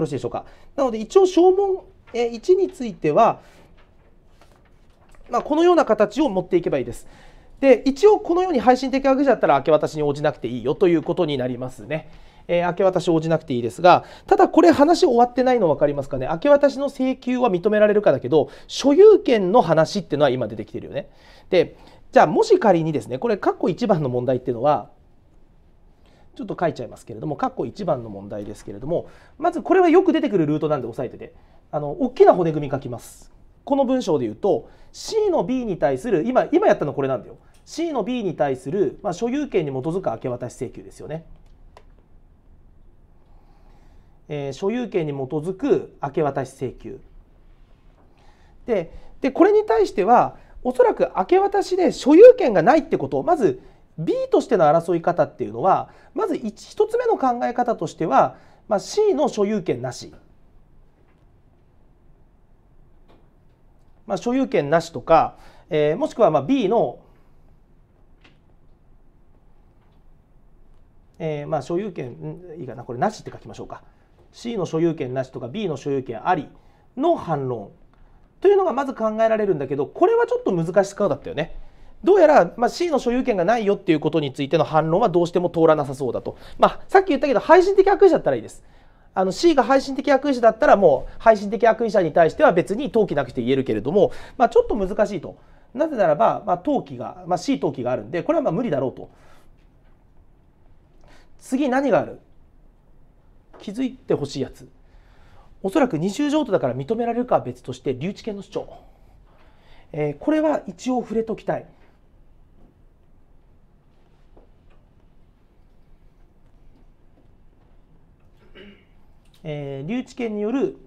ろしいでしょうか。なので一応証文、え1については、まあ、このような形を持っていけばいいです。で一応このように配信的悪事だったら明け渡しに応じなくていいよということになりますね。えー、明け渡し応じなくていいですがただこれ話終わってないの分かりますかね明け渡しの請求は認められるかだけど所有権の話っていうのは今出てきてるよね。でじゃあもし仮にですねこれ括弧1番の問題っていうのはちょっと書いちゃいますけれども、括弧1番の問題ですけれども、まずこれはよく出てくるルートなんで押さえてて、あの大きな骨組み書きます。この文章で言うと C の B に対する今今やったのこれなんだよ C の B に対する、まあ、所有権に基づく明け渡し請求ですよね。えー、所有権に基づく明け渡し請求ででこれに対してはおそらく明け渡しで所有権がないってことをまず B としての争い方っていうのはまず 1, 1つ目の考え方としては、まあ、C の所有権なしまあ、所有権なしとか、えー、もしくはまあ B の、えー、まあ所有権いいかなこれなしって書きましょうか C の所有権なしとか B の所有権ありの反論というのがまず考えられるんだけどこれはちょっと難しそうだったよね。どうやら、まあ、C の所有権がないよっていうことについての反論はどうしても通らなさそうだと、まあ、さっき言ったけど配信的悪意だったらいいです。あの C が配信的役員者だったらもう配信的役員者に対しては別に登記なくて言えるけれども、まあ、ちょっと難しいと。なぜならば、まあ、登記が、まあ、C 登記があるんでこれはまあ無理だろうと。次何がある気づいてほしいやつ。おそらく二重譲渡だから認められるかは別として留置権の主張。えー、これは一応触れときたい。えー、留置権による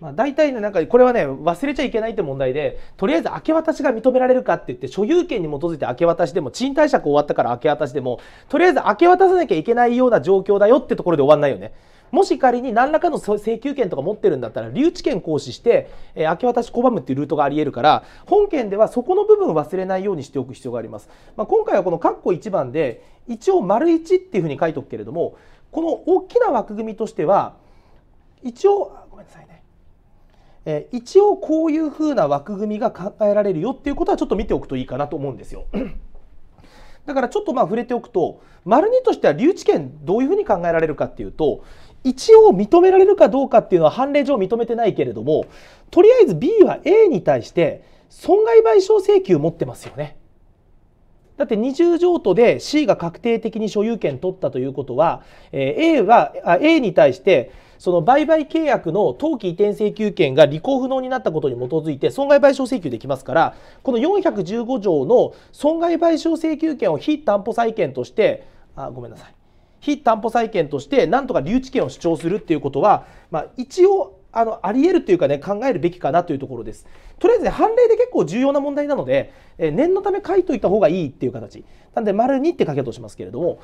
まあ、大体ねなんかこれはね忘れちゃいけないって問題でとりあえず明け渡しが認められるかって言って所有権に基づいて明け渡しでも賃貸借終わったから明け渡しでもとりあえず明け渡さなきゃいけないような状況だよってところで終わんないよね。もし仮に何らかの請求権とか持ってるんだったら留置権行使して、えー、明け渡し拒むっていうルートがありえるから本件ではそこの部分忘れないようにしておく必要があります。まあ、今回はこの括弧1番で一応丸1っていうふうに書いておくけれどもこの大きな枠組みとしては一応ごめんなさいねえー、一応こういうふうな枠組みが考えられるよっていうことはちょっと見ておくといいかなと思うんですよ。だからちょっとまあ触れておくと丸2としては留置権どういうふうに考えられるかっていうと一応認められるかどうかっていうのは判例上認めてないけれどもとりあえず B は A に対して損害賠償請求持ってますよね。だって二重譲渡で C が確定的に所有権取ったということは、A は A に対してその売買契約の登記移転請求権が履行不能になったことに基づいて損害賠償請求できますからこの415条の損害賠償請求権を非担保債権としてあごめんなさい非担保債権としてなんとか留置権を主張するっていうことは、まあ、一応あのあり得るというかね考えるべきかなというところです。とりあえず、ね、判例で結構重要な問題なので、え念のため書いといた方がいいっていう形なんで丸2って書けとしますけれども、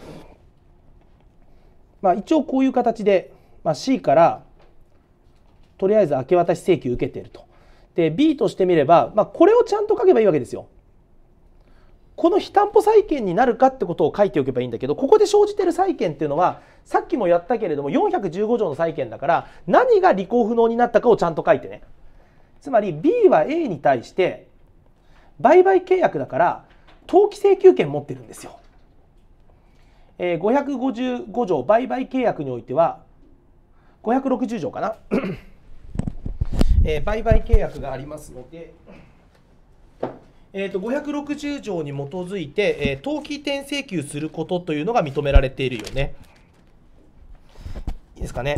まあ、一応こういう形で、まあ、C からとりあえず明け渡し請求受けていると。で B としてみれば、まあ、これをちゃんと書けばいいわけですよ。この非担保債権になるかってことを書いておけばいいんだけどここで生じてる債権っていうのはさっきもやったけれども415条の債権だから何が履行不能になったかをちゃんと書いてねつまり B は A に対して売買契約だから登記請求権持ってるんですよ、えー、555条売買契約においては560条かな、(coughs) えー、売買契約がありますのでえーと、560条に基づいて、えー、登記転請求することというのが認められているよね。いいですかね。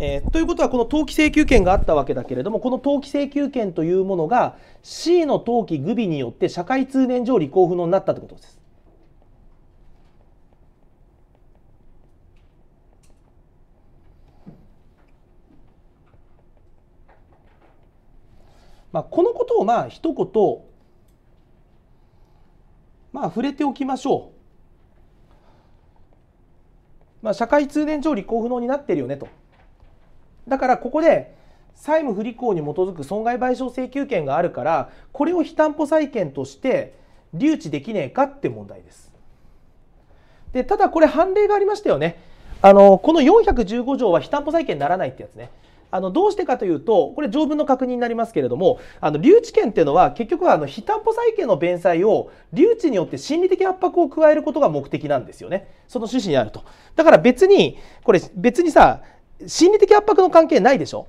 えー、ということはこの登記請求権があったわけだけれどもこの登記請求権というものが C の登記具備によって社会通念上履行不能になったということです。まあ、このことをまあ一言まあ触れておきましょう。まあ、社会通念上履行不能になってるよねと。だからここで債務不履行に基づく損害賠償請求権があるからこれを非担保債権として留置できねえかって問題です。でただこれ判例がありましたよね。あのこの415条は非担保債権にならないってやつね。あのどうしてかというとこれ条文の確認になりますけれどもあの留置権っていうのは結局はあの非担保債権の弁済を留置によって心理的圧迫を加えることが目的なんですよねその趣旨にあるとだから別にこれ別にさ心理的圧迫の関係ないでしょ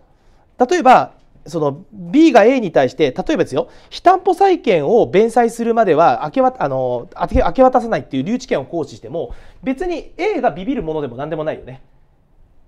例えばその B が A に対して例えばですよ非担保債権を弁済するまでは明けわあの明け渡さないっていう留置権を行使しても別に A がビビるものでも何でもないよね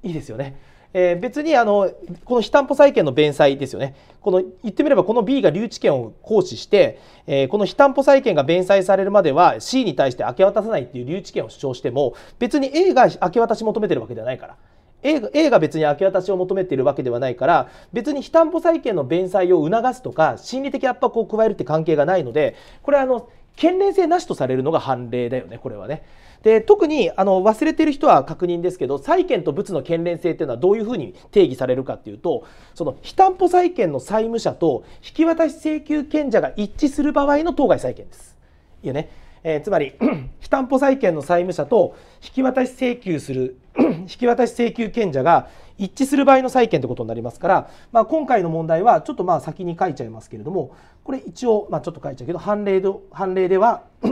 いいですよねえー、別にあのこの非担保債権の弁済ですよねこの言ってみればこの B が留置権を行使して、えー、この非担保債権が弁済されるまでは C に対して明け渡さないっていう留置権を主張しても別に A が明け渡し求めてるわけではないから。A が A が別に明け渡しを求めているわけではないから別に非担保債権の弁済を促すとか心理的圧迫を加えるって関係がないのでこれあの県連性なしとされるのが判例だよねこれはね。で特にあの忘れてる人は確認ですけど債権と物の県連性っていうのはどういうふうに定義されるかっていうとその非担保債権の債務者と引き渡し請求権者が一致する場合の当該債権です。いいねえー、つまり非担保債権の債務者と引き渡し請求する (clears throat) 引き渡し請求権者が一致する場合の債権ということになりますから、まあ、今回の問題はちょっとまあ先に書いちゃいますけれどもこれ一応、まあ、ちょっと書いちゃうけど判例判例では (clears throat)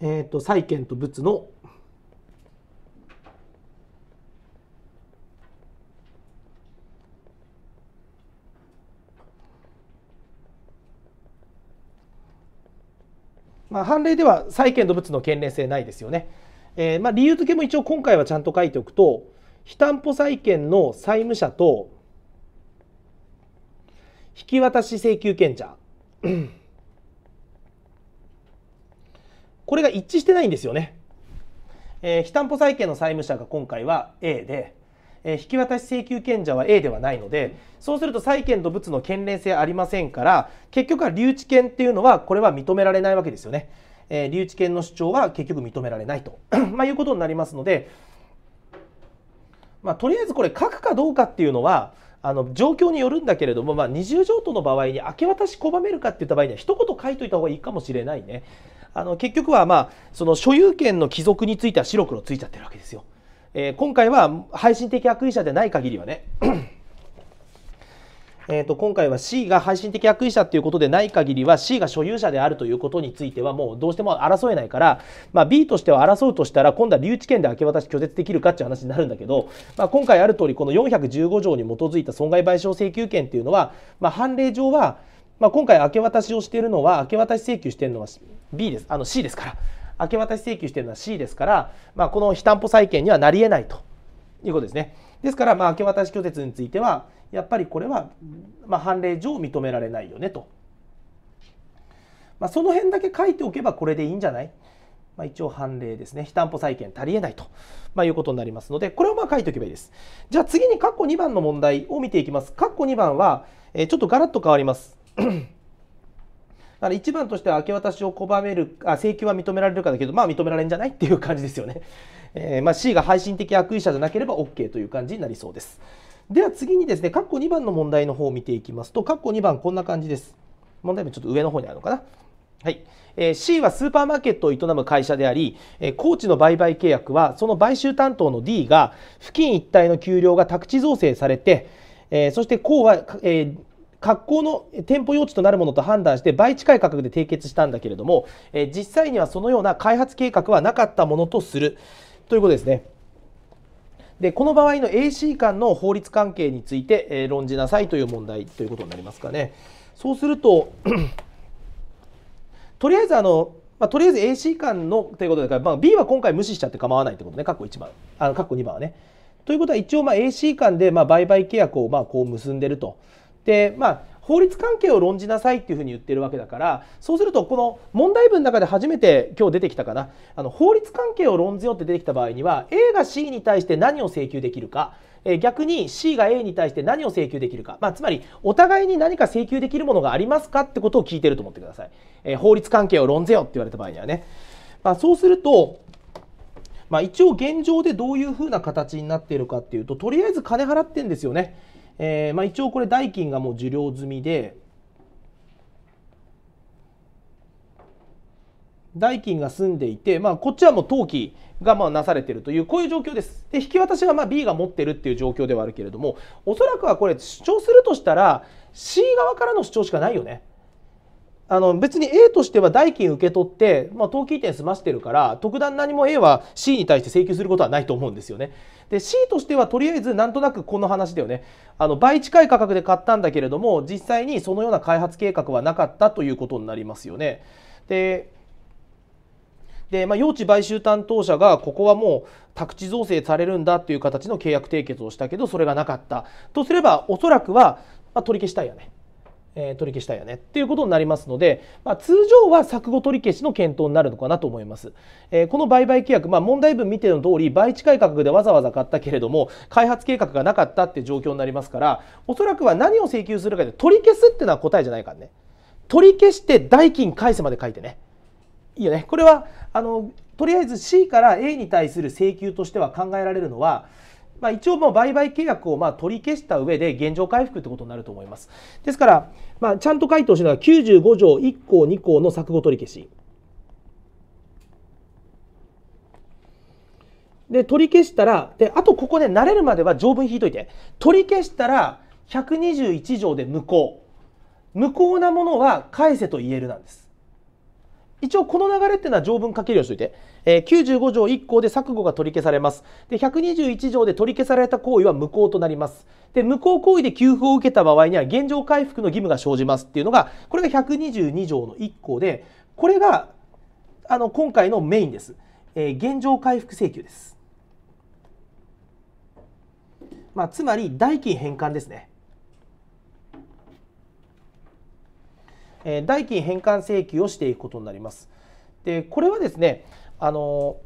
えーと、債権と物のまあ、判例では債権と物の権利性ないですよね。えー、まあ、理由付けも一応今回はちゃんと書いておくと非担保債権の債務者と引き渡し請求権者これが一致してないんですよね。えー、非担保債権の債務者が今回は A で、えー、引き渡し請求権者は A ではないのでそうすると債権と物の権連性ありませんから結局は留置権っていうのはこれは認められないわけですよね。えー、留置権の主張は結局認められないと、(coughs) まあ、いうことになりますので、まあ、とりあえずこれ書くかどうかっていうのはあの状況によるんだけれども、まあ、二重譲渡の場合に明け渡し拒めるかっていった場合には一言書いといた方がいいかもしれないね。あの結局はまあその所有権の帰属については白黒ついちゃってるわけですよ。えー、今回は配信的悪意者でない限りはね (clears throat) えと今回は C が配信的悪意者ということでない限りは C が所有者であるということについてはもうどうしても争えないから、まあ、B としては争うとしたら今度は留置権で明け渡し拒絶できるかっていう話になるんだけど、まあ、今回ある通りこの415条に基づいた損害賠償請求権っていうのは、まあ、判例上は、まあ、今回明け渡しをしているのは明け渡し請求しているのは B ですあの C ですから明け渡し請求してるのは C ですから、まあ、この非担保債権にはなりえないということですね。ですから、まあ、明け渡し拒絶についてはやっぱりこれは、まあ、判例上認められないよねと。まあ、その辺だけ書いておけばこれでいいんじゃない、まあ、一応判例ですね。非担保債権足りえないと、まあ、いうことになりますので、これをまあ書いておけばいいです。じゃあ次に括弧2番の問題を見ていきます。括弧2番は、えー、ちょっとガラッと変わります。だから一番としては明け渡しを拒めるあ請求は認められるかだけどまあ認められんじゃないっていう感じですよね、(laughs) えー、まあ、C が配信的悪意者じゃなければ OK という感じになりそうですでは次にですね括弧2番の問題の方を見ていきますと括弧2番こんな感じです問題文ちょっと上の方にあるのかなはいえー、C はスーパーマーケットを営む会社であり、えー、高知の売買契約はその買収担当の D が付近一帯の給料が宅地造成されて、えー、そして高は、えー格好の店舗用地となるものと判断して倍近い価格で締結したんだけれども、え実際にはそのような開発計画はなかったものとするということですね。でこの場合の AC 間の法律関係について、え論じなさいという問題ということになりますかね。そうすると (clears throat) とりあえずあのまあ、とりあえず AC 間のということだから、まあ、B は今回無視しちゃって構わないってことね、括弧1番、あの括弧2番はね。ということは一応まあ AC 間でまあ売買契約をまあこう結んでるとでまあ法律関係を論じなさいっていうふうに言ってるわけだからそうするとこの問題文の中で初めて今日出てきたかなあの法律関係を論じようって出てきた場合には A が C に対して何を請求できるか逆に C が A に対して何を請求できるか、まあ、つまりお互いに何か請求できるものがありますかってことを聞いてると思ってください、えー、法律関係を論ぜよって言われた場合にはね、まあ、そうすると、まあ、一応現状でどういうふうな形になっているかっていうととりあえず金払ってんですよねえー、まあ、一応これ代金がもう受領済みで代金が済んでいて、まあ、こっちはもう登記がまあなされているというこういう状況です。で引き渡しはまあ B が持ってるっていう状況ではあるけれどもおそらくはこれ主張するとしたら C 側からの主張しかないよね。あの別に A としては代金受け取って、まあ、当移転済ましてるから特段何も A は C に対して請求することはないと思うんですよね。で C としてはとりあえずなんとなくこの話だよねあの倍近い価格で買ったんだけれども実際にそのような開発計画はなかったということになりますよね。でで、まあ、用地買収担当者がここはもう宅地造成されるんだという形の契約締結をしたけどそれがなかったとすればおそらくは、まあ、取り消したいよね。え取り消したいよねっていうことになりますので、まあ、通常は錯誤取り消しの検討になるのかなと思います、えー、この売買契約、まあ、問題文見ての通り倍近い価格でわざわざ買ったけれども開発計画がなかったって状況になりますからおそらくは何を請求するかで取り消すっていうのは答えじゃないからね取り消して代金返せまで書いてねいいよねこれはあのとりあえず C から A に対する請求としては考えられるのはまあ、一応もう売買契約をま取り消した上で現状回復ってことになると思います。ですから、まあ、ちゃんと書いてほしいのは95条1項2項の錯誤取り消し。で取り消したらであとここで慣れるまでは条文引いといて取り消したら121条で無効無効なものは返せと言えるなんです一応この流れっていうのは条文書けるようにしといてえー、95条1項で錯誤が取り消されます。で、121条で取り消された行為は無効となります。で、無効行為で給付を受けた場合には、現状回復の義務が生じますっていうのが、これが122条の1項で、これが、あの、今回のメインです。えー、現状回復請求です。まあ、つまり、代金返還ですね。えー、代金返還請求をしていくことになります。でこれはですねあの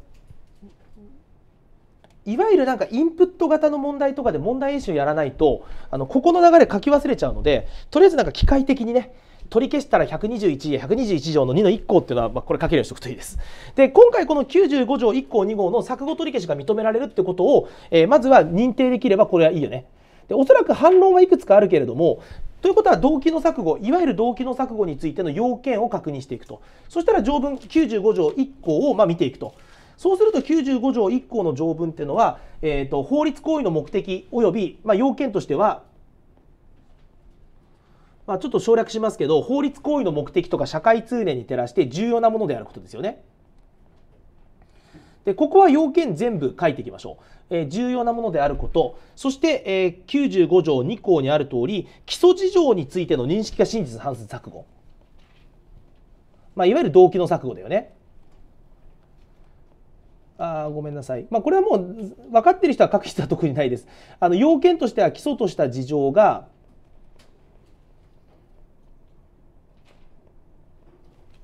いわゆるなんかインプット型の問題とかで問題演習やらないとあのここの流れ書き忘れちゃうのでとりあえずなんか機械的にね取り消したら121や121条の2の1項っていうのは、まあ、これ書けるようにしておくといいです。で今回この95条1項2号の錯誤取り消しが認められるってことを、えー、まずは認定できればこれはいいよね。でおそらく反論はいくつかあるけれどもということは動機の錯誤いわゆる動機の錯誤についての要件を確認していくとそしたら条文95条1項をま見ていくとそうすると95条1項の条文っていうのは、えーと、と法律行為の目的及び、まあ、要件としてはまあ、ちょっと省略しますけど法律行為の目的とか社会通念に照らして重要なものであることですよね。でここは要件全部書いていきましょう。え重要なものであること、そして、え95条2項にある通り、基礎事情についての認識が真実に反する錯誤。まあ、いわゆる動機の錯誤だよね。あごめんなさい。まあ、これはもう分かってる人は書く必要は特にないです。あの要件としては基礎とした事情が、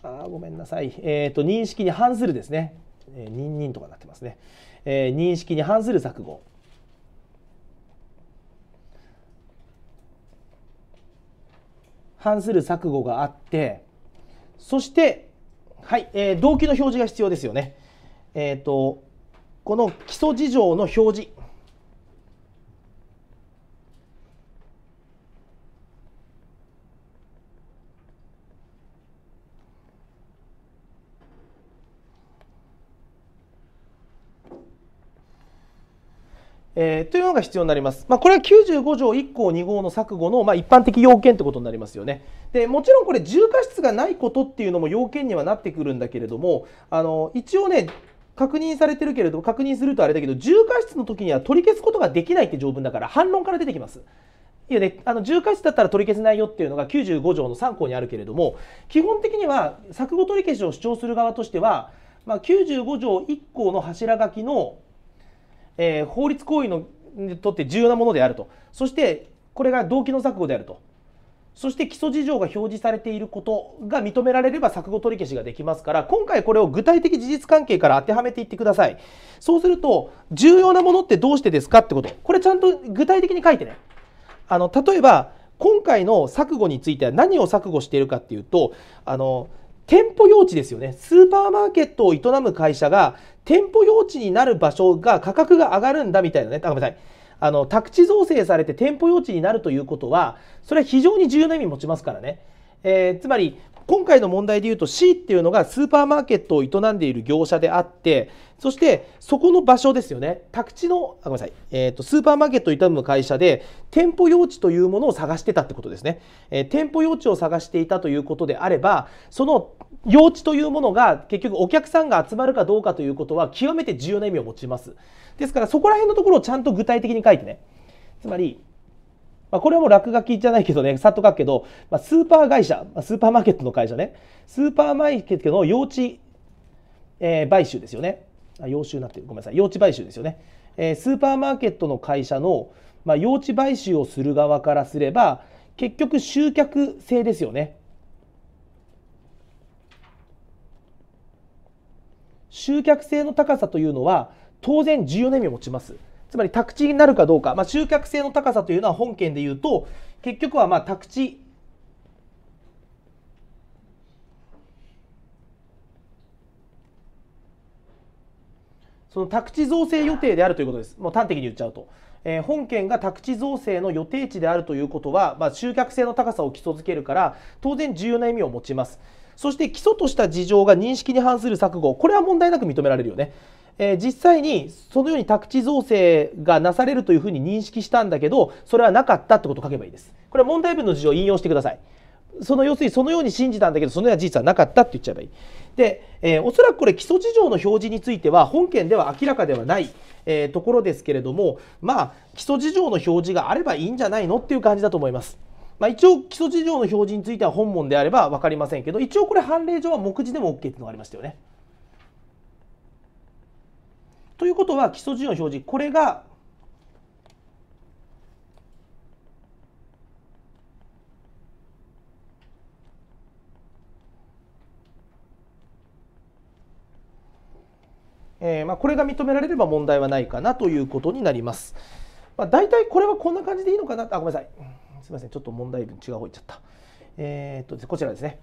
あごめんなさい、えーと、認識に反するですね、えー、にん」とかなってますね。えー、認識に反する錯誤反する錯誤があってそしてはい、えー、動機の表示が必要ですよね。えーと、とこの基礎事情の表示えー、というのが必要になります。まあ、これは95条1項2号の錯誤の、まあ、一般的要件ってことになりますよね。でもちろんこれ重過失がないことっていうのも要件にはなってくるんだけれどもあの一応ね確認されてるけれど確認するとあれだけど重過失の時には取り消すことができないって条文だから反論から出てきます。いやね、あの重過失だったら取り消せないよっていうのが95条の3項にあるけれども基本的には錯誤取り消しを主張する側としては、まあ、95条1項の柱書きのえー、法律行為のにとって重要なものであるとそしてこれが動機の錯誤であるとそして基礎事情が表示されていることが認められれば錯誤取り消しができますから今回これを具体的事実関係から当てはめていってくださいそうすると重要なものってどうしてですかってことこれちゃんと具体的に書いてねあの例えば今回の錯誤については何を錯誤しているかっていうとあの店舗用地ですよね。スーパーマーケットを営む会社が、店舗用地になる場所が価格が上がるんだみたいなね、あ、ごめんなさい。あの、宅地造成されて店舗用地になるということは、それは非常に重要な意味持ちますからね。えー、つまり、今回の問題で言うと C っていうのがスーパーマーケットを営んでいる業者であって、そしてそこの場所ですよね宅地のあごめんなさい、えーと、スーパーマーケットを営む会社で店舗用地というものを探してたってことですね、えー、店舗用地を探していたということであればその用地というものが結局お客さんが集まるかどうかということは極めて重要な意味を持ちますですからそこら辺のところをちゃんと具体的に書いてねつまりまあ、これはもう落書きじゃないけどね、さっと書くけど、まあ、スーパー会社、スーパーマーケットの会社ね、スーパーマーケットの用地、えー、買収ですよね。あ幼虫になってるごめんなさい用地買収ですよね、えー、スーパーマーケットの会社の、まあ、用地買収をする側からすれば結局集客制ですよね集客性の高さというのは当然重要な意味を持ちますつまり宅地になるかどうか、まあ、集客性の高さというのは本件でいうと結局はまあ宅地その宅地造成予定であるということです。もう端的に言っちゃうと。えー、本県が宅地造成の予定地であるということは、まあ、集客性の高さを基礎づけるから、当然重要な意味を持ちます。そして基礎とした事情が認識に反する錯誤、これは問題なく認められるよね。えー、実際にそのように宅地造成がなされるというふうに認識したんだけど、それはなかったってことを書けばいいです。これは問題文の事情を引用してください。その要するにそのように信じたんだけどそのような事実はなかったって言っちゃえばいい。で、えー、おそらくこれ基礎事情の表示については本件では明らかではない、えー、ところですけれどもまあ基礎事情の表示があればいいんじゃないのっていう感じだと思います。まあ、一応基礎事情の表示については本文であれば分かりませんけど一応これ判例上は目次でも OK っていうのがありましたよね。ということは基礎事情の表示これがえー、まあ、これが認められれば問題はないかなということになります。まあ、大体これはこんな感じでいいのかなあごめんなさいすいませんちょっと問題文違う方行っちゃった。えー、っとこちらですね。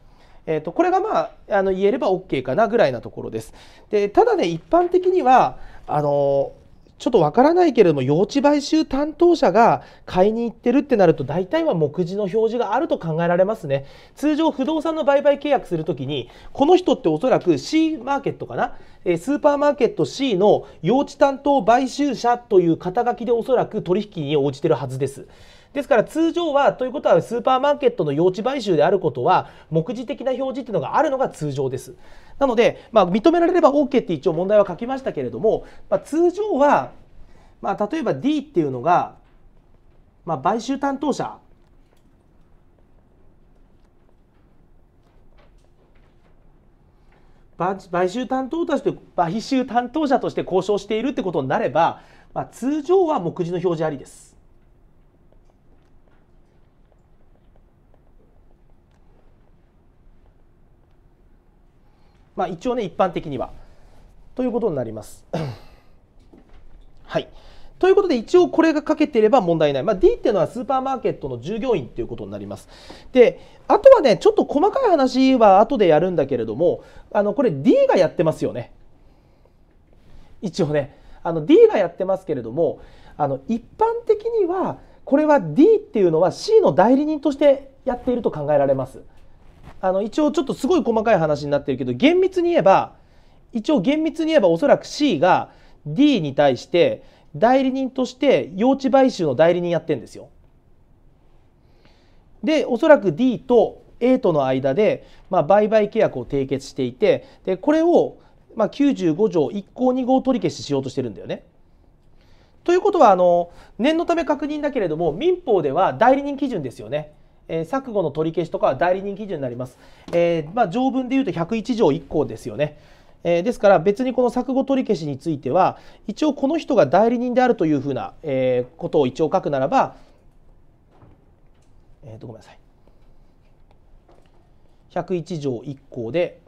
えー、っとこれがまああの言えれば OK かなぐらいなところです。でただね一般的にはあのちょっとわからないけれども、用地買収担当者が買いに行ってるってなると、大体は目次の表示があると考えられますね。通常、不動産の売買契約するときに、この人っておそらく C マーケットかな、えスーパーマーケット C の用地担当買収者という肩書きでおそらく取引に応じてるはずです。ですから通常はということはスーパーマーケットの用地買収であることは目次的な表示っていうのがあるのが通常です。なので、まあ、認められれば OK って一応問題は書きましたけれども、まあ、通常は、まあ、例えば D っていうのが、まあ、買収担当者買収担当として買収担当者として交渉しているってことになれば、まあ、通常は目次の表示ありです。まあ、一応ね一般的には。ということになります。(coughs) はい、ということで一応これが書けてれば問題ない、まあ、D っていうのはスーパーマーケットの従業員っていうことになりますであとはねちょっと細かい話は後でやるんだけれどもあのこれ D がやってますよね一応ねあの D がやってますけれどもあの一般的にはこれは D っていうのは C の代理人としてやっていると考えられますあの一応ちょっとすごい細かい話になってるけど厳密に言えば一応厳密に言えばおそらく C が D に対して代理人として用地買収の代理人やってんですよ。でおそらく D と A との間で、まあ、売買契約を締結していてでこれを、まあ、95条1項2号取り消ししようとしてるんだよね。ということはあの念のため確認だけれども民法では代理人基準ですよね。えー、錯誤の取り消しとかは代理人基準になります。えー、まあ、条文でいうと101条1項ですよね。えですから別にこの錯誤取り消しについては一応この人が代理人であるというふうな、えことを一応書くならば、えー、とごめんなさい101条1項で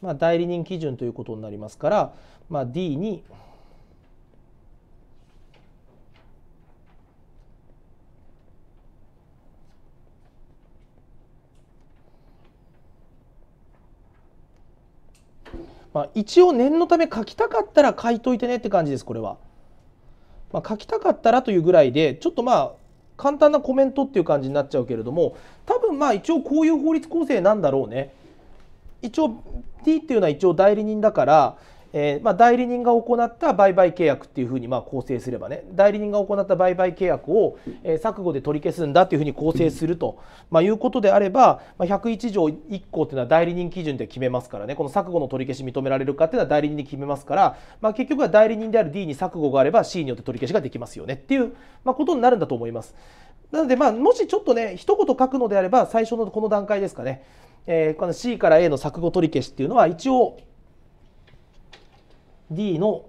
まあ、代理人基準ということになりますから、まあ、D にまあ、一応念のため書きたかったら書いといてねって感じですこれは、まあ、書きたかったらというぐらいでちょっとまあ簡単なコメントっていう感じになっちゃうけれども多分まあ一応こういう法律構成なんだろうね一応 D っていうのは一応代理人だからえー、まあ、代理人が行った売買契約っていうふうにまあ構成すればね代理人が行った売買契約を、えー、錯誤で取り消すんだっていうふうに構成すると、まあ、いうことであれば、まあ、101条1項っていうのは代理人基準で決めますからねこの錯誤の取り消し認められるかっていうのは代理人で決めますから、まあ、結局は代理人である D に錯誤があれば C によって取り消しができますよねっていう、まあ、ことになるんだと思います。なので、まあ、もしちょっとね一言書くのであれば最初のこの段階ですかね、えー、この C から A の錯誤取り消しっていうのは一応 D の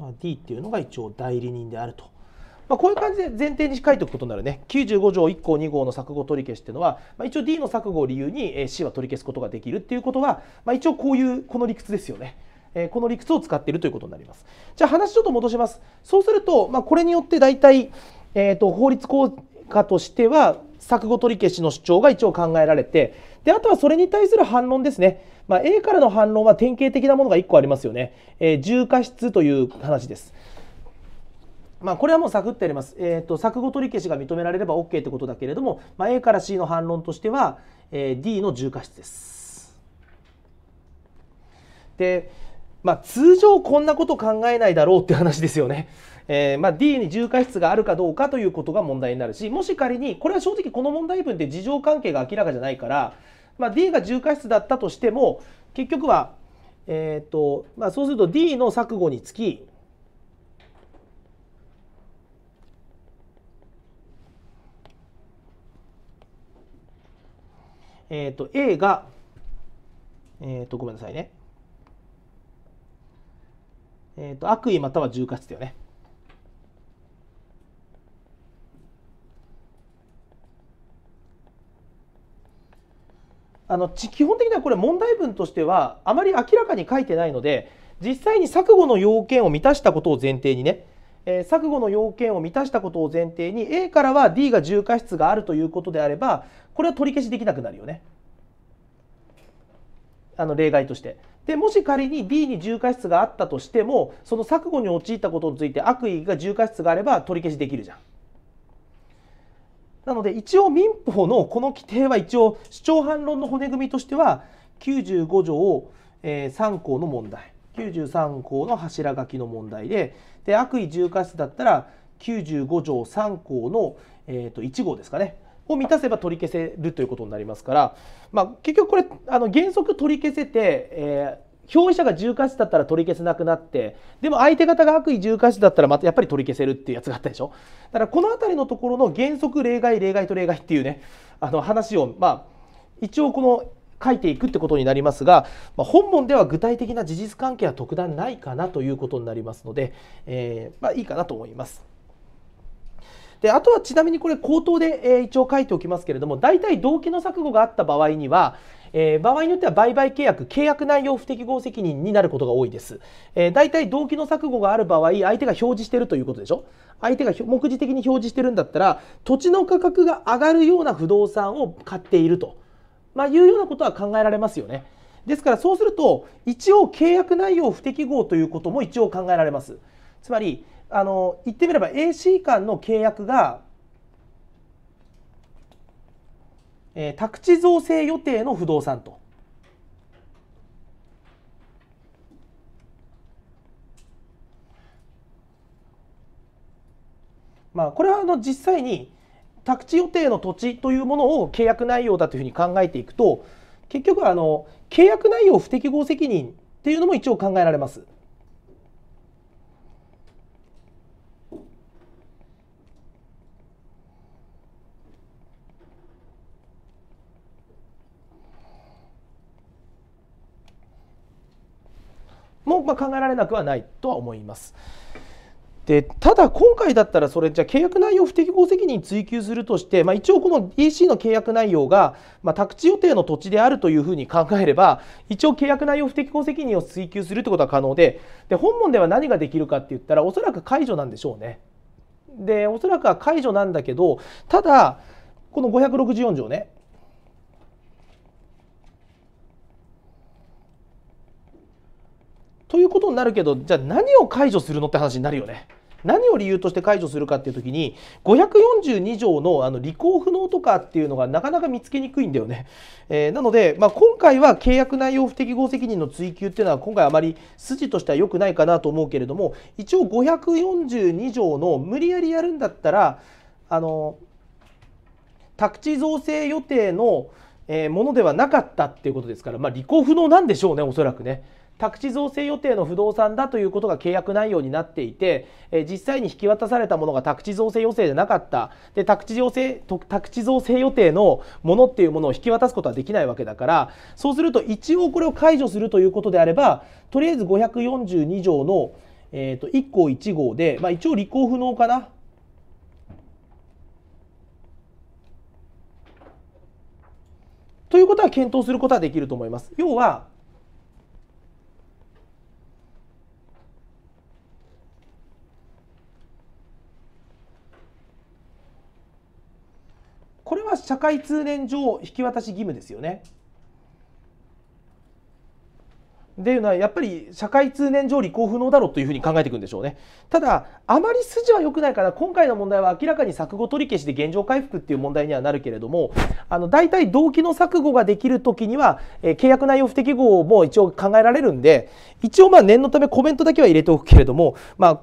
まあ、D っていうのが一応代理人であると。まあ、こういう感じで前提に書いておくことになるね95条1項2号の錯誤取り消しっていうのは、まあ、一応 D の錯誤を理由に C は取り消すことができるっていうことは、まあ、一応こういうこの理屈ですよね。えこの理屈を使っているということになります。じゃあ話ちょっと戻します。そうすると、まあ、これによって大体、えーと、法律効果としては錯誤取り消しの主張が一応考えられてであとはそれに対する反論ですね、まあ、A からの反論は典型的なものが1個ありますよね、えー、重過失という話です。まあ、これはもうサクってやります、えーと、と錯誤取り消しが認められれば OK ってことだけれども、まあ、A から C の反論としては、えー、D の重過失です。で、まあ、通常こんなこと考えないだろうって話ですよね。えー、まあ、D に重過失があるかどうかということが問題になるしもし仮にこれは正直この問題文って事情関係が明らかじゃないから、まあ、D が重過失だったとしても結局は、えーとまあ、そうすると D の錯誤につきえと、A が、えーと、ごめんなさいね、えーと悪意または重過失だよね。あの基本的にはこれ問題文としてはあまり明らかに書いてないので実際に錯誤の要件を満たしたことを前提にね、えー、錯誤の要件を満たしたことを前提に A からは D が重過失があるということであればこれは取り消しできなくなるよねあの例外として。でもし仮に D に重過失があったとしてもその錯誤に陥ったことについて悪意が重過失があれば取り消しできるじゃん。なので一応民法のこの規定は一応主張反論の骨組みとしては95条、え3項の問題93項の柱書きの問題でで悪意重過失だったら95条3項の、えー、と1号ですかねを満たせば取り消せるということになりますから、まあ、結局これあの原則取り消せて、え表意者が重過失だったら取り消せなくなってでも相手方が悪意重過失だったらまたやっぱり取り消せるっていうやつがあったでしょだからこの辺りのところの原則例外例外と例外っていうねあの話をまあ一応この書いていくってことになりますが、まあ、本文では具体的な事実関係は特段ないかなということになりますので、えー、まあ、いいかなと思います。であとはちなみにこれ口頭で、えー、一応書いておきますけれども大体動機の錯誤があった場合には、えー、場合によっては売買契約契約内容不適合責任になることが多いです、えー、大体動機の錯誤がある場合相手が表示してるということでしょ相手が目次的に表示してるんだったら土地の価格が上がるような不動産を買っていると、まあ、いうようなことは考えられますよねですからそうすると一応契約内容不適合ということも一応考えられますつまりあの言ってみれば AC 間の契約がえー、宅地造成予定の不動産と。まあ、これはあの実際に宅地予定の土地というものを契約内容だというふうに考えていくと結局あの契約内容不適合責任っていうのも一応考えられます。も、ま考えられなくはないとは思います。でただ今回だったらそれじゃ契約内容不適合責任追及するとして、まあ、一応この EC の契約内容が、まあ、宅地予定の土地であるというふうに考えれば一応契約内容不適合責任を追及するってことは可能でで本問では何ができるかって言ったらおそらく解除なんでしょうね。でおそらくは解除なんだけどただこの564条ねということになるけどじゃあ何を解除するのって話になるよね。何を理由として解除するかっていう時に542条のあの履行不能とかっていうのがなかなか見つけにくいんだよね。えー、なので、まあ、今回は契約内容不適合責任の追及っていうのは今回あまり筋としては良くないかなと思うけれども一応542条の無理やりやるんだったらあの宅地造成予定の、えものではなかったっていうことですから、まあ、履行不能なんでしょうねおそらくね。宅地造成予定の不動産だということが契約内容になっていて、え実際に引き渡されたものが宅地造成予定じゃなかったで宅地造成宅地造成予定のものっていうものを引き渡すことはできないわけだからそうすると一応これを解除するということであればとりあえず542条の、えーと、と1項1号で、まあ、一応履行不能かな。ということは検討することはできると思います。要はこれは社会通念上引き渡し義務ですよね。っていうのはやっぱり社会通念上履行不能だろうというふうに考えていくんでしょうねただあまり筋は良くないから今回の問題は明らかに錯誤取り消しで現状回復っていう問題にはなるけれどもあの大体動機の錯誤ができる時には、えー、契約内容不適合も一応考えられるんで一応まあ念のためコメントだけは入れておくけれどもまあ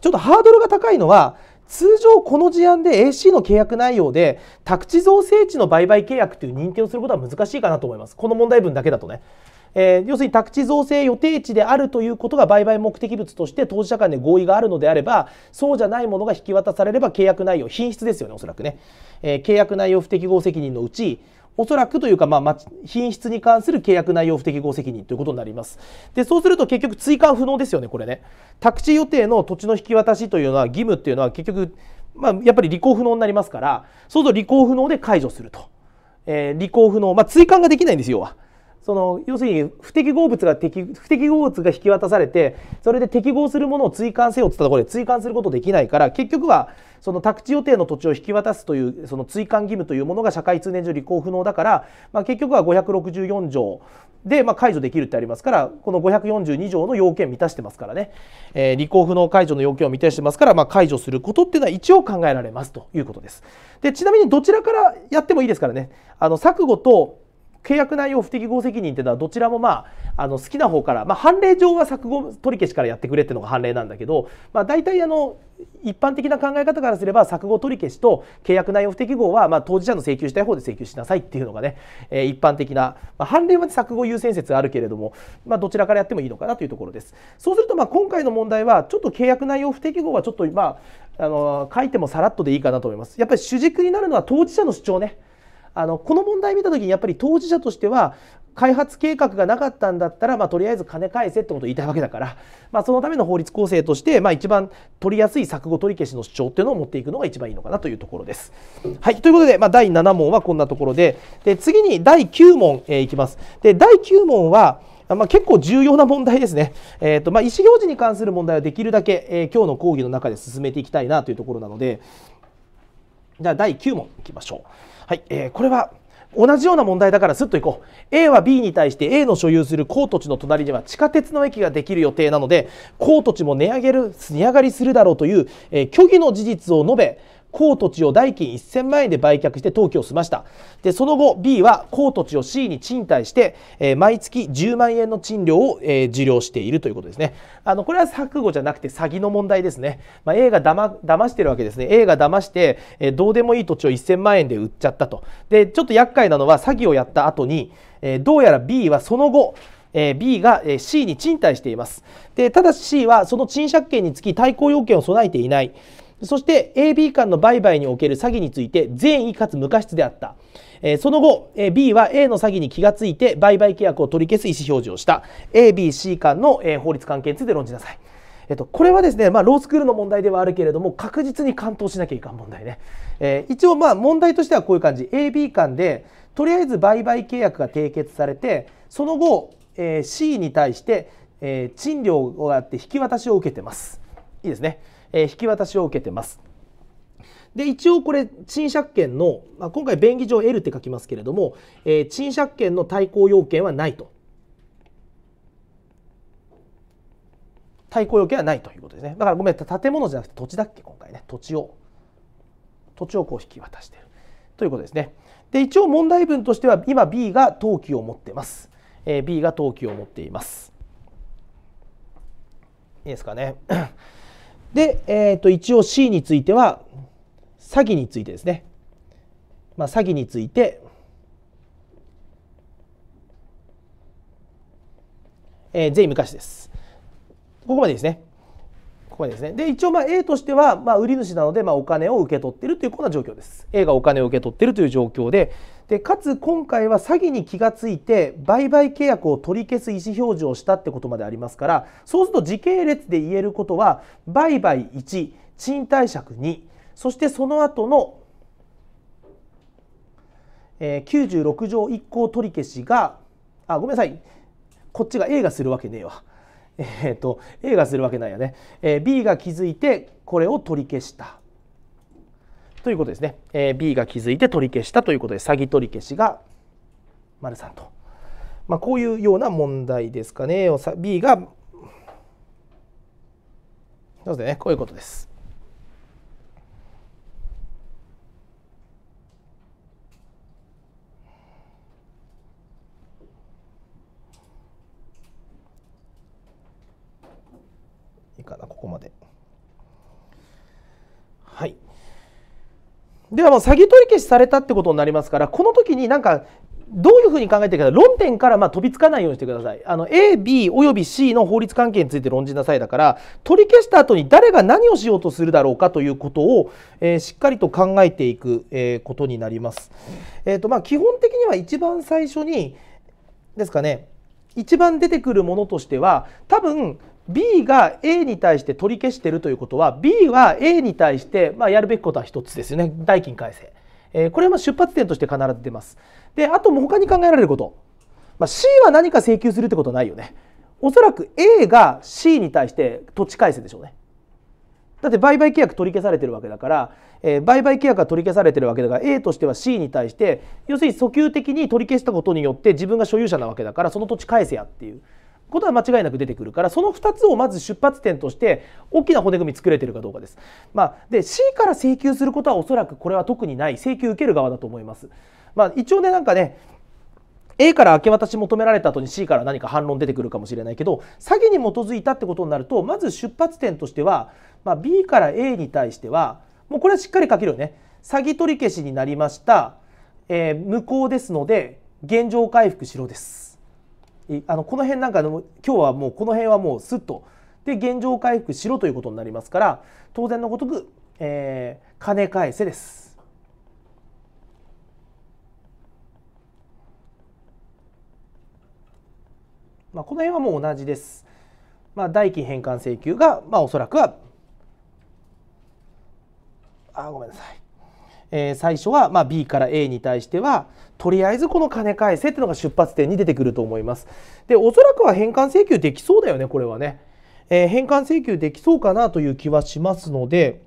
ちょっとハードルが高いのは通常この事案で AC の契約内容で宅地造成地の売買契約という認定をすることは難しいかなと思います。この問題文だけだとね。えー、要するに宅地造成予定地であるということが売買目的物として当事者間で合意があるのであればそうじゃないものが引き渡されれば契約内容品質ですよねおそらくね、えー、契約内容不適合責任のうちおそらくというか、まあ、品質に関する契約内容不適合責任ということになります。で、そうすると結局追加不能ですよね、これね。宅地予定の土地の引き渡しというのは義務っていうのは結局、まあ、やっぱり履行不能になりますから、そうすると履行不能で解除すると。えー、履行不能、まあ、追加ができないんですよ、要は。その要するに不適合物が適不適合物が引き渡されてそれで適合するものを追加せよってったところで追加することできないから結局はその宅地予定の土地を引き渡すというその追加義務というものが社会通念上履行不能だから、まあ、結局は564条で、まあ、解除できるってありますからこの542条の要件を満たしてますからね、えー、履行不能解除の要件を満たしてますから、まあ、解除することっていうのは一応考えられますということです。でちなみにどちらからやってもいいですからねあの錯誤と契約内容不適合責任っていうのはどちらもまああの好きな方から、まあ、判例上は錯誤取り消しからやってくれっていうのが判例なんだけど、まあ、大体あの一般的な考え方からすれば錯誤取り消しと契約内容不適合は、まあ、当事者の請求したい方で請求しなさいっていうのがね、えー、一般的な、まあ、判例は錯誤優先説あるけれども、まあ、どちらからやってもいいのかなというところですそうするとまあ今回の問題はちょっと契約内容不適合はちょっとまああの書いてもさらっとでいいかなと思いますやっぱり主軸になるのは当事者の主張ねあのこの問題見た時にやっぱり当事者としては開発計画がなかったんだったら、まあ、とりあえず金返せってことを言いたいわけだから、まあ、そのための法律構成として、まあ、一番取りやすい錯誤取り消しの主張っていうのを持っていくのが一番いいのかなというところです。はい、ということで、まあ、第7問はこんなところでで次に第9問、えー、いきます。で第9問はまあ、結構重要な問題ですね。えーとまあ、意思表示に関する問題はできるだけ、えー、今日の講義の中で進めていきたいなというところなので、じゃあ第9問いきましょう。はい、えー、これは同じような問題だからすっといこう A は B に対して A の所有する高土地の隣には地下鉄の駅ができる予定なので高土地も値上げる値上がりするだろうという、えー、虚偽の事実を述べ高土地を代金1000万円で売却して登記を済ましたでその後 B は高土地を C に賃貸して、えー、毎月10万円の賃料を、えー、受領しているということですねあのこれは錯誤じゃなくて詐欺の問題ですね、まあ、A がだま騙してるわけですね A が騙して、えー、どうでもいい土地を1000万円で売っちゃったとでちょっと厄介なのは詐欺をやった後に、えー、どうやら B はその後え B が C に賃貸していますでただし C はその賃借権につき対抗要件を備えていないそして AB 間の売買における詐欺について善意かつ無過失であった。えー、その後、えー、B は A の詐欺に気がついて売買契約を取り消す意思表示をした ABC 間の、えー、法律関係について論じなさい。えっと、これはですね、まあ、ロースクールの問題ではあるけれども確実に完登しなきゃいかん問題ね、えー、一応まあ問題としてはこういう感じ AB 間でとりあえず売買契約が締結されてその後、えー、C に対して、えー、賃料があって引き渡しを受けてますいいですねえ引き渡しを受けてます。で一応これ賃借権の、まあ、今回便宜上 L って書きますけれども、えー、賃借権の対抗要件はないと対抗要件はないということですねだからごめん建物じゃなくて土地だっけ今回ね土地を土地をこう引き渡しているということですねで一応問題文としては今 B が登記を持ってます、えー、B が登記を持っていますいいですかねで、えー、と一応 C については詐欺についてですね、まあ、詐欺について、えー、税無価です。ここまでですね。ここまでですね。で、一応まあ A としては、まあ、売り主なので、まあ、お金を受け取ってるというこんな状況です。A がお金を受け取ってるという状況で、で、かつ今回は詐欺に気がついて、売買契約を取り消す意思表示をしたってことまでありますから、そうすると時系列で言えることは、売買1、賃貸借2、そしてその後の、えー、96条1項取り消しが、あ、ごめんなさい。こっちが A がするわけねえわ。えーと、A がするわけないよね、えー、B が気づいてこれを取り消したということですね、えー、B が気づいて取り消したということで詐欺取り消しが丸3と、まあ、こういうような問題ですかね B がそうですねこういうことです。かなここまではいではもう詐欺取り消しされたってことになりますからこの時になんかどういうふうに考えていくか論点からま飛びつかないようにしてください。あの A、B および C の法律関係について論じなさいだから取り消した後に誰が何をしようとするだろうかということを、えー、しっかりと考えていく、えー、ことになります。えーとまあ、基本的には一番最初にですかね一番出てくるものとしては多分 B が A に対して取り消してるということは B は A に対して、まあ、やるべきことは1つですよね代金改正、えー、これはま出発点として必ず出ますであとも他に考えられること、まあ、C は何か請求するってことはないよねおそらく A が C に対して土地返せでしょうねだって売買契約取り消されてるわけだから、えー、売買契約が取り消されてるわけだから A としては C に対して要するに訴求的に取り消したことによって自分が所有者なわけだからその土地返せやっていうことは間違いなく出てくるからその2つをまず出発点として大きな骨組み作れてるかどうかです。まあ、で C から請求することはおそらくこれは特にない請求受ける側だと思います。まあ、一応ねなんかね A から明け渡し求められた後に C から何か反論出てくるかもしれないけど詐欺に基づいたってことになるとまず出発点としては、まあ、B から A に対してはもうこれはしっかり書けるよね詐欺取り消しになりました、えー、無効ですので現状回復しろです。あのこの辺なんかでも今日はもうこの辺はもうすっとで現状回復しろということになりますから当然のごとく、えー、金返せです。まあ、この辺はもう同じです。まあ、代金返還請求が、まあ、おそらくはあごめんなさいえー、最初はま B から A に対してはとりあえずこの金返せっていうのが出発点に出てくると思います。でおそらくは返還請求できそうだよねこれはね、えー、返還請求できそうかなという気はしますので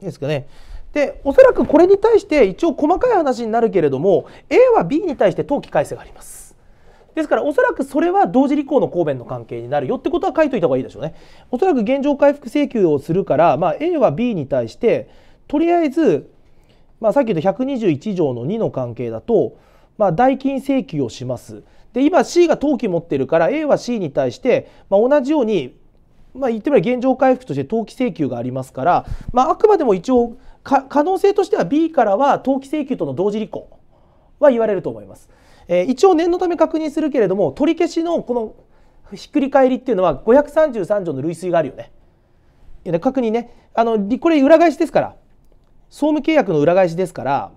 ですかね。でおそらくこれに対して一応細かい話になるけれども A は B に対して登記改正があります。ですからおそらくそれは同時履行の答弁の関係になるよってことは書いといた方がいいでしょうね。おそらく現状回復請求をするから、まあ、A は B に対してとりあえず、まあ、さっき言った121条の2の関係だと、まあ、代金請求をします。で今 C が登記持ってるから A は C に対して、まあ、同じように、まあ、言ってみれば現状回復として登記請求がありますから、まあ、あくまでも一応可能性としては B からは登記請求との同時履行は言われると思います。えー、一応念のため確認するけれども取り消しのこのひっくり返りっていうのは533条の類推があるよね。いや確認ねあのこれ裏返しですから総務契約の裏返しですから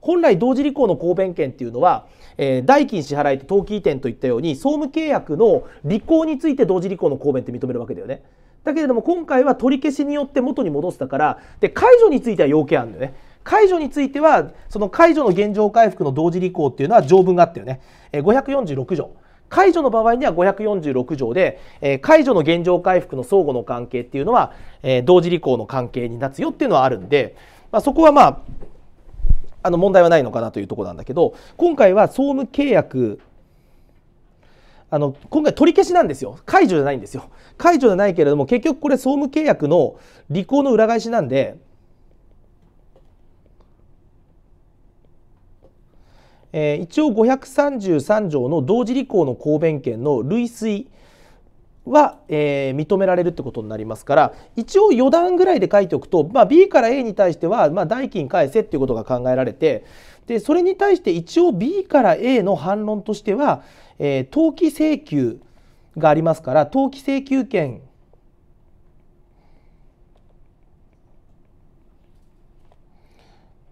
本来同時履行の公弁権っていうのは、えー、代金支払いと登記移転といったように総務契約の履行について同時履行の公弁って認めるわけだよね。だけれども今回は取り消しによって元に戻すだからで解除については要件あるんだよね。解除についてはその解除の現状回復の同時履行っていうのは条文があったよね、え546条解除の場合には546条で、え解除の現状回復の相互の関係っていうのは、え同時履行の関係になつよっていうのはあるんで、まあ、そこはまああの問題はないのかなというとこなんだけど今回は総務契約あの今回取り消しなんですよ解除じゃないんですよ解除じゃないけれども結局これ総務契約の履行の裏返しなんでえー、一応533条の同時履行の公弁権の類推は、えー、認められるってことになりますから一応4段ぐらいで書いておくと、まあ、B から A に対しては、まあ、代金返せっていうことが考えられてでそれに対して一応 B から A の反論としては、えー、登記請求がありますから登記請求権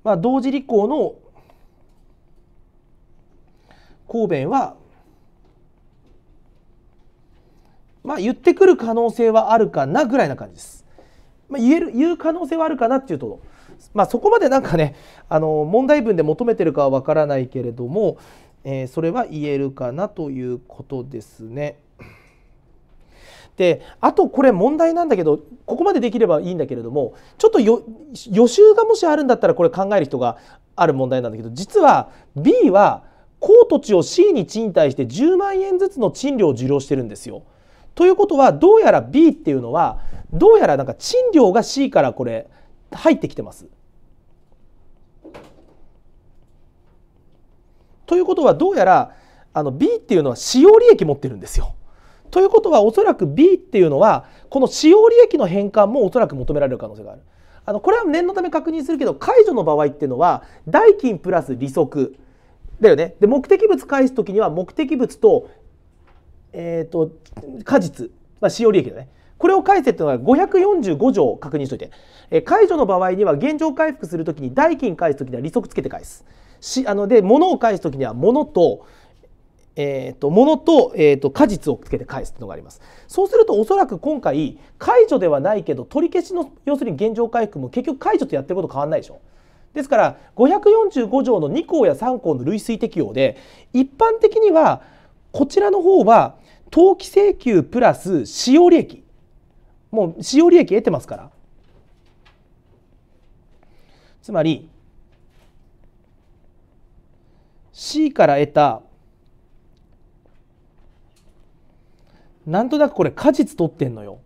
まあ、同時履行の答弁はまあ言ってくる可能性はあるかなぐらいな感じです。まあ、言える言う可能性はあるかなっていうとまあ、そこまでなんかねあの問題文で求めてるかはわからないけれども、えー、それは言えるかなということですね。であとこれ問題なんだけどここまでできればいいんだけれどもちょっと予習がもしあるんだったらこれ考える人がある問題なんだけど実は B は高土地を C に賃貸して10万円ずつの賃料を受領してるんですよ。ということはどうやら B っていうのはどうやらなんか賃料が C からこれ入ってきてます。ということはどうやらあの B っていうのは使用利益持ってるんですよ。ということはおそらく B っていうのはこの使用利益の返還もおそらく求められる可能性がある。あのこれは念のため確認するけど解除の場合っていうのは代金プラス利息だよね。で目的物返す時には目的物と,、えーと、果実、まあ、使用利益だね。これを返せっていうのは545条確認しといて、え解除の場合には現状回復するときに代金返すときには利息つけて返すしあので物を返すときには物と,、えーと、物と,、えーと、果実をつけて返すっていうのがありますそうするとおそらく今回解除ではないけど取り消しの要するに現状回復も結局解除とやってること変わらないでしょですから545条の2項や3項の類推適用で一般的にはこちらの方は登記請求プラス使用利益もう使用利益得てますからつまり C から得たなんとなくこれ果実取ってんのよ。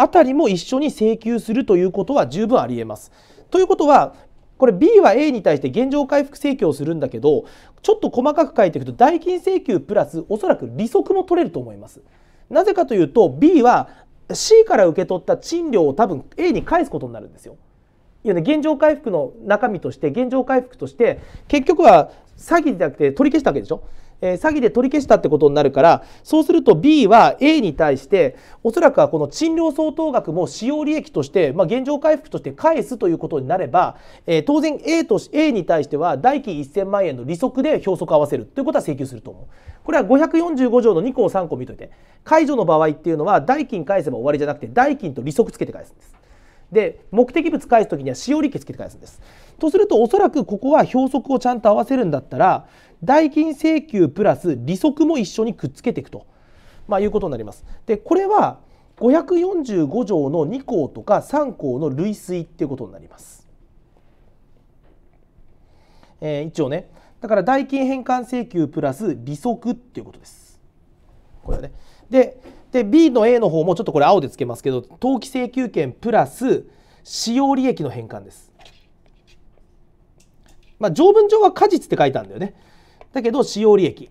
あたりも一緒に請求するということは十分ありえます。ということはこれ B は A に対して現状回復請求をするんだけどちょっと細かく書いていくと代金請求プラスおそらく利息も取れると思います。なぜかというと B は C から受け取った賃料を多分 A に返すことになるんですよ。いやね、現状回復の中身として現状回復として結局は詐欺じゃなくて取り消したわけでしょ。え詐欺で取り消したってことになるからそうすると B は A に対しておそらくはこの賃料相当額も使用利益として、まあ、現状回復として返すということになれば、えー、当然 A, と A に対しては代金1000万円の利息で表則合わせるということは請求すると思う。これは545条の2項3項見といて解除の場合っていうのは代金返せば終わりじゃなくて代金と利息つけて返すんです。で目的物返す時には使用利益つけて返すんです。とするとおそらくここは表則をちゃんと合わせるんだったら代金請求プラス利息も一緒にくっつけていくと、まあ、いうことになります。でこれは545条の2項とか3項の類推っていうことになります。えー、一応ねだから代金返還請求プラス利息っていうことです。これはねでで B の A の方もちょっとこれ青でつけますけど当期請求権プラス使用利益の返還です。まあ、条文上は果実って書いたんだよね。だけど使用利益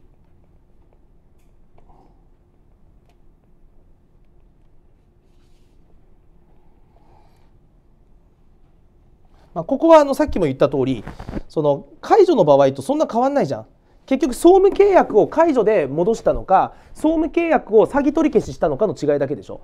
まあ、ここはあのさっきも言った通りその解除の場合とそんな変わんないじゃん結局総務契約を解除で戻したのか総務契約を詐欺取り消ししたのかの違いだけでしょ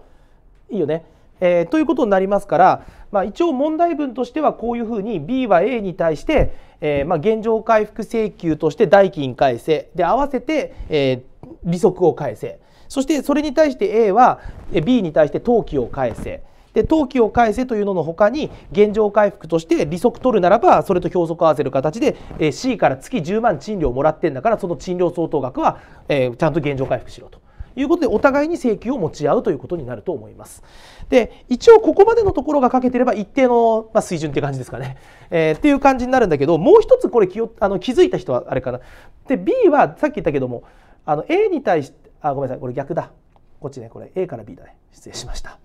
いいよねえー、ということになりますから、まあ、一応問題文としてはこういうふうに B は A に対して、えー、まあ、現状回復請求として代金返せで合わせて、えー、利息を返せそしてそれに対して A は B に対して登記を返せ。で登記を返せというののほかに現状回復として利息取るならばそれと表則合わせる形で、え C から月10万賃料をもらってんだからその賃料相当額は、えちゃんと現状回復しろと。いうことでお互いに請求を持ち合うということになると思います。で一応ここまでのところが書けてれば一定の、まあ、水準って感じですかね、えー、っていう感じになるんだけどもう一つこれ気をあの気づいた人はあれかな。で B はさっき言ったけどもあの A に対してあごめんなさいこれ逆だこっちねこれ A から B だね失礼しました。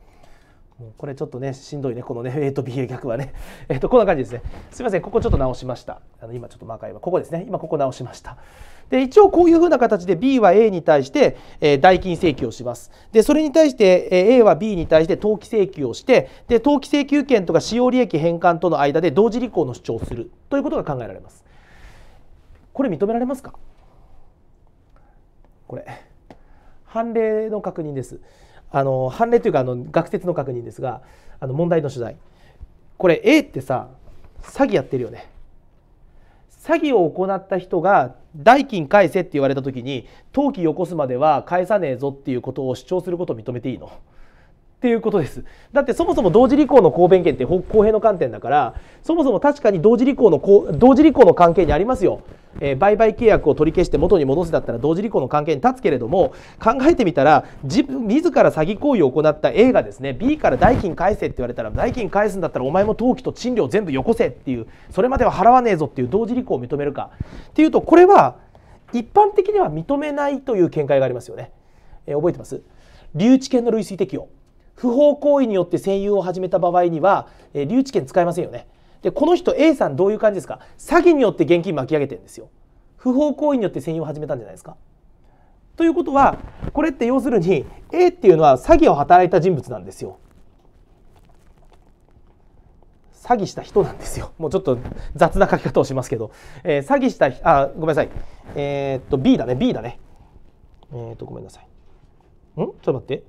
これちょっとねしんどいねこのね A と B へ逆はねえっ、とこんな感じですねすいませんここちょっと直しましたあの今ちょっとマーカー今ここですね今ここ直しましたで一応こういうふうな形で B は A に対して、えー、代金請求をしますでそれに対して、A は B に対して登記請求をしてで登記請求権とか使用利益返還との間で同時履行の主張をするということが考えられますこれ認められますかこれ判例の確認ですあの判例というかあの学説の確認ですがあの問題の取材これ A ってさ詐欺やってるよね詐欺を行った人が代金返せって言われた時に登記よこすまでは返さねえぞっていうことを主張することを認めていいのっていうことです。だってそもそも同時履行の公弁権って公平の観点だから、そもそも確かに同時履行の同時履行の関係にありますよ。えー、売買契約を取り消して元に戻すだったら同時履行の関係に立つけれども考えてみたら自自ら詐欺行為を行った A がですね B から代金返せって言われたら代金返すんだったらお前も登記と賃料全部よこせっていうそれまでは払わねえぞっていう同時履行を認めるかっていうとこれは一般的には認めないという見解がありますよね。えー、覚えてます留置権の類推適用不法行為によって占有を始めた場合には、えー、留置権使えませんよね。で、この人 A さんどういう感じですか詐欺によって現金巻き上げてるんですよ。不法行為によって占有を始めたんじゃないですか。ということは、これって要するに A っていうのは詐欺を働いた人物なんですよ。詐欺した人なんですよ。もうちょっと雑な書き方をしますけど、えー、詐欺した、あ、ごめんなさい。えー、っと、B だね、B だね。えー、っと、ごめんなさい。んちょっと待って。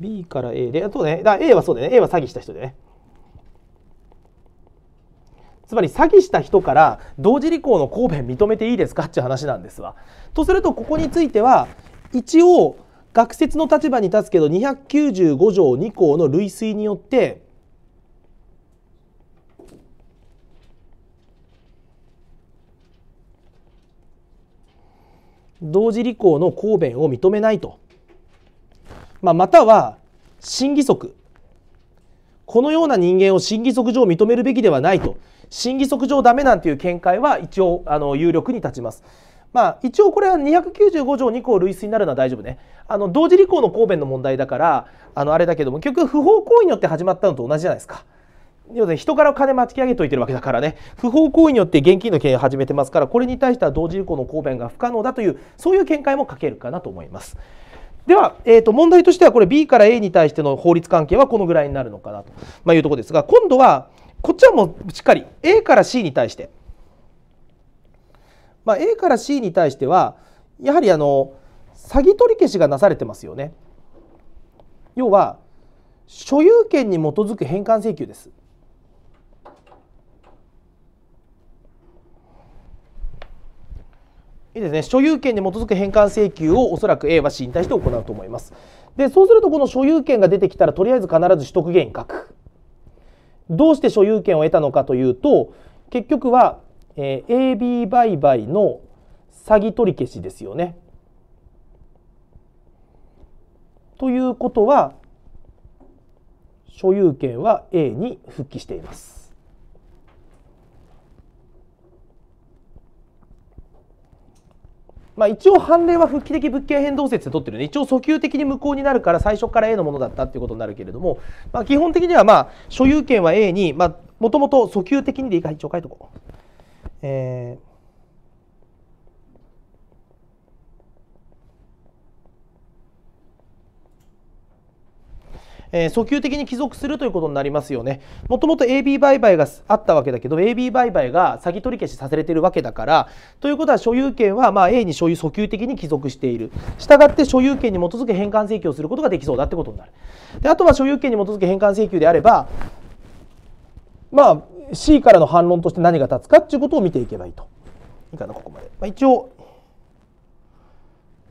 B から A で、あとね、だ A はそうだね。A は詐欺した人でね。つまり詐欺した人から同時履行の抗弁認めていいですかっていう話なんですわ。とするとここについては一応学説の立場に立つけど295条2項の類推によって同時履行の抗弁を認めないとまあ、または審議則このような人間を審議則上認めるべきではないと審議則上ダメなんていう見解は一応あの有力に立ちます。まあ、一応これは295条2項類推になるのは大丈夫ねあの同時履行の答弁の問題だからあのあれだけども結局不法行為によって始まったのと同じじゃないですか。要するに人から金巻き上げといてるわけだからね不法行為によって現金の権利を始めてますからこれに対しては同時履行の答弁が不可能だというそういう見解も書けるかなと思います。では、えー、と問題としてはこれ B から A に対しての法律関係はこのぐらいになるのかなと、まいうとこですが今度はこっちはもうしっかり A から C に対して、まあ、A から C に対してはやはりあの詐欺取り消しがなされてますよね。要は所有権に基づく返還請求ですですね、所有権に基づく返還請求をおそらく A は C に対して行うと思います。で、そうするとこの所有権が出てきたらとりあえず必ず取得原因どうして所有権を得たのかというと、結局は、えー、AB 売買の詐欺取り消しですよね。ということは所有権は A に復帰しています。まあ、一応判例は復帰的物件変動説で取ってるね一応訴求的に無効になるから最初から A のものだったっていうことになるけれども、まあ、基本的にはまあ所有権は A にもともと訴求的にでいいか一応書いとこう。えーえー、訴求的に帰属するということになりますよねもともと AB 売買があったわけだけど AB 売買が先取り消しさせれてるわけだからということは所有権はま A に所有訴求的に帰属しているしたがって所有権に基づく返還請求をすることができそうだってことになるであとは所有権に基づく返還請求であればまあ C からの反論として何が立つかっていうことを見ていけばいいといいかなここまで、まあ、一応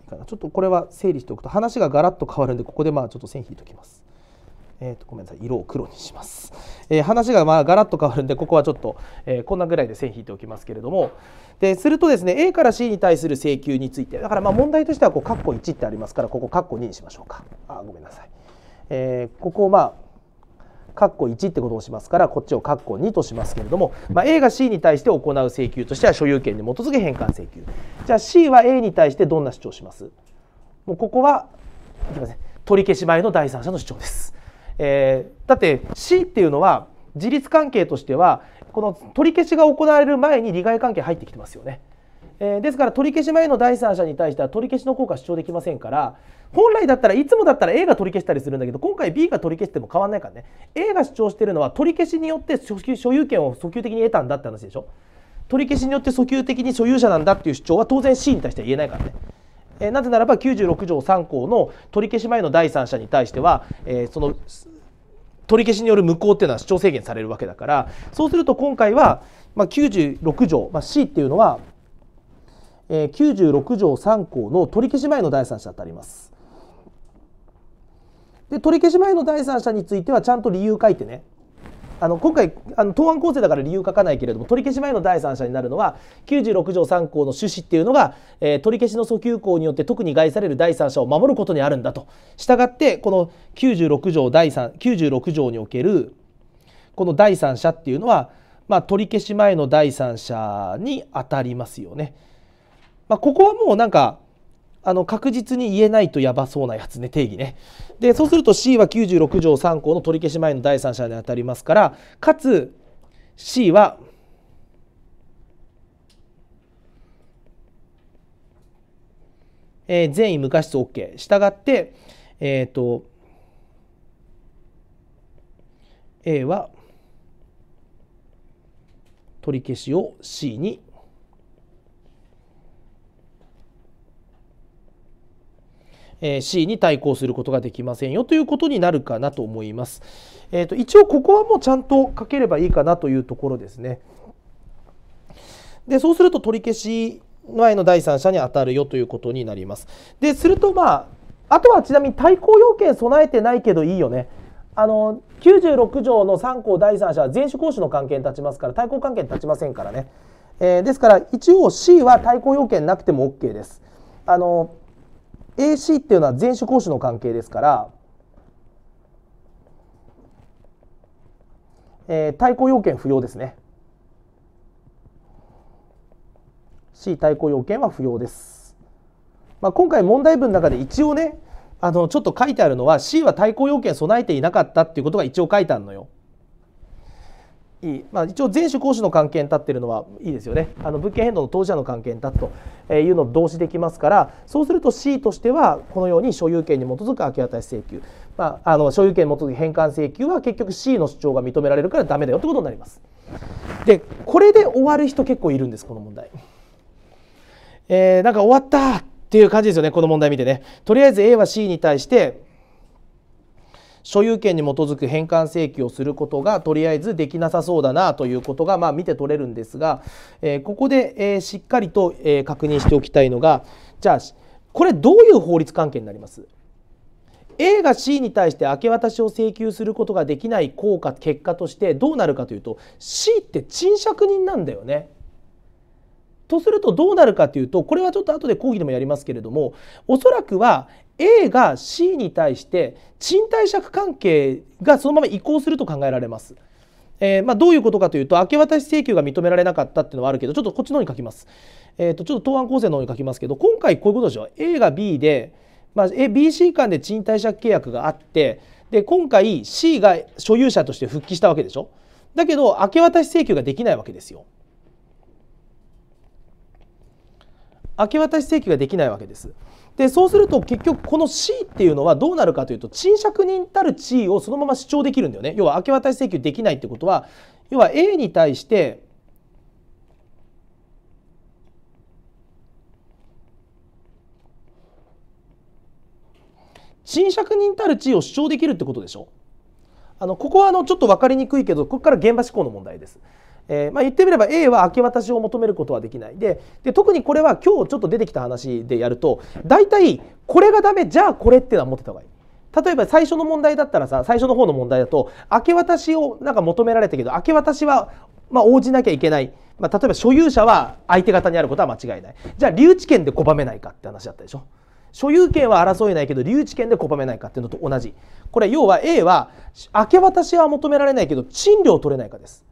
ちょっとこれは整理しておくと話がガラッと変わるんでここでまあちょっと線引いておきます。えー、とごめんなさい色を黒にします、えー、話がまあガラッと変わるんでここはちょっと、えー、こんなぐらいで線引いておきますけれどもでするとですね A から C に対する請求についてだからまあ問題としてはこう括弧1ってありますからここ括弧2にしましょうかあごめんなさい、えー、ここをまあ括弧1ってことをしますからこっちを括弧2としますけれども、まあ、A が C に対して行う請求としては所有権に基づけ返還請求じゃあ C は A に対してどんな主張しますもうここはいきません取り消し前の第三者の主張ですえー、だって死っていうのは自立関係としてはこの取り消しが行われる前に利害関係入ってきてますよね。えー、ですから取り消し前の第三者に対しては取り消しの効果主張できませんから本来だったらいつもだったら A が取り消したりするんだけど今回 B が取り消しても変わんないからね A が主張してるのは取り消しによって所有権を訴求的に得たんだって話でしょ取り消しによって訴求的に所有者なんだっていう主張は当然 C に対しては言えないからねえなぜならば96条3項の取り消し前の第三者に対しては、えその取り消しによる無効っていうのは主張制限されるわけだからそうすると今回は、まあ、96条、まあ、C っていうのは、え96条3項の取り消し前の第三者とあります。で取り消し前の第三者についてはちゃんと理由書いてねあの今回あの答案構成だから理由書かないけれども取り消し前の第三者になるのは96条3項の趣旨っていうのが、えー、取り消しの訴求項によって特に害される第三者を守ることにあるんだとしたがってこの96条第96条におけるこの第三者っていうのは、まあ、取り消し前の第三者に当たりますよね。まあ、ここはもうなんかあの確実に言えないとやばそうなやつね定義ねでそうすると C は96条3項の取り消し前の第三者にあたりますからかつ C はえー、善意無過失 OK したがってえっ、ー、と A は取り消しを C にえ C に対抗することができませんよということになるかなと思います。えーと、一応ここはもうちゃんと書ければいいかなというところですね。でそうすると取り消し前の第三者に当たるよということになります。でするとまああとはちなみに対抗要件備えてないけどいいよね。あの96条の3項第三者は全種公使の関係に立ちますから対抗関係に立ちませんからね。えー、ですから一応 C は対抗要件なくても OK です。あの AC っていうのは前種後種の関係ですから、えー、対抗要件不要ですね C 対抗要件は不要です、まあ、今回問題文の中で一応ねあのちょっと書いてあるのは C は対抗要件備えていなかったっていうことが一応書いてあるのよまあ、一応前種公種の関係に立ってるのはいいですよねあの物件変動の当事者の関係に立つというのを同視できますからそうすると C としてはこのように所有権に基づく明け渡し請求、まあ、あの所有権に基づく返還請求は結局 C の主張が認められるからだめだよってことになります。でこれで終わる人結構いるんですこの問題。えー、なんか終わったっていう感じですよねこの問題見てね。とりあえず A は C に対して所有権に基づく返還請求をすることがとりあえずできなさそうだなということが、まあ、見て取れるんですが、えー、ここで、えー、しっかりと、えー、確認しておきたいのがじゃあこれどういう法律関係になります A が C に対して明け渡しを請求することができない効果結果としてどうなるかというと C って賃借人なんだよね。とするとどうなるかというとこれはちょっと後で講義でもやりますけれどもおそらくは A が C に対して賃貸借関係がそのまま移行すると考えられます。えー、まあ、どういうことかというと明け渡し請求が認められなかったっていうのはあるけどちょっとこっちの方に書きます。えーと、ちょっと答案構成の方に書きますけど今回こういうことでしょう A が B で、まあ、a BC 間で賃貸借契約があってで今回 C が所有者として復帰したわけでしょだけど明け渡し請求ができないわけですよ。明け渡し請求ができないわけです。でそうすると結局この C っていうのはどうなるかというと賃借人たる地位をそのまま主張できるんだよね要は明け渡し請求できないってことは要は A に対して賃借人たる地位を主張できるってことでしょあのここはあのちょっと分かりにくいけどここから現場志向の問題ですえー、まあ、言ってみれば A は明け渡しを求めることはできないでで特にこれは今日ちょっと出てきた話でやると大体これがダメじゃあこれっていうのは持ってた方がいい。例えば最初の問題だったらさ最初の方の問題だと明け渡しをなんか求められたけど明け渡しはまあ、応じなきゃいけない、まあ、例えば所有者は相手方にあることは間違いないじゃあ留置権で拒めないかって話だったでしょ所有権は争えないけど留置権で拒めないかっていうのと同じこれ要は A は明け渡しは求められないけど賃料取れないかです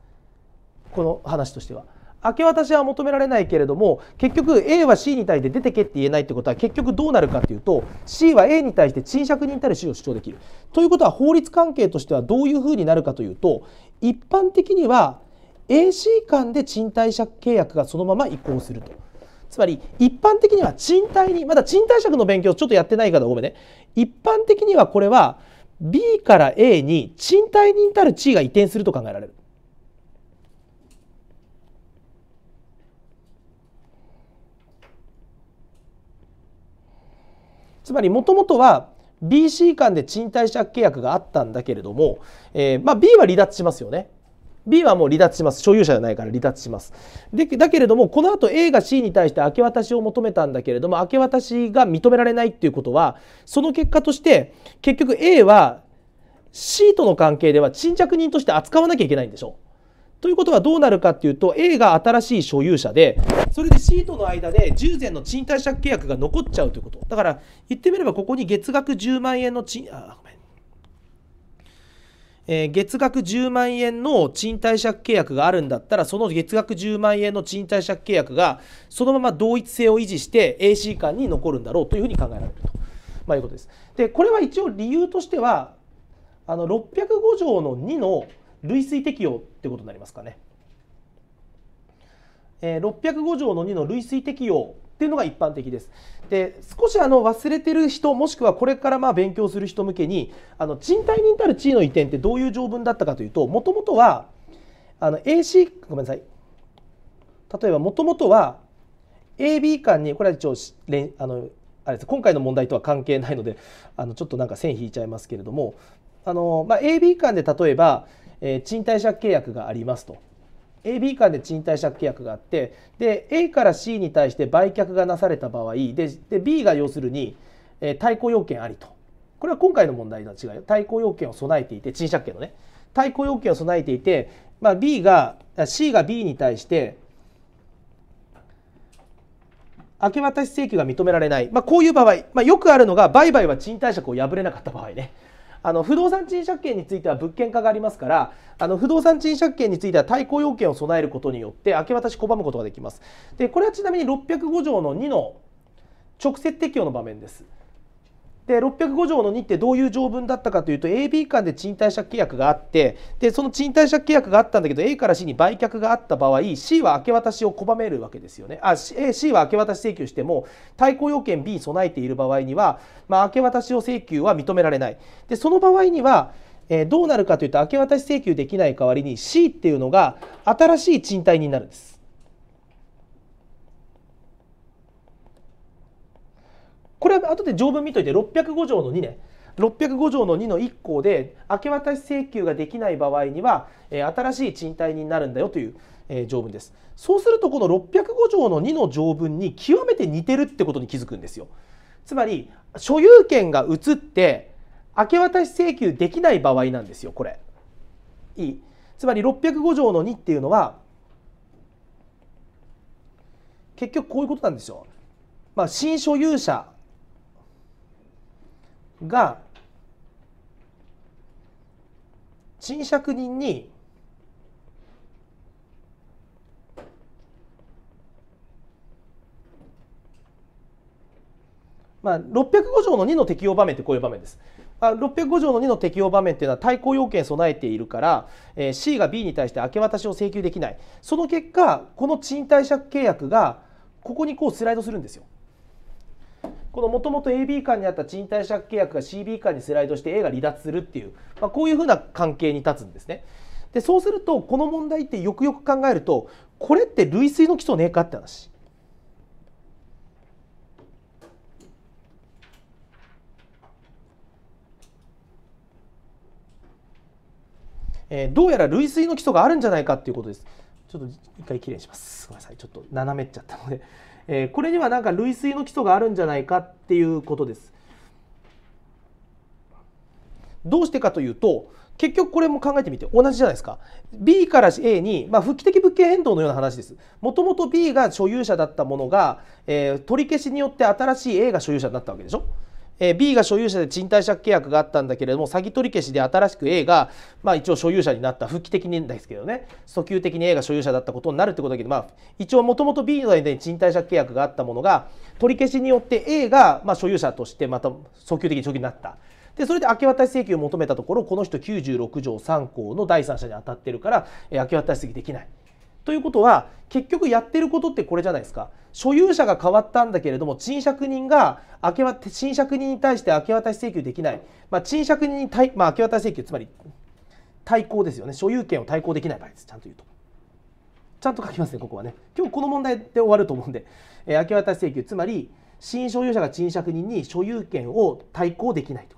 この話としては。明け渡しは求められないけれども結局 A は C に対して出てけって言えないってことは結局どうなるかっていうと C は A に対して賃借人たる主を主張できる。ということは法律関係としてはどういうふうになるかというと一般的には AC 間で賃貸借契約がそのまま移行すると。つまり一般的には賃貸にまだ賃貸借の勉強ちょっとやってない方ごめんね一般的にはこれは B から A に賃貸人たる地位が移転すると考えられる。つまりもともとは BC 間で賃貸借契約があったんだけれども、えー、まあ、B は離脱しますよね。B はもう離脱します所有者じゃないから離脱しますでだけれどもこのあと A が C に対して明け渡しを求めたんだけれども明け渡しが認められないっていうことはその結果として結局 A は C との関係では賃借人として扱わなきゃいけないんでしょということはどうなるかっていうと A が新しい所有者でそれで C との間で従前の賃貸借契約が残っちゃうということだから言ってみればここに月額10万円の賃あごめん、えー、月額10万円の賃貸借契約があるんだったらその月額10万円の賃貸借契約がそのまま同一性を維持して AC 間に残るんだろうというふうに考えられると、まあ、いうことです。でこれは一応理由としてはあの605条の2の類推適用ってことになりますかね。えー、605条の2の類推適用っていうのが一般的です。で少しあの忘れてる人もしくはこれからまあ勉強する人向けにあの賃貸人たる地位の移転ってどういう条文だったかというともともとはあの AC ごめんなさい例えばもともとは AB 間にこれは一応あのあれです今回の問題とは関係ないのであのちょっとなんか線引いちゃいますけれどもあの、まあ、AB 間で例えばえー、賃貸借契約がありますと AB 間で賃貸借契約があってで A から C に対して売却がなされた場合でで B が要するに、えー、対抗要件ありとこれは今回の問題の違い対抗要件を備えていて賃借権のね対抗要件を備えていて、まあ、B が C が B に対して明け渡し請求が認められない、まあ、こういう場合、まあ、よくあるのが売買は賃貸借を破れなかった場合ねあの不動産賃借権については物件化がありますからあの不動産賃借権については対抗要件を備えることによって明け渡し拒むことができますでこれはちなみに605条の2の直接適用の場面ですで605条の2ってどういう条文だったかというと AB 間で賃貸借契約があってでその賃貸借契約があったんだけど A から C に売却があった場合 C は明け渡しを拒めるわけですよねあ C は明け渡し請求しても対抗要件 B に備えている場合には、まあ、明け渡しを請求は認められないでその場合にはえどうなるかというと明け渡し請求できない代わりに C っていうのが新しい賃貸になるんです。これは後で条文見といて605条の2ね605条の2の1項で明け渡し請求ができない場合には、え新しい賃貸になるんだよという、え条文ですそうするとこの605条の2の条文に極めて似てるってことに気づくんですよつまり所有権が移って明け渡し請求できない場合なんですよこれいいつまり605条の2っていうのは結局こういうことなんですよまあ、新所有者が賃借人にまあ、605条の2の適用場面ってこういう場面です。あ605条の2の適用場面っていうのは対抗要件備えているから、えー、C が B に対して明け渡しを請求できないその結果この賃貸借契約がここにこうスライドするんですよ。このもともと AB 間にあった賃貸借契約が CB 間にスライドして A が離脱するっていう、まあ、こういうふうな関係に立つんですね。でそうするとこの問題ってよくよく考えるとこれって類推の基礎ねえかって話。えー、どうやら類推の基礎があるんじゃないかっていうことです。ちょっと一回きれいにします。ごめんなさい。ちょっと斜めっちゃったので。えー、これにはなんか類推の基礎があるんじゃないかっていうことです。どうしてかというと結局これも考えてみて同じじゃないですか B から A に、まあ、復帰的物件変動のような話ですもともと B が所有者だったものが、えー、取り消しによって新しい A が所有者になったわけでしょえ B が所有者で賃貸借契約があったんだけれども詐欺取り消しで新しく A が、まあ、一応所有者になった復帰的にですけどね訴求的に A が所有者だったことになるってことだけど、まあ、一応もともと B の間に賃貸借契約があったものが取り消しによって A が、ま所有者としてまた訴求的に所有になった。でそれで明け渡し請求を求めたところこの人96条3項の第三者に当たってるから、え明け渡し請求できない。ということは結局やってることってこれじゃないですか所有者が変わったんだけれども賃借人が明け渡賃借人に対して明け渡し請求できない、まあ、賃借人に対、まあ、明け渡し請求つまり対抗ですよね所有権を対抗できない場合ですちゃんと言うと。ちゃんと書きますねここはね今日この問題で終わると思うんで、えー、明け渡し請求つまり新所有者が賃借人に所有権を対抗できないと。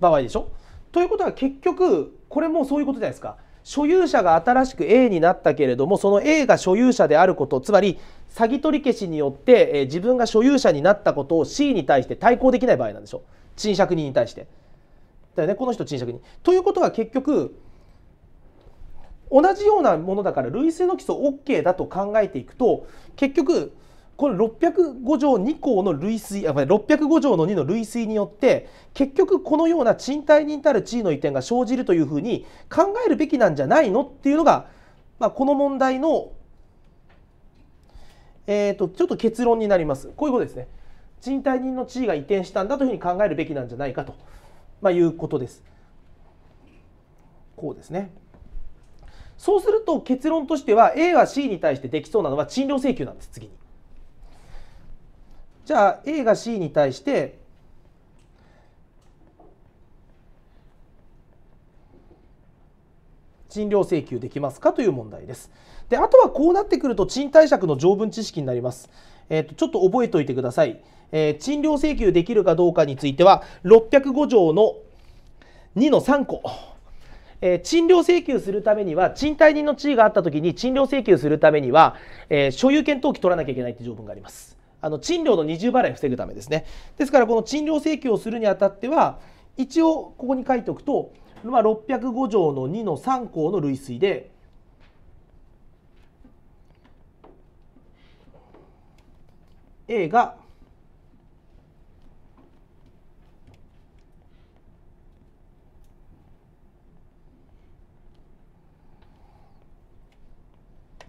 場合でしょということは結局これもそういうことじゃないですか所有者が新しく A になったけれどもその A が所有者であることつまり詐欺取り消しによって、え自分が所有者になったことを C に対して対抗できない場合なんでしょ賃借人に対して。だよねこの人賃借人。ということは結局同じようなものだから類推の基礎 OK だと考えていくと結局これ605条2項の類推あ605条の2の類推によって結局このような賃貸人たる地位の移転が生じるというふうに考えるべきなんじゃないのっていうのが、まあ、この問題の、えーと、とちょっと結論になります。こういうことですね。賃貸人の地位が移転したんだというふうに考えるべきなんじゃないかと、まあ、いうことです。こうですね。そうすると結論としては A は C に対してできそうなのは賃料請求なんです次に。じゃあ A が C に対して賃料請求できますかという問題です。であとはこうなってくると賃貸借の条文知識になります。えーと、ちょっと覚えておいてください、えー、賃料請求できるかどうかについては605条の2の3個。えー、賃料請求するためには賃貸人の地位があった時に賃料請求するためには、えー、所有権登記取らなきゃいけないって条文があります。あの賃料の二重払いを防ぐためですねですからこの賃料請求をするにあたっては一応ここに書いておくと、まあ、605条の2の3項の類推で A が、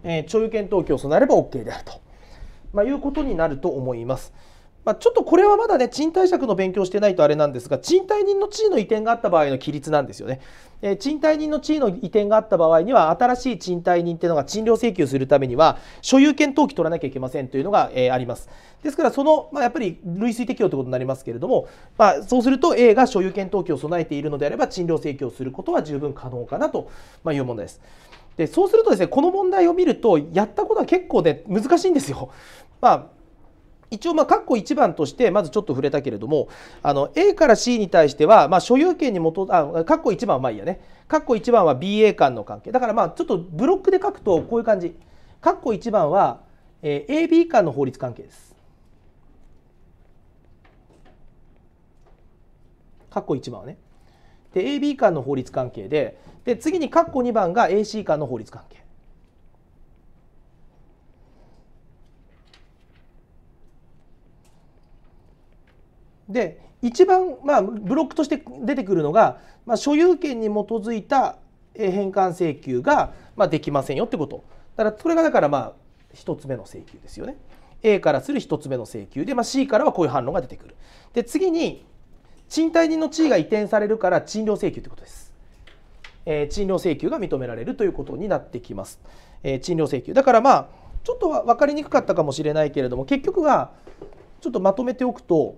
えー、所有権記を備えれば OK であるとまあ、いうことになると思います。まあ、ちょっとこれはまだね賃貸借の勉強してないとあれなんですが賃貸人の地位の移転があった場合の規律なんですよね、えー、賃貸人の地位の移転があった場合には新しい賃貸人っていうのが賃料請求するためには所有権登記取らなきゃいけませんというのが、えー、ありますですからその、まあ、やっぱり類推適用ということになりますけれども、まあ、そうすると A が所有権登記を備えているのであれば賃料請求をすることは十分可能かなというものですでそうするとですねこの問題を見るとやったことは結構ね難しいんですよまあ一応まあ括弧1番としてまずちょっと触れたけれどもあの A から C に対してはまあ所有権に基あ括弧1番はまあいいやね括弧1番は BA 間の関係だからまあちょっとブロックで書くとこういう感じ括弧1番は、えー、AB 間の法律関係です括弧1番はねで AB 間の法律関係でで次に括弧2番が AC 間の法律関係で一番、まあ、ブロックとして出てくるのが、まあ、所有権に基づいた返還請求が、まあ、できませんよってことだからそれがだからまあ1つ目の請求ですよね A からする1つ目の請求で、まあ、C からはこういう反論が出てくるで次に賃貸人の地位が移転されるから賃料請求ということです、えー、賃料請求が認められるということになってきます、えー、賃料請求だからまあちょっと分かりにくかったかもしれないけれども結局はちょっとまとめておくと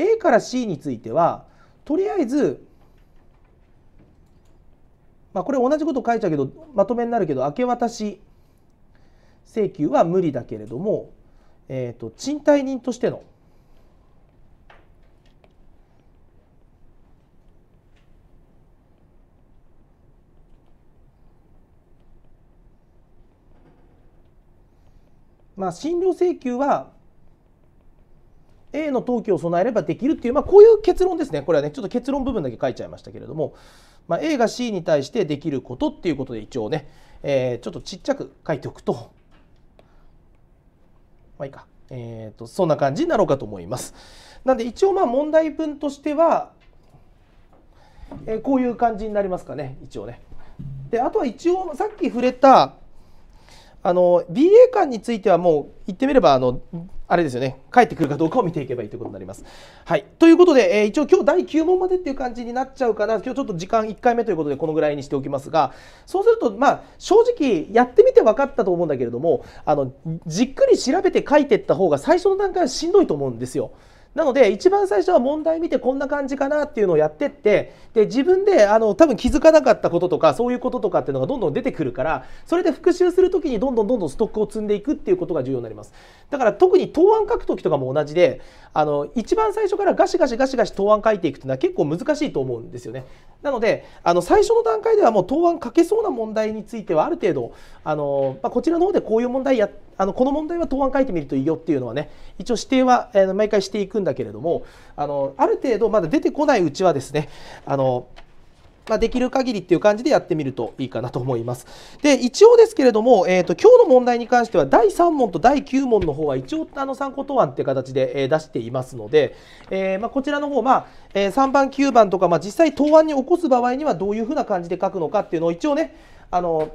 A から C についてはとりあえずまあ、これ同じこと書いちゃうけどまとめになるけど明け渡し請求は無理だけれども、えーと、と賃貸人としてのまあ、診療請求は A の登記を備えればできるっていう、まあ、こういう結論ですねこれはねちょっと結論部分だけ書いちゃいましたけれども、まあ、A が C に対してできることっていうことで一応ね、えー、ちょっとちっちゃく書いておくとまあいいか、えーと、そんな感じになろうかと思います。なんで一応まあ問題文としては、えー、こういう感じになりますかね一応ね。であとは一応さっき触れたあの BA 間についてはもう言ってみればあのあれですよね帰ってくるかどうかを見ていけばいいということになります。はい、ということで、えー、一応今日第9問までっていう感じになっちゃうかな今日ちょっと時間1回目ということでこのぐらいにしておきますがそうするとまあ正直やってみて分かったと思うんだけれどもあのじっくり調べて書いてった方が最初の段階はしんどいと思うんですよ。なので一番最初は問題見てこんな感じかなっていうのをやってってで自分であの多分気づかなかったこととかそういうこととかっていうのがどんどん出てくるからそれで復習する時にどんどんどんどんストックを積んでいくっていうことが重要になりますだから特に答案書く時とかも同じであの一番最初からガシガシガシガシ答案書いていくっていうのは結構難しいと思うんですよねなのであの最初の段階ではもう答案書けそうな問題についてはある程度あの、まあ、こちらの方でこういう問題やってあのこの問題は答案書いてみるといいよっていうのはね一応指定は、毎回していくんだけれどもあのある程度まだ出てこないうちはですねあのまあ、できる限りっていう感じでやってみるといいかなと思います。で一応ですけれども、えーと、今日の問題に関しては第3問と第9問の方は一応あの参考答案っていう形で、えー、出していますので、えー、まあ、こちらの方、まあえー、3番9番とか、まあ、実際答案に起こす場合にはどういうふうな感じで書くのかっていうのを一応ねあの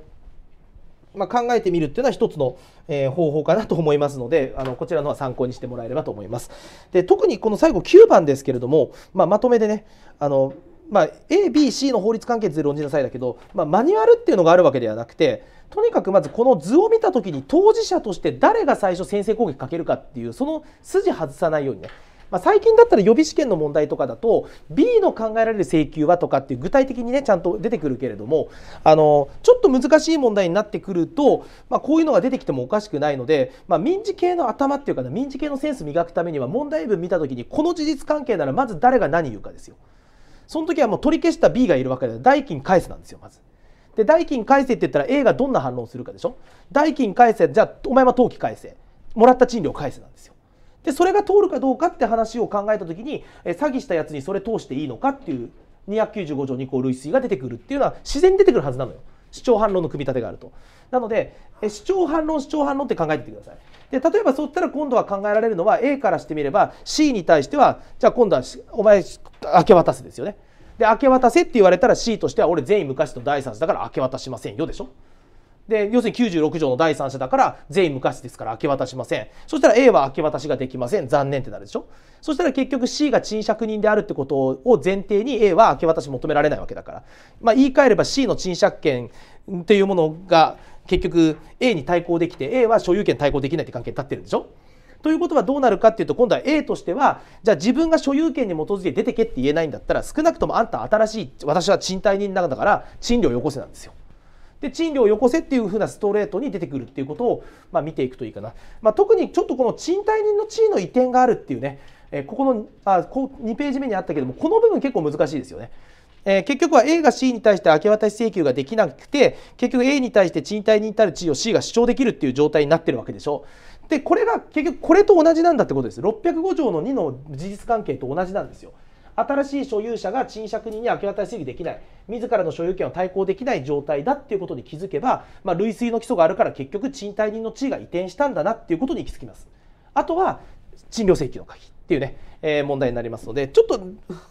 まあ、考えてみるっていうのは一つの、えー、方法かなと思いますのであのこちらのは参考にしてもらえればと思います。で特にこの最後9番ですけれども、まあ、まとめでねあの、まあ、ABC の法律関係図で論じなさいだけど、まあ、マニュアルっていうのがあるわけではなくてとにかくまずこの図を見た時に当事者として誰が最初先制攻撃かけるかっていうその筋外さないようにねまあ、最近だったら予備試験の問題とかだと B の考えられる請求はとかっていう具体的にねちゃんと出てくるけれどもあのちょっと難しい問題になってくると、まあ、こういうのが出てきてもおかしくないので、まあ、民事系の頭っていうかな民事系のセンス磨くためには問題文見た時にこの事実関係ならまず誰が何言うかですよ。その時はもう取り消した B がいるわけで代金返すなんですよまず。で代金返せって言ったら A がどんな反論するかでしょ代金返せじゃあお前は登記返せもらった賃料返せなんですよ。でそれが通るかどうかって話を考えた時に、え詐欺したやつにそれ通していいのかっていう295条2項類推が出てくるっていうのは自然に出てくるはずなのよ主張反論の組み立てがあるとなので主張反論主張反論って考えてみてくださいで例えばそうったら今度は考えられるのは A からしてみれば C に対してはじゃあ今度はお前明け渡せですよねで明け渡せって言われたら C としては俺全員昔の第三者だから明け渡しませんよでしょで、要するに96条の第三者だから、全員無価値ですから明け渡しません。そしたら A は明け渡しができません。残念ってなるでしょそしたら結局 C が賃借人であるってことを前提に A は明け渡し求められないわけだから。まあ、言い換えれば C の賃借権っていうものが結局 A に対抗できて A は所有権対抗できないって関係に立ってるんでしょということはどうなるかっていうと今度は A としてはじゃあ自分が所有権に基づいて出てけって言えないんだったら少なくともあんた新しい私は賃貸人なんだから賃料よこせなんですよ。で賃料をよこせっていう風なストレートに出てくるっていうことを、まあ、見ていくといいかな、まあ、特にちょっとこの賃貸人の地位の移転があるっていうね、えー、ここのあこ2ページ目にあったけどもこの部分結構難しいですよね。えー、結局は A が C に対して明け渡し請求ができなくて結局 A に対して賃貸に至る地位を C が主張できるっていう状態になってるわけでしょでこれが結局これと同じなんだってことです605条の2の事実関係と同じなんですよ新しい所有者が賃借人に明け渡し整ぎできない自らの所有権を対抗できない状態だっていうことに気づけば、まあ、類推の基礎があるから結局賃貸人の地位が移転したんだなっていうことに行き着きます。あとは賃料請求の鍵っていうね、えー、問題になりますので、ちょっと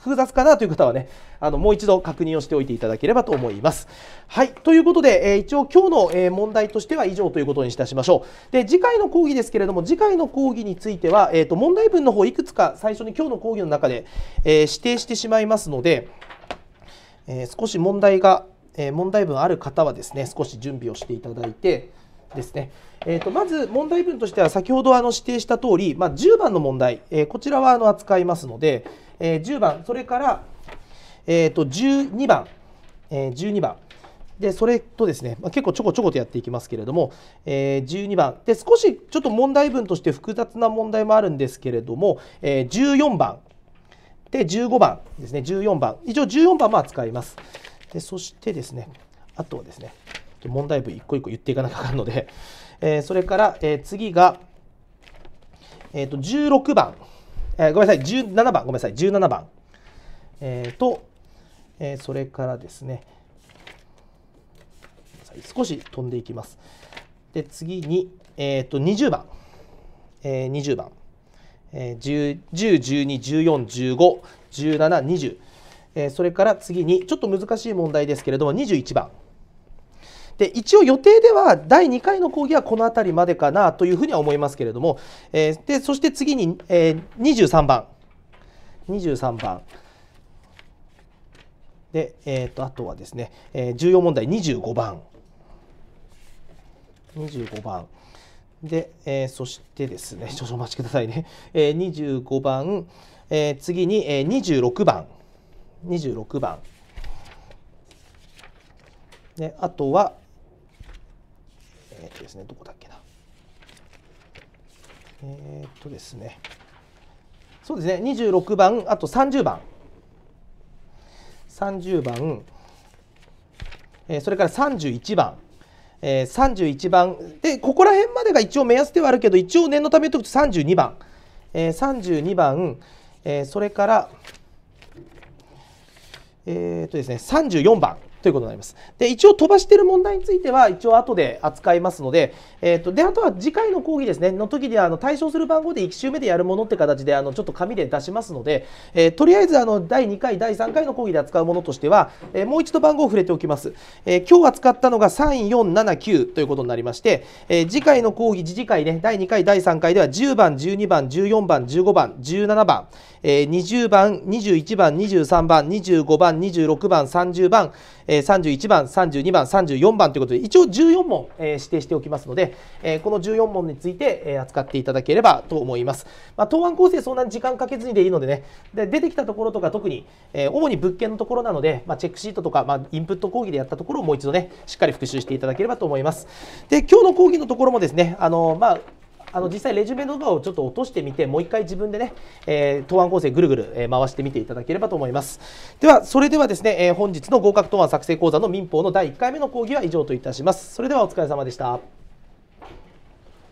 複雑かなという方はね、あのもう一度確認をしておいていただければと思います。はい、ということで、えー、一応今日の、え問題としては以上ということにいたしましょう。で、次回の講義ですけれども、次回の講義については、えーと、と問題文の方いくつか最初に今日の講義の中で、え指定してしまいますので、え少し問題が、え問題文ある方はですね、少し準備をしていただいて、ですね。えー、とまず問題文としては先ほどあの指定した通り、まあ、10番の問題、えー、こちらはあの扱いますので、えー、10番それから、えー、と12番、えー、12番でそれとですね、まあ、結構ちょこちょことやっていきますけれども、えー、12番で少しちょっと問題文として複雑な問題もあるんですけれども、えー、14番で15番ですね14番以上14番も扱いますでそしてですねあとはですね問題文一個一個言っていかなきゃあかんので、(laughs) えー、それから、えー、次が、えーと、16番、えー、ごめんなさい、17番、ごめんなさい、17番、えー、と、えー、それからですね、少し飛んでいきます。で、次に、えー、と20番、えー、20番、えー、10、12、14、15、17、20、えー、それから次に、ちょっと難しい問題ですけれども、21番。で一応予定では第2回の講義はこの辺りまでかなというふうには思いますけれども、えー、でそして次に、えー、23番23番で、えーと、あとはですね、えー、重要問題25番25番で、えー、そしてですね少々 (laughs) お待ちくださいね、えー、25番、えー、次に、えー、26番26番であとは、えっ、ー、とですね、どこだっけな。えっ、とですね、そうですね、26番、あと30番。30番、えー、それから31番。えー、31番でここら辺までが一応目安ではあるけど一応念のため言っておくと32番、えー、32番、えー、それからえっ、ー、とですね34番ということになります。で、一応飛ばしてる問題については、一応後で扱いますので、えっ、ー、と、で、あとは次回の講義ですね、の時で、あの、対象する番号で1週目でやるものって形で、あの、ちょっと紙で出しますので、えー、とりあえず、あの、第2回、第3回の講義で扱うものとしては、えー、もう一度番号を触れておきます。えー、今日扱ったのが3479ということになりまして、えー、次回の講義、次次回ね、第2回、第3回では10番、12番、14番、15番、17番、えー、20番、21番、23番、25番、26番、30番、えー、31番、32番、34番ということで、一応14問、えー、指定しておきますので、えー、この14問について、えー、扱っていただければと思います。まあ、答案構成、そんなに時間かけずにでいいのでね、で出てきたところとか、特に、えー、主に物件のところなので、まあ、チェックシートとか、まあ、インプット講義でやったところをもう一度ね、しっかり復習していただければと思います。で、今日の講義のところもですね、あのまあ、あの実際レジュメの動画をちょっと落としてみてもう一回自分でね、えー、答案構成ぐるぐる、え回してみていただければと思いますではそれではですね、え本日の合格答案作成講座の民法の第1回目の講義は以上といたしますそれではお疲れ様でした